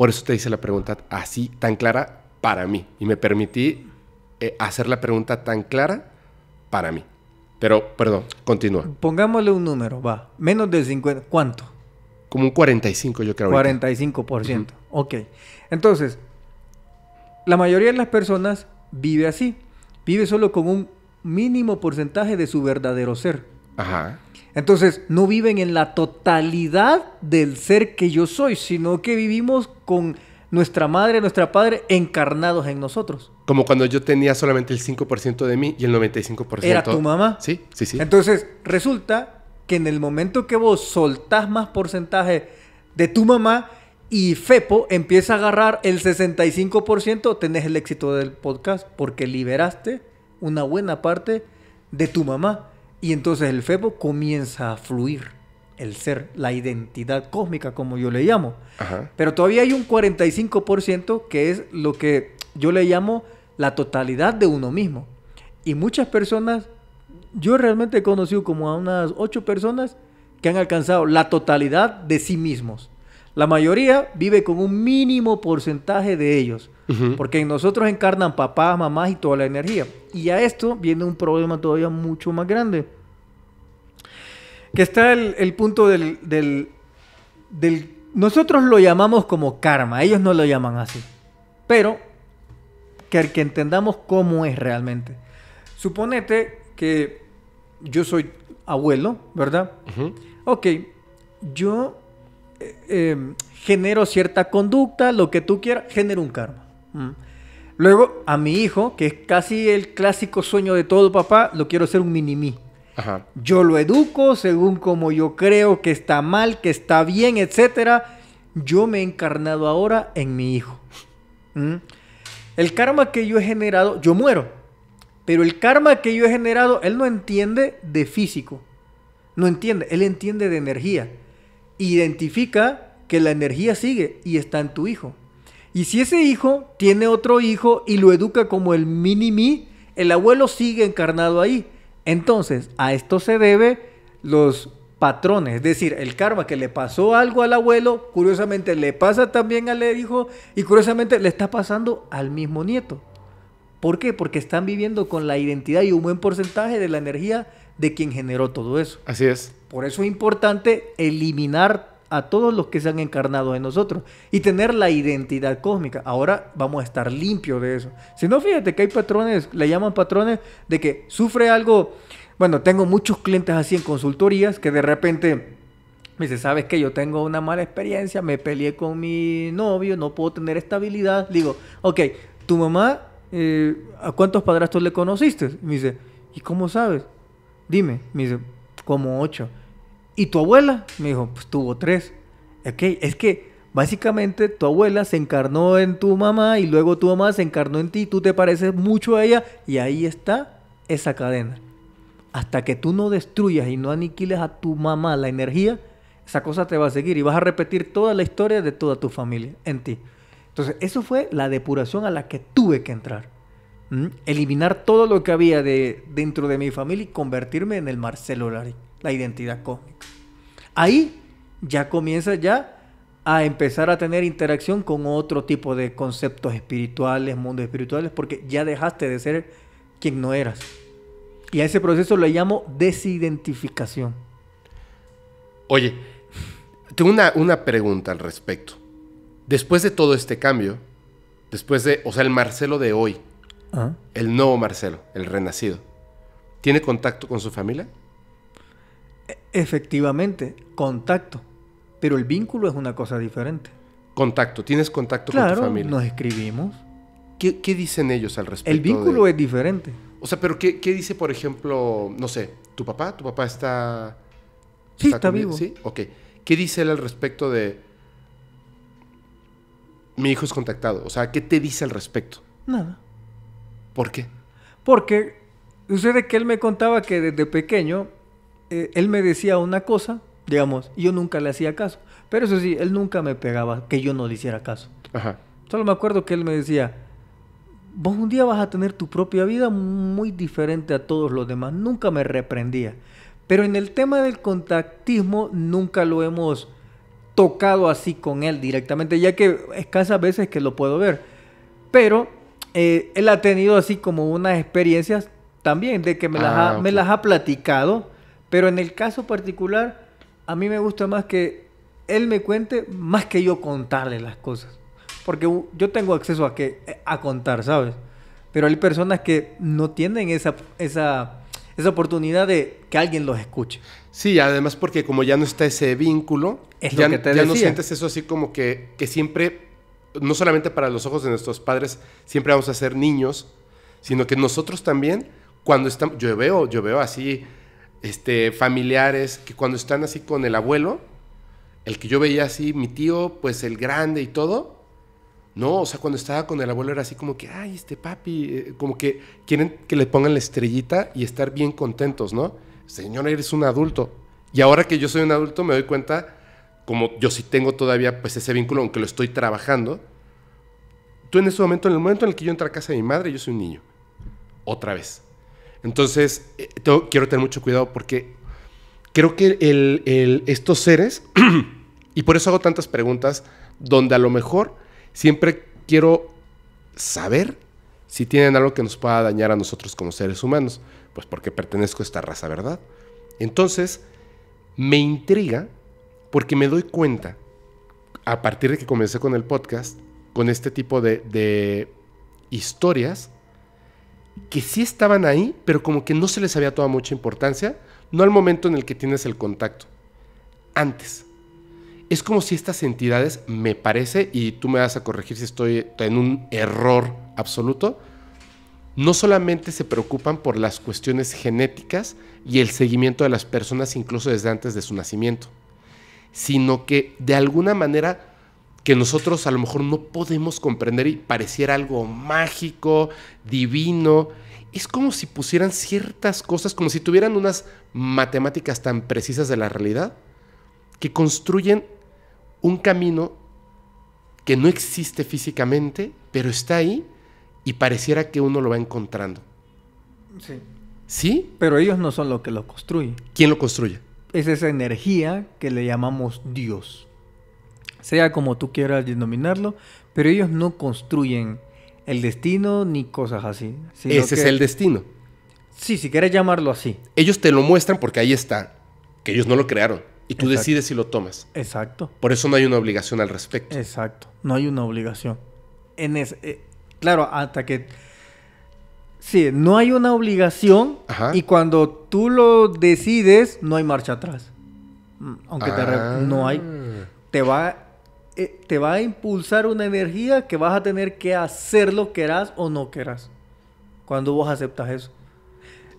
Por eso te hice la pregunta así, tan clara para mí. Y me permití eh, hacer la pregunta tan clara para mí. Pero, perdón, continúa. Pongámosle un número, va. Menos de 50. ¿Cuánto? Como un 45, yo creo. 45%. Ok. Entonces, la mayoría de las personas vive así. Vive solo con un mínimo porcentaje de su verdadero ser. Ajá. Entonces, no viven en la totalidad del ser que yo soy, sino que vivimos con nuestra madre, nuestra padre encarnados en nosotros. Como cuando yo tenía solamente el 5% de mí y el 95%. ¿Era tu mamá? Sí, sí, sí. Entonces, resulta que en el momento que vos soltás más porcentaje de tu mamá y Fepo empieza a agarrar el 65%, tenés el éxito del podcast porque liberaste una buena parte de tu mamá. Y entonces el febo comienza a fluir, el ser, la identidad cósmica, como yo le llamo. Pero todavía hay un 45% que es lo que yo le llamo la totalidad de uno mismo. Y muchas personas, yo realmente he conocido como a unas 8 personas que han alcanzado la totalidad de sí mismos. La mayoría vive con un mínimo porcentaje de ellos, porque en nosotros encarnan papás, mamás y toda la energía. Y a esto viene un problema todavía mucho más grande, que está el, punto del, Nosotros lo llamamos como karma, ellos no lo llaman así, pero que, que entendamos cómo es realmente. Suponete que yo soy abuelo, ¿verdad? Ok, yo eh, eh, genero cierta conducta, lo que tú quieras, genero un karma. Mm. Luego, a mi hijo, que es casi el clásico sueño de todo papá, lo quiero hacer un mini-mí. Yo lo educo según como yo creo que está mal, que está bien, etc. Yo me he encarnado ahora en mi hijo. Mm. El karma que yo he generado, yo muero. Pero el karma que yo he generado, él no entiende de físico. No entiende, él entiende de energía identifica que la energía sigue y está en tu hijo. Y si ese hijo tiene otro hijo y lo educa como el mini mí, el abuelo sigue encarnado ahí. Entonces, a esto se debe los patrones, es decir, el karma que le pasó algo al abuelo, curiosamente le pasa también al hijo y curiosamente le está pasando al mismo nieto. ¿Por qué? Porque están viviendo con la identidad y un buen porcentaje de la energía de quien generó todo eso. Así es. Por eso es importante eliminar a todos los que se han encarnado en nosotros y tener la identidad cósmica. Ahora vamos a estar limpios de eso. Si no, fíjate que hay patrones, le llaman patrones, de que sufre algo. Bueno, tengo muchos clientes así en consultorías que de repente me dice, ¿sabes que Yo tengo una mala experiencia, me peleé con mi novio, no puedo tener estabilidad. digo, ok, tu mamá, eh, ¿a cuántos padrastros le conociste? Me dice, ¿y cómo sabes? Dime, me dice, como ocho. ¿Y tu abuela? Me dijo, pues tuvo tres. Ok, es que básicamente tu abuela se encarnó en tu mamá y luego tu mamá se encarnó en ti, tú te pareces mucho a ella y ahí está esa cadena. Hasta que tú no destruyas y no aniquiles a tu mamá la energía, esa cosa te va a seguir y vas a repetir toda la historia de toda tu familia en ti. Entonces, eso fue la depuración a la que tuve que entrar eliminar todo lo que había de, dentro de mi familia y convertirme en el Marcelo Lari, la identidad cómica. Ahí ya comienza ya a empezar a tener interacción con otro tipo de conceptos espirituales, mundos espirituales, porque ya dejaste de ser quien no eras. Y a ese proceso le llamo desidentificación. Oye, tengo una, una pregunta al respecto. Después de todo este cambio, después de, o sea, el Marcelo de hoy, Ah. El nuevo Marcelo, el renacido. ¿Tiene contacto con su familia? E, efectivamente, contacto. Pero el vínculo es una cosa diferente. Contacto, tienes contacto con tu familia. Nos escribimos. ¿Qué, dicen ellos al respecto? El vínculo es diferente. O sea, pero qué, dice, por ejemplo, no sé, tu papá? ¿Tu papá está... Sí, está, vivo. Sí, ¿Qué dice él al respecto de... Mi hijo es contactado. O sea, ¿qué te dice al respecto? Nada. ¿Por qué? Porque sucede que él me contaba que desde pequeño eh, él me decía una cosa, digamos, y yo nunca le hacía caso. Pero eso sí, él nunca me pegaba que yo no le hiciera caso. Solo me acuerdo que él me decía, vos un día vas a tener tu propia vida muy diferente a todos los demás. Nunca me reprendía. Pero en el tema del contactismo nunca lo hemos tocado así con él directamente, ya que escasas veces que lo puedo ver. Pero eh, él ha tenido así como unas experiencias también de que me, las ha, ah, me las ha platicado, pero en el caso particular a mí me gusta más que él me cuente más que yo contarle las cosas, porque yo tengo acceso a que a contar, ¿sabes? Pero hay personas que no tienen esa esa esa oportunidad de que alguien los escuche. Sí, además porque como ya no está ese vínculo, ya, ya no sientes eso así como que, que siempre no solamente para los ojos de nuestros padres siempre vamos a ser niños, sino que nosotros también, cuando estamos, yo veo, yo veo así, este, familiares que cuando están así con el abuelo, el que yo veía así, mi tío, pues el grande y todo, no, o sea, cuando estaba con el abuelo era así como que, ay, este papi, eh, como que quieren que le pongan la estrellita y estar bien contentos, ¿no? Señor, eres un adulto. Y ahora que yo soy un adulto me doy cuenta como yo sí tengo todavía pues ese vínculo, aunque lo estoy trabajando, tú en ese momento, en el momento en el que yo entro a casa de mi madre, yo soy un niño. Otra vez. Entonces, eh, quiero tener mucho cuidado porque creo que estos seres, y por eso hago tantas preguntas, donde a lo mejor siempre quiero saber si tienen algo que nos pueda dañar a nosotros como seres humanos, pues porque pertenezco a esta raza, ¿verdad? Entonces, me intriga porque me doy cuenta, a partir de que comencé con el podcast, con este tipo de, historias, que sí estaban ahí, pero como que no se les había toda mucha importancia, no al momento en el que tienes el contacto, antes. Es como si estas entidades, me parece, y tú me vas a corregir si estoy en un error absoluto, no solamente se preocupan por las cuestiones genéticas y el seguimiento de las personas incluso desde antes de su nacimiento, sino que de alguna manera que nosotros a lo mejor no podemos comprender y pareciera algo mágico, divino. Es como si pusieran ciertas cosas, como si tuvieran unas matemáticas tan precisas de la realidad, que construyen un camino que no existe físicamente, pero está ahí y pareciera que uno lo va encontrando. Sí. ¿Sí? Pero ellos no son los que lo construyen. ¿Quién lo construye? es esa energía que le llamamos Dios. Sea como tú quieras denominarlo, pero ellos no construyen el destino ni cosas así. Ese es el destino. Sí, si quieres llamarlo así. Ellos te lo muestran porque ahí está, que ellos no lo crearon. Y tú decides si lo tomas. Exacto. Por eso no hay una obligación al respecto. Exacto. No hay una obligación. En es, eh, claro, hasta que Sí, no hay una obligación y cuando tú lo decides, no hay marcha atrás. Mm, aunque te ah. no hay. Te va, eh, te va a impulsar una energía que vas a tener que hacer lo querás o no querás. Cuando vos aceptas eso.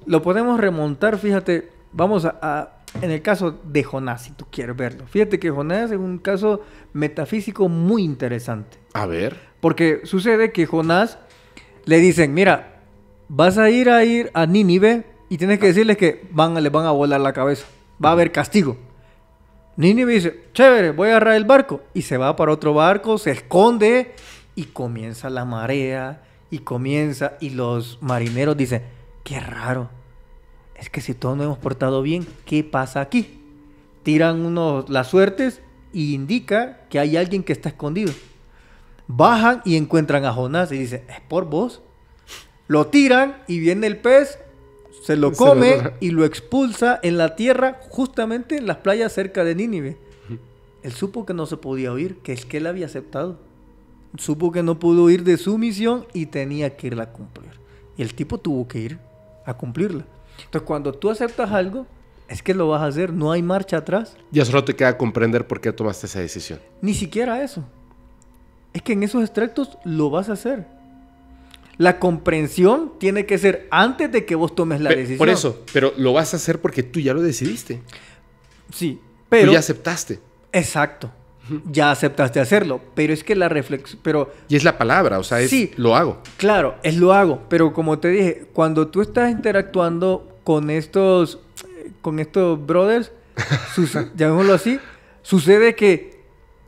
Lo podemos remontar, fíjate, vamos a, a en el caso de Jonás, si tú quieres verlo. Fíjate que Jonás es un caso metafísico muy interesante. A ver. Porque sucede que Jonás le dicen, mira, vas a ir a ir a Nínive y tienes que ah. decirles que van, les van a volar la cabeza. Va a haber castigo. Nínive dice, chévere, voy a agarrar el barco. Y se va para otro barco, se esconde y comienza la marea y comienza. Y los marineros dicen, qué raro. Es que si todos nos hemos portado bien, ¿qué pasa aquí? Tiran unos, las suertes y indica que hay alguien que está escondido. Bajan y encuentran a Jonás y dice, es por vos lo tiran y viene el pez, se lo come y lo expulsa en la tierra, justamente en las playas cerca de Nínive. Él supo que no se podía oír, que es que él había aceptado. Supo que no pudo ir de su misión y tenía que irla a cumplir. Y el tipo tuvo que ir a cumplirla. Entonces, cuando tú aceptas algo, es que lo vas a hacer, no hay marcha atrás. Ya solo te queda comprender por qué tomaste esa decisión. Ni siquiera eso. Es que en esos extractos lo vas a hacer la comprensión tiene que ser antes de que vos tomes la decisión. Por eso, pero lo vas a hacer porque tú ya lo decidiste. Sí, pero... Tú ya aceptaste. Exacto. Ya aceptaste hacerlo, pero es que la reflexión, pero... Y es la palabra, o sea, es sí, lo hago. Claro, es lo hago, pero como te dije, cuando tú estás interactuando con estos, con estos brothers, llamémoslo así, sucede que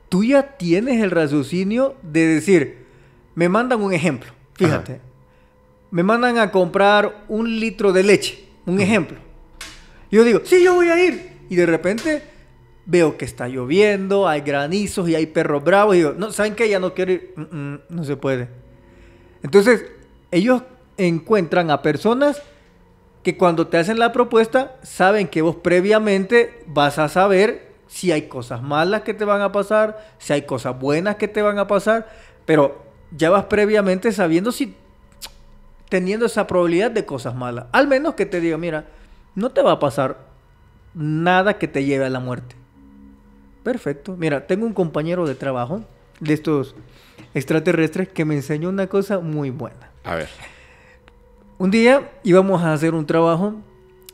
tú ya tienes el raciocinio de decir, me mandan un ejemplo. Fíjate, me mandan a comprar un litro de leche, un ejemplo. Yo digo, sí, yo voy a ir. Y de repente veo que está lloviendo, hay granizos y hay perros bravos. Y digo, no, ¿saben qué? Ya no quiero ir. no se puede. Entonces, ellos encuentran a personas que cuando te hacen la propuesta, saben que vos previamente vas a saber si hay cosas malas que te van a pasar, si hay cosas buenas que te van a pasar, pero ya vas previamente sabiendo si teniendo esa probabilidad de cosas malas. Al menos que te diga, mira, no te va a pasar nada que te lleve a la muerte. Perfecto. Mira, tengo un compañero de trabajo de estos extraterrestres que me enseñó una cosa muy buena. A ver. Un día íbamos a hacer un trabajo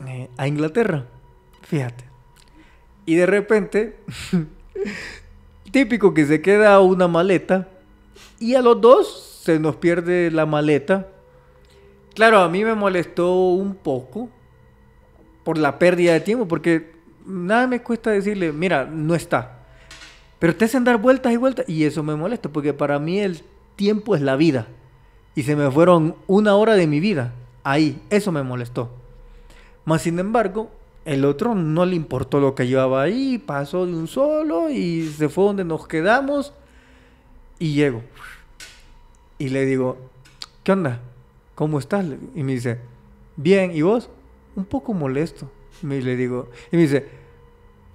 eh, a Inglaterra. Fíjate. Y de repente, típico que se queda una maleta y a los dos se nos pierde la maleta. Claro, a mí me molestó un poco por la pérdida de tiempo, porque nada me cuesta decirle, mira, no está. Pero te hacen dar vueltas y vueltas y eso me molesta, porque para mí el tiempo es la vida. Y se me fueron una hora de mi vida ahí, eso me molestó. Mas sin embargo, el otro no le importó lo que llevaba ahí, pasó de un solo y se fue donde nos quedamos y llego y le digo, ¿qué onda? ¿Cómo estás? Y me dice, bien, ¿y vos? Un poco molesto. Y le digo, y me dice,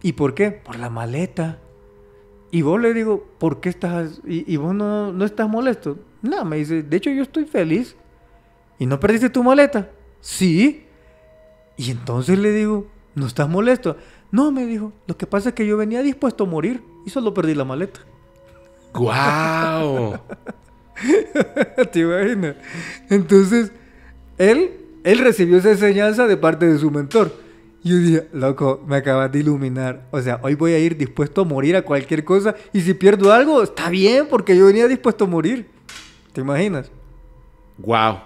¿y por qué? Por la maleta. Y vos le digo, ¿por qué estás? Y, vos no, no estás molesto. nada, me dice, de hecho yo estoy feliz. ¿Y no perdiste tu maleta? Sí. Y entonces le digo, ¿no estás molesto? No, me dijo, lo que pasa es que yo venía dispuesto a morir y solo perdí la maleta. ¡Guau! ¿Te imaginas? Entonces, él, él recibió esa enseñanza de parte de su mentor. Y yo dije, loco, me acabas de iluminar. O sea, hoy voy a ir dispuesto a morir a cualquier cosa. Y si pierdo algo, está bien, porque yo venía dispuesto a morir. ¿Te imaginas? ¡Guau!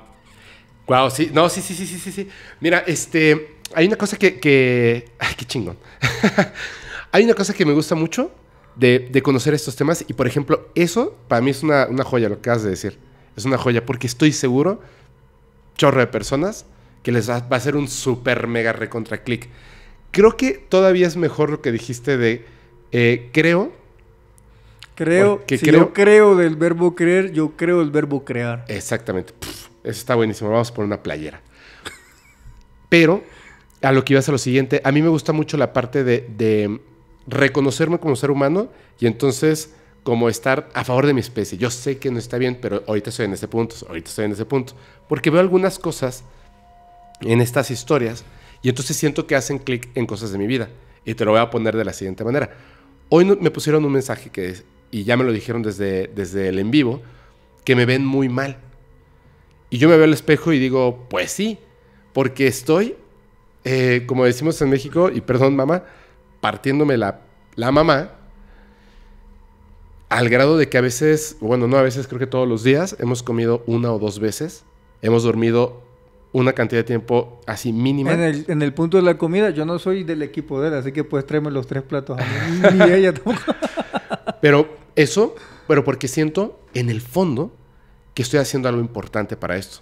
¡Guau! sí, no, sí, sí, sí, sí, sí, Mira, este, hay una cosa que, que, ay, qué chingón. hay una cosa que me gusta mucho, de, conocer estos temas. Y por ejemplo, eso para mí es una, joya, lo que acabas de decir. Es una joya, porque estoy seguro, chorro de personas, que les va, a ser un super mega recontra clic. Creo que todavía es mejor lo que dijiste de eh, creo. Creo, que si yo creo del verbo creer, yo creo el verbo crear. Exactamente. eso está buenísimo. Vamos por una playera. Pero a lo que ibas a lo siguiente, a mí me gusta mucho la parte de reconocerme como ser humano y entonces como estar a favor de mi especie. Yo sé que no está bien, pero ahorita estoy en ese punto, ahorita estoy en ese punto. Porque veo algunas cosas en estas historias y entonces siento que hacen clic en cosas de mi vida. Y te lo voy a poner de la siguiente manera. Hoy me pusieron un mensaje que y ya me lo dijeron desde, desde el en vivo, que me ven muy mal. Y yo me veo al espejo y digo, pues sí, porque estoy, eh, como decimos en México, y perdón mamá, partiéndome la, la mamá, al grado de que a veces, bueno, no a veces, creo que todos los días, hemos comido una o dos veces, hemos dormido una cantidad de tiempo así mínima. En el, punto de la comida, yo no soy del equipo de él, así que pues tráeme los tres platos a ella tampoco. pero eso, pero porque siento en el fondo que estoy haciendo algo importante para esto.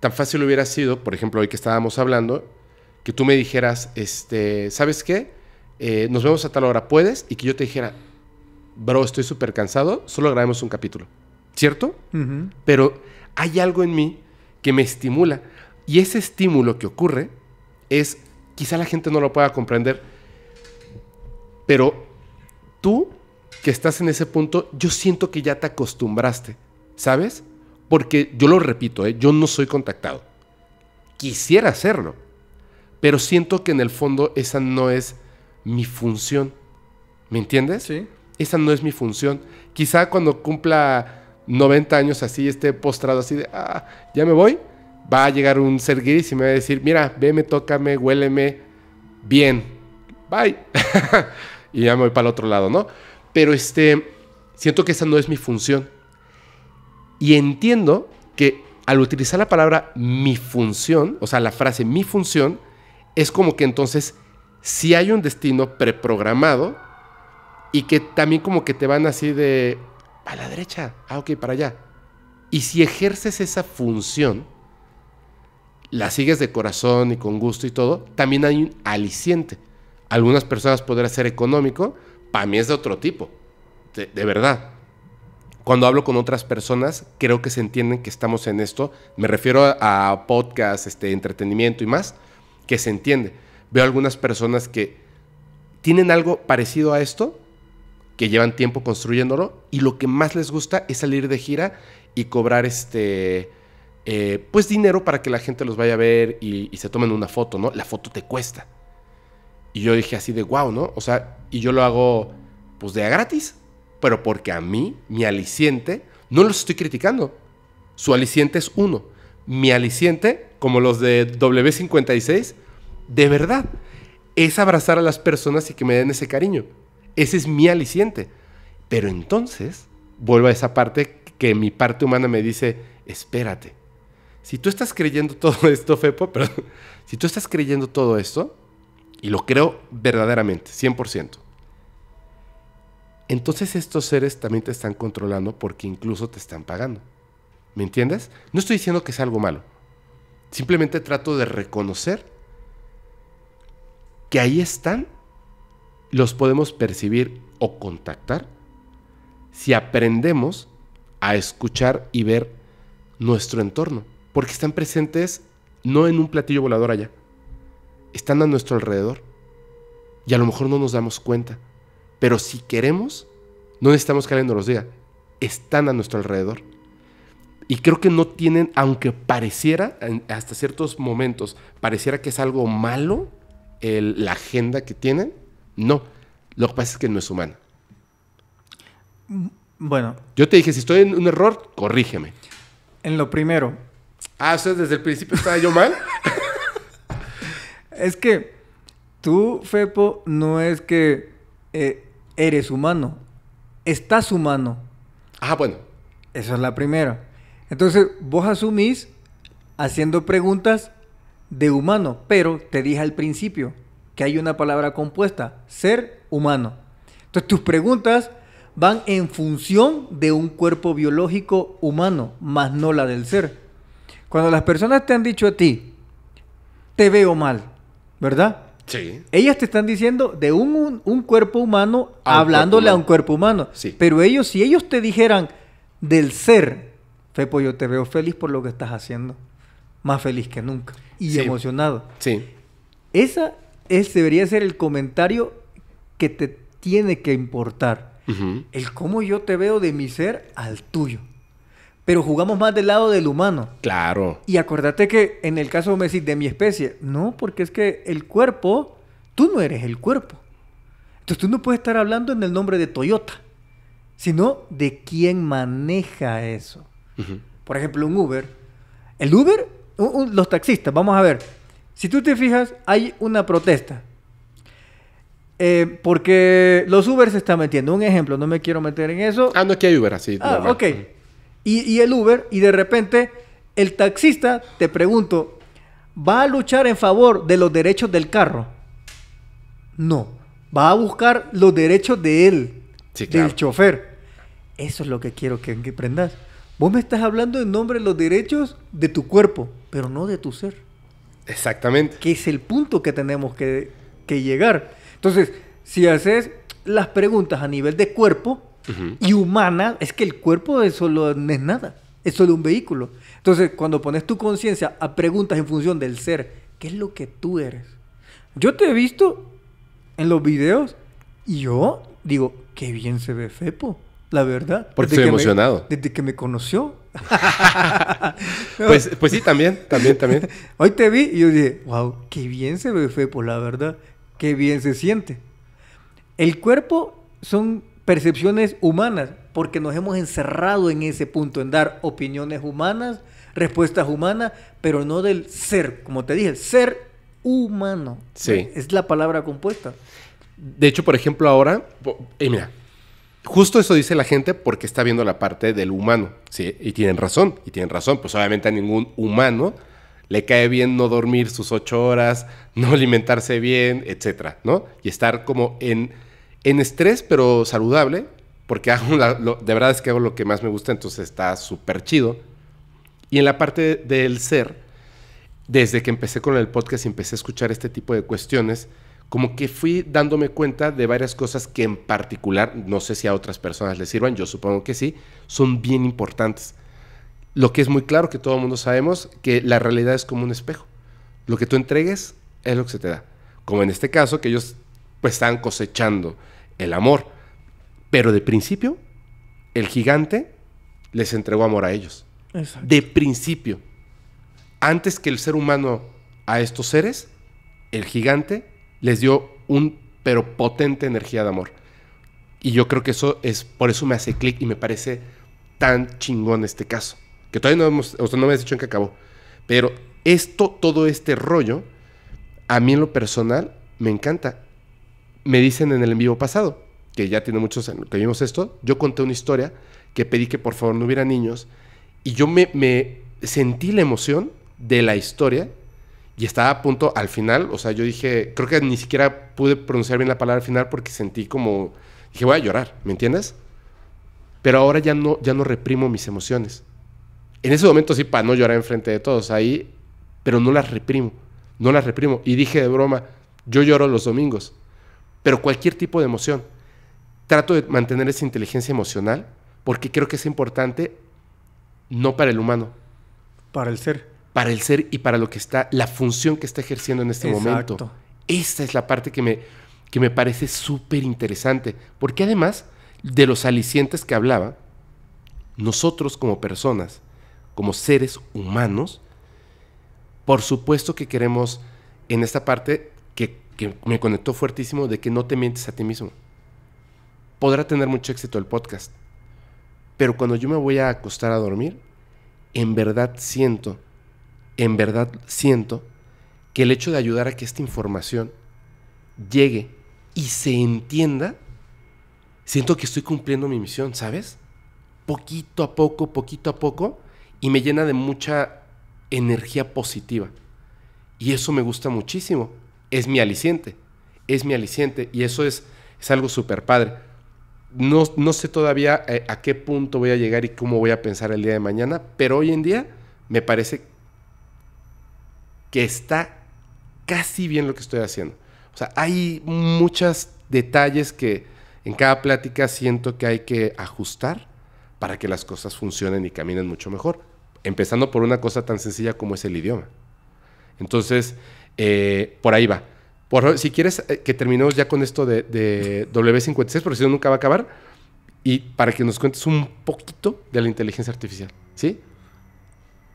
Tan fácil hubiera sido, por ejemplo, hoy que estábamos hablando, que tú me dijeras, este, ¿sabes qué? Eh, nos vemos a tal hora, ¿puedes? Y que yo te dijera, bro, estoy súper cansado, solo grabemos un capítulo, ¿cierto? Pero hay algo en mí que me estimula y ese estímulo que ocurre es, quizá la gente no lo pueda comprender, pero tú que estás en ese punto, yo siento que ya te acostumbraste, ¿sabes? Porque yo lo repito, ¿eh? yo no soy contactado. Quisiera hacerlo, pero siento que en el fondo esa no es mi función. ¿Me entiendes? Sí. Esa no es mi función. Quizá cuando cumpla 90 años así, esté postrado así de, ah, ya me voy, va a llegar un ser gris y me va a decir, mira, veme, tócame, huéleme, bien, bye. y ya me voy para el otro lado, ¿no? Pero este, siento que esa no es mi función. Y entiendo que al utilizar la palabra mi función, o sea, la frase mi función, es como que entonces si hay un destino preprogramado y que también como que te van así de a la derecha, ah, ok, para allá. Y si ejerces esa función, la sigues de corazón y con gusto y todo, también hay un aliciente. Algunas personas podrían ser económico, para mí es de otro tipo, de, verdad. Cuando hablo con otras personas, creo que se entienden que estamos en esto. Me refiero a, a podcast, este, entretenimiento y más, que se entiende veo algunas personas que tienen algo parecido a esto, que llevan tiempo construyéndolo, y lo que más les gusta es salir de gira y cobrar este. Eh, pues dinero para que la gente los vaya a ver y, y, se tomen una foto, ¿no? La foto te cuesta. Y yo dije así de guau, ¿no? O sea, y yo lo hago pues de a gratis, pero porque a mí, mi aliciente, no los estoy criticando. Su aliciente es uno. Mi aliciente, como los de W56, de verdad es abrazar a las personas y que me den ese cariño. Ese es mi aliciente. Pero entonces, vuelvo a esa parte que mi parte humana me dice, espérate. Si tú estás creyendo todo esto, Fepo, perdón, si tú estás creyendo todo esto, y lo creo verdaderamente, 100%, entonces estos seres también te están controlando porque incluso te están pagando. ¿Me entiendes? No estoy diciendo que sea algo malo. Simplemente trato de reconocer que ahí están, los podemos percibir o contactar si aprendemos a escuchar y ver nuestro entorno, porque están presentes no en un platillo volador allá, están a nuestro alrededor y a lo mejor no nos damos cuenta, pero si queremos, no necesitamos que los diga, están a nuestro alrededor. Y creo que no tienen, aunque pareciera, hasta ciertos momentos, pareciera que es algo malo, la agenda que tienen. No, lo que pasa es que no es humano mm, Bueno. Yo te dije, si estoy en un error, corrígeme. En lo primero. Ah, o desde el principio estaba yo mal. es que tú, Fepo, no es que eh, eres humano. Estás humano. Ah, bueno. Esa es la primera. Entonces, vos asumís haciendo preguntas de humano, pero te dije al principio que hay una palabra compuesta, ser humano. Entonces tus preguntas van en función de un cuerpo biológico humano, más no la del ser. Cuando las personas te han dicho a ti, te veo mal, ¿verdad? Sí. Ellas te están diciendo de un, cuerpo humano hablándole a un cuerpo humano. Sí. Pero ellos, si ellos te dijeran del ser, Fepo, yo te veo feliz por lo que estás haciendo más feliz que nunca y emocionado. Sí. Esa es, debería ser el comentario que te tiene que importar. El cómo yo te veo de mi ser al tuyo. Pero jugamos más del lado del humano. Claro. Y acordate que en el caso, de mi especie, no, porque es que el cuerpo, tú no eres el cuerpo. Entonces tú no puedes estar hablando en el nombre de Toyota, sino de quién maneja eso. Por ejemplo, un Uber. El Uber los taxistas, vamos a ver. Si tú te fijas, hay una protesta. Eh, porque los Uber se están metiendo. Un ejemplo, no me quiero meter en eso. Ah, no, que hay Uber, así. Ah, ok. Y, el Uber, y de repente el taxista, te pregunto, ¿va a luchar en favor de los derechos del carro? No. Va a buscar los derechos de él, del chofer. Eso es lo que quiero que, que prendas. Vos me estás hablando en nombre de los derechos de tu cuerpo pero no de tu ser. Exactamente. Que es el punto que tenemos que, que llegar. Entonces, si haces las preguntas a nivel de cuerpo y humana, es que el cuerpo solo no es nada, es solo un vehículo. Entonces, cuando pones tu conciencia a preguntas en función del ser, ¿qué es lo que tú eres? Yo te he visto en los videos y yo digo, qué bien se ve Fepo, la verdad. Porque estoy emocionado. desde que me conoció, pues, pues sí, también, también, también. Hoy te vi y yo dije, wow, qué bien se ve Fepo, la verdad. Qué bien se siente. El cuerpo son percepciones humanas, porque nos hemos encerrado en ese punto, en dar opiniones humanas, respuestas humanas, pero no del ser, como te dije, el ser humano. Sí. Es la palabra compuesta. De hecho, por ejemplo, ahora, y eh, mira, justo eso dice la gente porque está viendo la parte del humano. ¿sí? Y tienen razón, y tienen razón. Pues obviamente a ningún humano le cae bien no dormir sus ocho horas, no alimentarse bien, etcétera, ¿no? Y estar como en, en estrés, pero saludable, porque hago de verdad es que hago lo que más me gusta, entonces está súper chido. Y en la parte del ser, desde que empecé con el podcast y empecé a escuchar este tipo de cuestiones, como que fui dándome cuenta de varias cosas que en particular, no sé si a otras personas les sirvan, yo supongo que sí, son bien importantes. Lo que es muy claro que todo el mundo sabemos, que la realidad es como un espejo. Lo que tú entregues es lo que se te da. Como en este caso, que ellos pues están cosechando el amor. Pero de principio, el gigante les entregó amor a ellos. De principio. Antes que el ser humano a estos seres, el gigante les dio un pero potente energía de amor. Y yo creo que eso es, por eso me hace clic y me parece tan chingón este caso. Que todavía no hemos, usted no me has dicho en qué acabó. Pero esto, todo este rollo, a mí en lo personal me encanta. Me dicen en el en vivo pasado, que ya tiene muchos años que vimos esto, yo conté una historia que pedí que por favor no hubiera niños. Y yo me sentí la emoción de la historia y estaba a punto al final, o sea, yo dije, creo que ni siquiera pude pronunciar bien la palabra al final porque sentí como, dije, voy a llorar, ¿me entiendes? Pero ahora ya no, ya no reprimo mis emociones. En ese momento sí, para no llorar enfrente de todos, ahí, pero no las reprimo, no las reprimo. Y dije de broma, yo lloro los domingos, pero cualquier tipo de emoción. Trato de mantener esa inteligencia emocional porque creo que es importante no para el humano. Para el ser para el ser y para lo que está, la función que está ejerciendo en este momento. Esta es la parte que me, que me parece súper interesante, porque además de los alicientes que hablaba, nosotros como personas, como seres humanos, por supuesto que queremos en esta parte que, que, me conectó fuertísimo de que no te mientes a ti mismo. Podrá tener mucho éxito el podcast, pero cuando yo me voy a acostar a dormir, en verdad siento en verdad siento que el hecho de ayudar a que esta información llegue y se entienda, siento que estoy cumpliendo mi misión, ¿sabes? Poquito a poco, poquito a poco, y me llena de mucha energía positiva. Y eso me gusta muchísimo. Es mi aliciente, es mi aliciente, y eso es, es algo súper padre. No, no, sé todavía eh, a qué punto voy a llegar y cómo voy a pensar el día de mañana, pero hoy en día me parece que está casi bien lo que estoy haciendo. O sea, hay muchos detalles que en cada plática siento que hay que ajustar para que las cosas funcionen y caminen mucho mejor. Empezando por una cosa tan sencilla como es el idioma. Entonces, eh, por ahí va. Por, si quieres eh, que terminemos ya con esto de, W56, porque si no nunca va a acabar, y para que nos cuentes un poquito de la inteligencia artificial, ¿sí?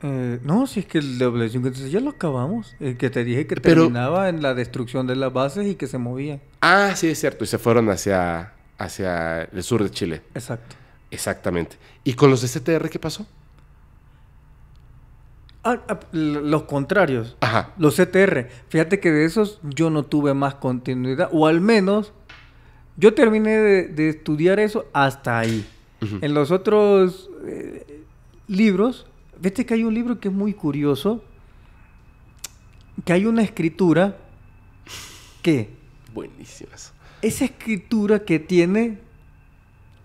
Eh, no, si es que el de entonces ya lo acabamos. El que te dije que terminaba en la destrucción de las bases y que se movía. Ah, sí, es cierto. Y se fueron hacia, hacia el sur de Chile. Exacto. Exactamente. ¿Y con los de CTR qué pasó? Ah, ah, los contrarios. Ajá. Los CTR. Fíjate que de esos yo no tuve más continuidad. O al menos yo terminé de, estudiar eso hasta ahí. En los otros eh, libros Vete que hay un libro que es muy curioso, que hay una escritura que... Buenísimo Esa escritura que tiene,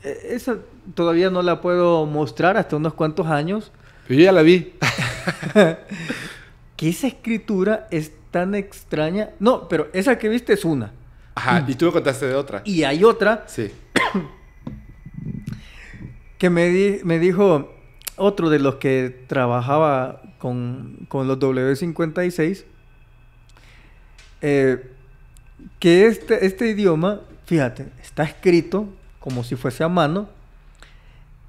e, esa todavía no la puedo mostrar hasta unos cuantos años. Yo ya la vi. que esa escritura es tan extraña. No, pero esa que viste es una. Ajá, y tú me contaste de otra. Y hay otra. Sí. que me, di me dijo, otro de los que trabajaba con, con los W56, eh, que este, este idioma, fíjate, está escrito como si fuese a mano,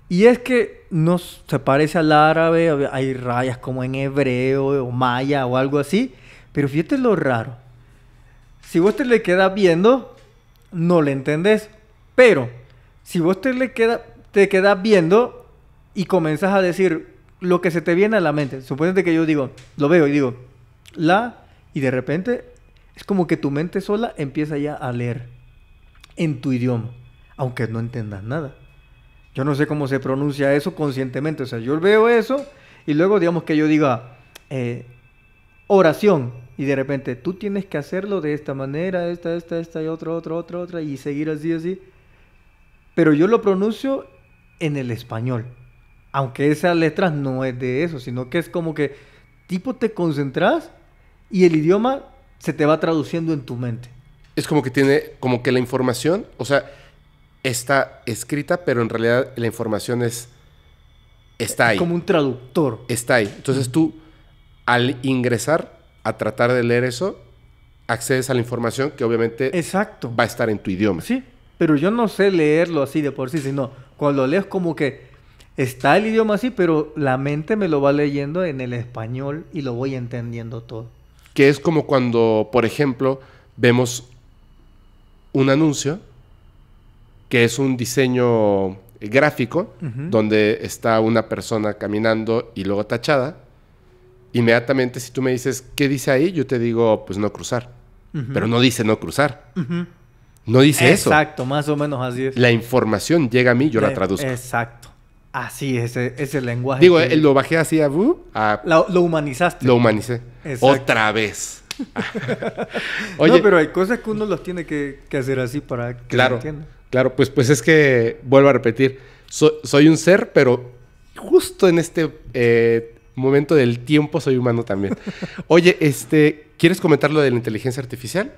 y es que no se parece al árabe, hay rayas como en hebreo o maya o algo así, pero fíjate lo raro. Si vos te le quedas viendo, no le entendés, pero si vos te le queda, te quedas viendo, y comenzás a decir lo que se te viene a la mente. Suponete que yo digo, lo veo y digo, la, y de repente es como que tu mente sola empieza ya a leer en tu idioma, aunque no entendas nada. Yo no sé cómo se pronuncia eso conscientemente. O sea, yo veo eso y luego digamos que yo diga eh, oración y de repente tú tienes que hacerlo de esta manera, esta, esta, esta y otra, otra, otra, otra y seguir así, así. Pero yo lo pronuncio en el español aunque esas letras no es de eso, sino que es como que tipo te concentras y el idioma se te va traduciendo en tu mente. Es como que tiene, como que la información, o sea, está escrita, pero en realidad la información es, está ahí. como un traductor. Está ahí. Entonces tú, al ingresar a tratar de leer eso, accedes a la información que obviamente Exacto. va a estar en tu idioma. Sí, pero yo no sé leerlo así de por sí, sino cuando lo leo como que está el idioma así, pero la mente me lo va leyendo en el español y lo voy entendiendo todo. Que es como cuando, por ejemplo, vemos un anuncio que es un diseño gráfico donde está una persona caminando y luego tachada. Inmediatamente, si tú me dices, ¿qué dice ahí? Yo te digo, pues no cruzar. Pero no dice no cruzar. No dice eso. Exacto, más o menos así es. La información llega a mí, yo la eh, traduzco. Exacto. Así, ese, ese lenguaje. Digo, eh, lo bajé así a... lo, humanizaste. Lo humanicé. Otra vez. Oye, no, pero hay cosas que uno los tiene que, hacer así para que claro, entiendan. Claro, pues, pues es que, vuelvo a repetir, soy un ser, pero justo en este eh, momento del tiempo soy humano también. Oye, este, ¿quieres comentar lo de la inteligencia artificial?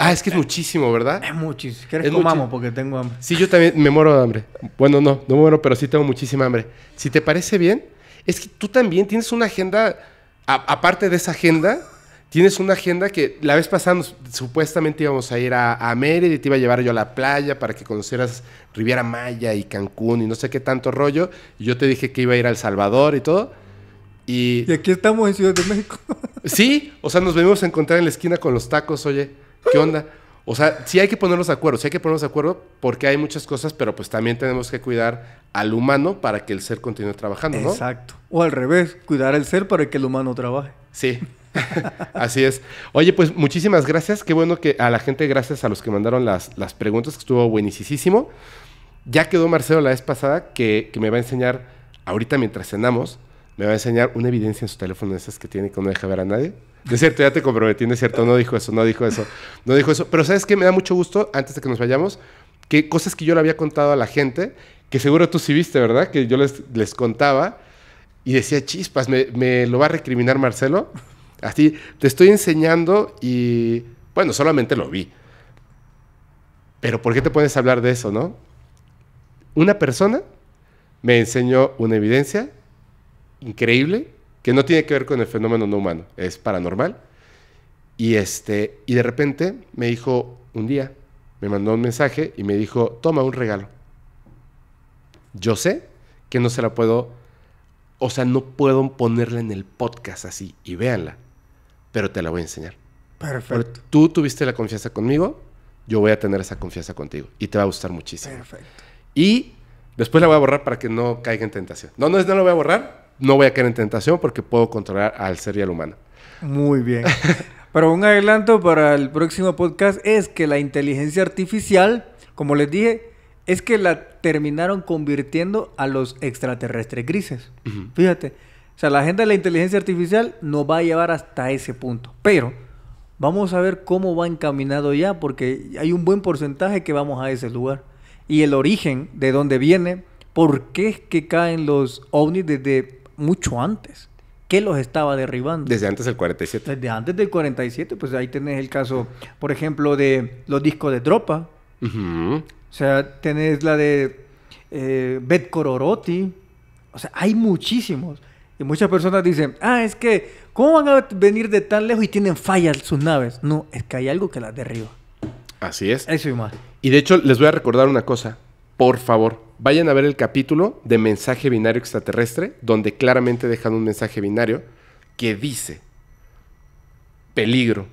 Ah, es que es muchísimo, ¿verdad? Es muchísimo. ¿Quieres que comamos? Porque tengo hambre. Sí, yo también me muero de hambre. Bueno, no, no muero, pero sí tengo muchísima hambre. Si te parece bien, es que tú también tienes una agenda, aparte de esa agenda, tienes una agenda que la vez pasada supuestamente íbamos a ir a, Mérida y te iba a llevar yo a la playa para que conocieras Riviera Maya y Cancún y no sé qué tanto rollo. Y yo te dije que iba a ir a El Salvador y todo. Y, y aquí estamos en Ciudad de México. sí, o sea, nos venimos a encontrar en la esquina con los tacos, oye. ¿Qué onda? O sea, sí hay que ponernos de acuerdo, sí hay que ponernos de acuerdo porque hay muchas cosas, pero pues también tenemos que cuidar al humano para que el ser continúe trabajando, ¿no? Exacto. O al revés, cuidar al ser para que el humano trabaje. Sí. Así es. Oye, pues muchísimas gracias. Qué bueno que a la gente, gracias a los que mandaron las, las preguntas, que estuvo buenísimo. Ya quedó Marcelo la vez pasada que, que, me va a enseñar, ahorita mientras cenamos, me va a enseñar una evidencia en su teléfono de esas que tiene que no deja ver a nadie. De cierto, ya te comprometí, de cierto, no dijo eso, no dijo eso, no dijo eso. Pero ¿sabes que Me da mucho gusto, antes de que nos vayamos, que cosas que yo le había contado a la gente, que seguro tú sí viste, ¿verdad? Que yo les, les contaba y decía, chispas, me, me lo va a recriminar Marcelo. Así, te estoy enseñando y, bueno, solamente lo vi. Pero ¿por qué te pones a hablar de eso, no? Una persona me enseñó una evidencia increíble que no tiene que ver con el fenómeno no humano, es paranormal. Y, este, y de repente me dijo un día, me mandó un mensaje y me dijo, toma un regalo. Yo sé que no se la puedo, o sea, no puedo ponerla en el podcast así y véanla, pero te la voy a enseñar. Perfecto. tú tuviste la confianza conmigo, yo voy a tener esa confianza contigo y te va a gustar muchísimo. Perfecto. Y después la voy a borrar para que no caiga en tentación. No, no, no la voy a borrar, no voy a caer en tentación porque puedo controlar al ser y al humano. Muy bien. Pero un adelanto para el próximo podcast es que la inteligencia artificial, como les dije, es que la terminaron convirtiendo a los extraterrestres grises. Fíjate. O sea, la agenda de la inteligencia artificial nos va a llevar hasta ese punto. Pero vamos a ver cómo va encaminado ya, porque hay un buen porcentaje que vamos a ese lugar. Y el origen, de dónde viene, por qué es que caen los ovnis desde mucho antes. que los estaba derribando? Desde antes del 47. Desde antes del 47, pues ahí tenés el caso, por ejemplo, de los discos de Dropa. O sea, tenés la de eh, Cororoti. O sea, hay muchísimos. Y muchas personas dicen, ah, es que, ¿cómo van a venir de tan lejos y tienen fallas sus naves? No, es que hay algo que las derriba. Así es. Eso y más. Y de hecho, les voy a recordar una cosa. Por favor, vayan a ver el capítulo de mensaje binario extraterrestre, donde claramente dejan un mensaje binario que dice, peligro,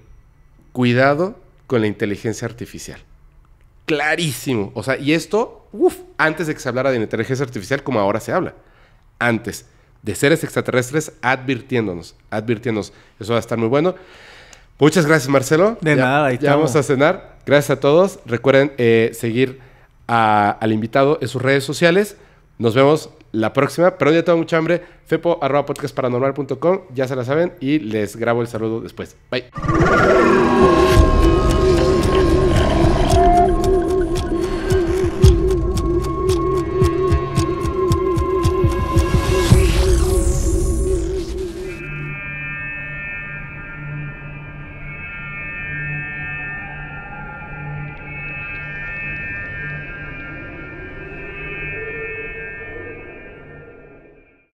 cuidado con la inteligencia artificial. Clarísimo. O sea, y esto, uff, antes de que se hablara de inteligencia artificial como ahora se habla. Antes de seres extraterrestres advirtiéndonos, advirtiéndonos. Eso va a estar muy bueno. Muchas gracias, Marcelo. De nada, ahí ya vamos a cenar. Gracias a todos. Recuerden eh, seguir al invitado en sus redes sociales. Nos vemos la próxima, pero ya tengo mucha hambre. Fepo arroba podcastparanormal.com, ya se la saben, y les grabo el saludo después. Bye.